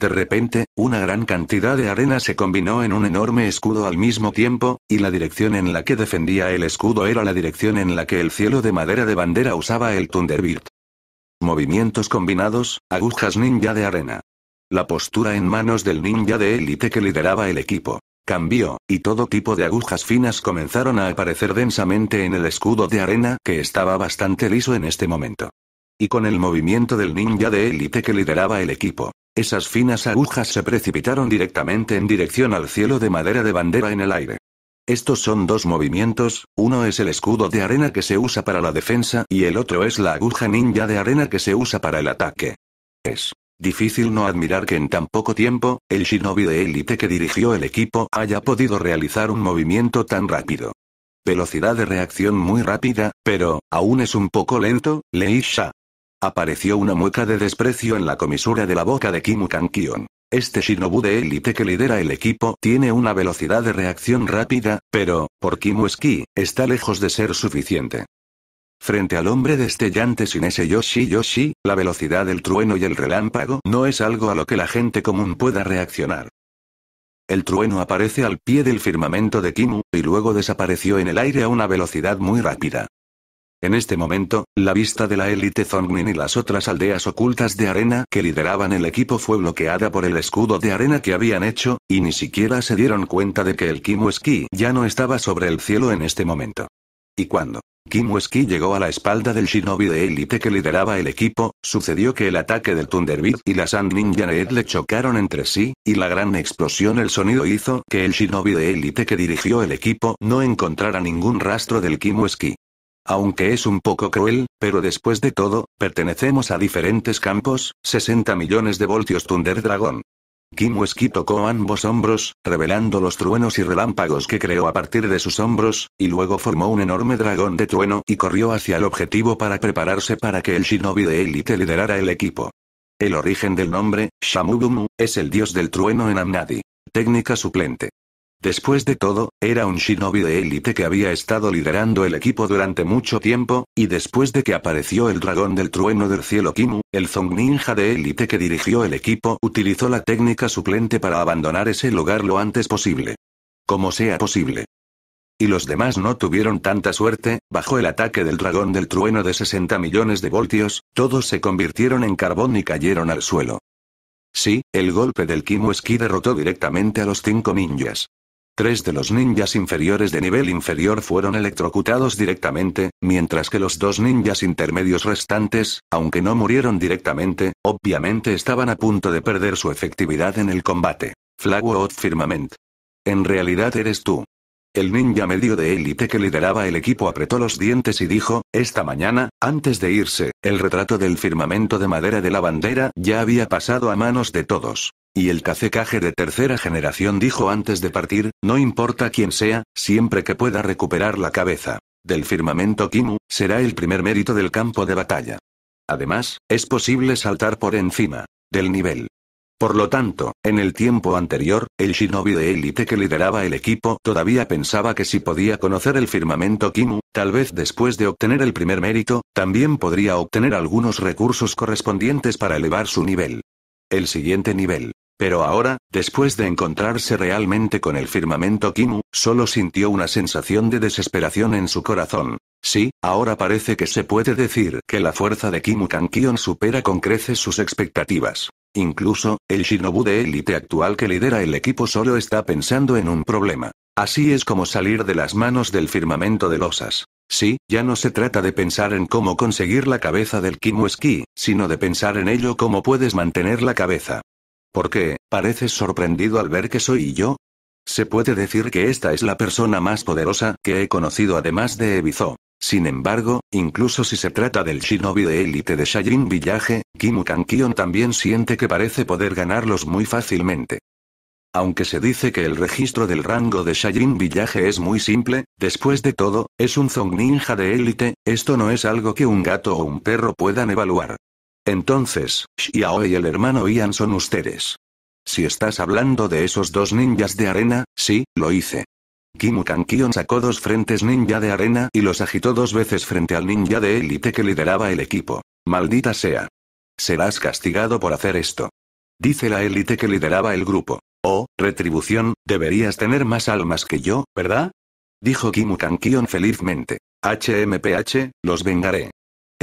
De repente, una gran cantidad de arena se combinó en un enorme escudo al mismo tiempo, y la dirección en la que defendía el escudo era la dirección en la que el cielo de madera de bandera usaba el Thunderbird. Movimientos combinados, agujas ninja de arena. La postura en manos del ninja de élite que lideraba el equipo. Cambió, y todo tipo de agujas finas comenzaron a aparecer densamente en el escudo de arena que estaba bastante liso en este momento. Y con el movimiento del ninja de élite que lideraba el equipo, esas finas agujas se precipitaron directamente en dirección al cielo de madera de bandera en el aire. Estos son dos movimientos, uno es el escudo de arena que se usa para la defensa y el otro es la aguja ninja de arena que se usa para el ataque. Es Difícil no admirar que en tan poco tiempo, el shinobi de élite que dirigió el equipo haya podido realizar un movimiento tan rápido. Velocidad de reacción muy rápida, pero, aún es un poco lento, Leisha. Apareció una mueca de desprecio en la comisura de la boca de Kimu Kankion. Este shinobu de élite que lidera el equipo tiene una velocidad de reacción rápida, pero, por Kimu Ski, está lejos de ser suficiente. Frente al hombre destellante sin ese Yoshi Yoshi, la velocidad del trueno y el relámpago no es algo a lo que la gente común pueda reaccionar. El trueno aparece al pie del firmamento de Kimu, y luego desapareció en el aire a una velocidad muy rápida. En este momento, la vista de la élite Zongmin y las otras aldeas ocultas de arena que lideraban el equipo fue bloqueada por el escudo de arena que habían hecho, y ni siquiera se dieron cuenta de que el Kimu Ski ya no estaba sobre el cielo en este momento. Y cuándo? Kim llegó a la espalda del shinobi de Elite que lideraba el equipo, sucedió que el ataque del Thunderbird y la Sand Ninja le chocaron entre sí, y la gran explosión el sonido hizo que el shinobi de Elite que dirigió el equipo no encontrara ningún rastro del Kim Aunque es un poco cruel, pero después de todo, pertenecemos a diferentes campos, 60 millones de voltios Thunder Dragon. Kim tocó ambos hombros, revelando los truenos y relámpagos que creó a partir de sus hombros, y luego formó un enorme dragón de trueno y corrió hacia el objetivo para prepararse para que el shinobi de élite liderara el equipo. El origen del nombre, Shamugumu, es el dios del trueno en Amnadi. Técnica suplente. Después de todo, era un shinobi de élite que había estado liderando el equipo durante mucho tiempo, y después de que apareció el dragón del trueno del cielo Kimu, el Zong Ninja de élite que dirigió el equipo utilizó la técnica suplente para abandonar ese lugar lo antes posible. Como sea posible. Y los demás no tuvieron tanta suerte, bajo el ataque del dragón del trueno de 60 millones de voltios, todos se convirtieron en carbón y cayeron al suelo. Sí, el golpe del Kimu Esquí derrotó directamente a los cinco ninjas. Tres de los ninjas inferiores de nivel inferior fueron electrocutados directamente, mientras que los dos ninjas intermedios restantes, aunque no murieron directamente, obviamente estaban a punto de perder su efectividad en el combate. Flagwood Firmament. En realidad eres tú. El ninja medio de élite que lideraba el equipo apretó los dientes y dijo, esta mañana, antes de irse, el retrato del firmamento de madera de la bandera ya había pasado a manos de todos. Y el cacecaje de tercera generación dijo antes de partir, no importa quién sea, siempre que pueda recuperar la cabeza. Del firmamento Kimu, será el primer mérito del campo de batalla. Además, es posible saltar por encima del nivel. Por lo tanto, en el tiempo anterior, el shinobi de élite que lideraba el equipo todavía pensaba que si podía conocer el firmamento Kimu, tal vez después de obtener el primer mérito, también podría obtener algunos recursos correspondientes para elevar su nivel. El siguiente nivel. Pero ahora, después de encontrarse realmente con el firmamento Kimu, solo sintió una sensación de desesperación en su corazón. Sí, ahora parece que se puede decir que la fuerza de Kimu Kankion supera con creces sus expectativas. Incluso, el shinobu de élite actual que lidera el equipo solo está pensando en un problema. Así es como salir de las manos del firmamento de losas. Sí, ya no se trata de pensar en cómo conseguir la cabeza del Kimu Ski, sino de pensar en ello cómo puedes mantener la cabeza. ¿Por qué? ¿Pareces sorprendido al ver que soy yo? Se puede decir que esta es la persona más poderosa que he conocido además de Ebizo. Sin embargo, incluso si se trata del shinobi de élite de Shajin Village, Kimu Kankion también siente que parece poder ganarlos muy fácilmente. Aunque se dice que el registro del rango de Shajin Village es muy simple, después de todo, es un Zong ninja de élite, esto no es algo que un gato o un perro puedan evaluar. Entonces, Xiao y el hermano Ian son ustedes. Si estás hablando de esos dos ninjas de arena, sí, lo hice. Kimu Kankion sacó dos frentes ninja de arena y los agitó dos veces frente al ninja de élite que lideraba el equipo. Maldita sea. Serás castigado por hacer esto. Dice la élite que lideraba el grupo. Oh, retribución, deberías tener más almas que yo, ¿verdad? Dijo Kimu Kankion felizmente. HMPH, los vengaré.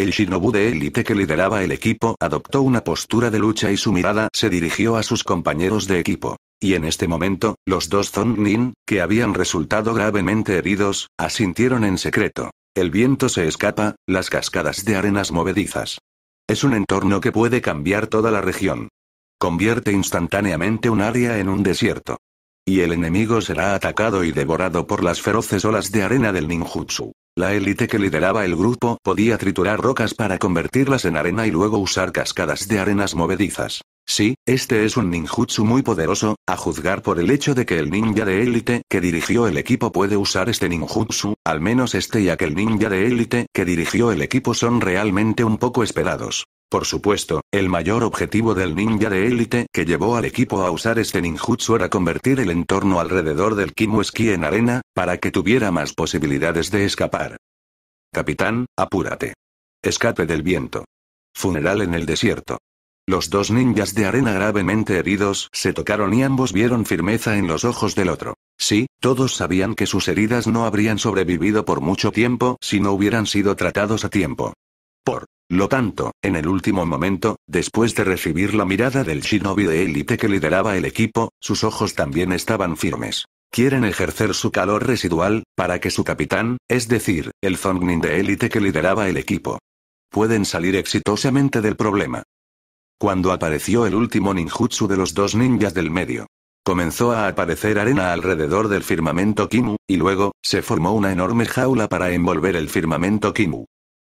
El shinobu de élite que lideraba el equipo adoptó una postura de lucha y su mirada se dirigió a sus compañeros de equipo. Y en este momento, los dos Zongnin, que habían resultado gravemente heridos, asintieron en secreto. El viento se escapa, las cascadas de arenas movedizas. Es un entorno que puede cambiar toda la región. Convierte instantáneamente un área en un desierto. Y el enemigo será atacado y devorado por las feroces olas de arena del ninjutsu. La élite que lideraba el grupo podía triturar rocas para convertirlas en arena y luego usar cascadas de arenas movedizas. Sí, este es un ninjutsu muy poderoso, a juzgar por el hecho de que el ninja de élite que dirigió el equipo puede usar este ninjutsu, al menos este y aquel ninja de élite que dirigió el equipo son realmente un poco esperados. Por supuesto, el mayor objetivo del ninja de élite que llevó al equipo a usar este ninjutsu era convertir el entorno alrededor del Esquí en arena, para que tuviera más posibilidades de escapar. Capitán, apúrate. Escape del viento. Funeral en el desierto. Los dos ninjas de arena gravemente heridos se tocaron y ambos vieron firmeza en los ojos del otro. Sí, todos sabían que sus heridas no habrían sobrevivido por mucho tiempo si no hubieran sido tratados a tiempo. Por lo tanto, en el último momento, después de recibir la mirada del shinobi de élite que lideraba el equipo, sus ojos también estaban firmes. Quieren ejercer su calor residual, para que su capitán, es decir, el Zongnin de élite que lideraba el equipo, pueden salir exitosamente del problema. Cuando apareció el último ninjutsu de los dos ninjas del medio. Comenzó a aparecer arena alrededor del firmamento Kimu, y luego, se formó una enorme jaula para envolver el firmamento Kimu.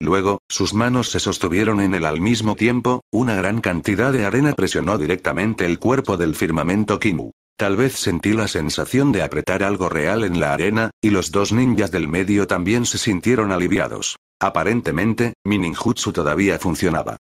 Luego, sus manos se sostuvieron en él al mismo tiempo, una gran cantidad de arena presionó directamente el cuerpo del firmamento Kimu. Tal vez sentí la sensación de apretar algo real en la arena, y los dos ninjas del medio también se sintieron aliviados. Aparentemente, mi ninjutsu todavía funcionaba.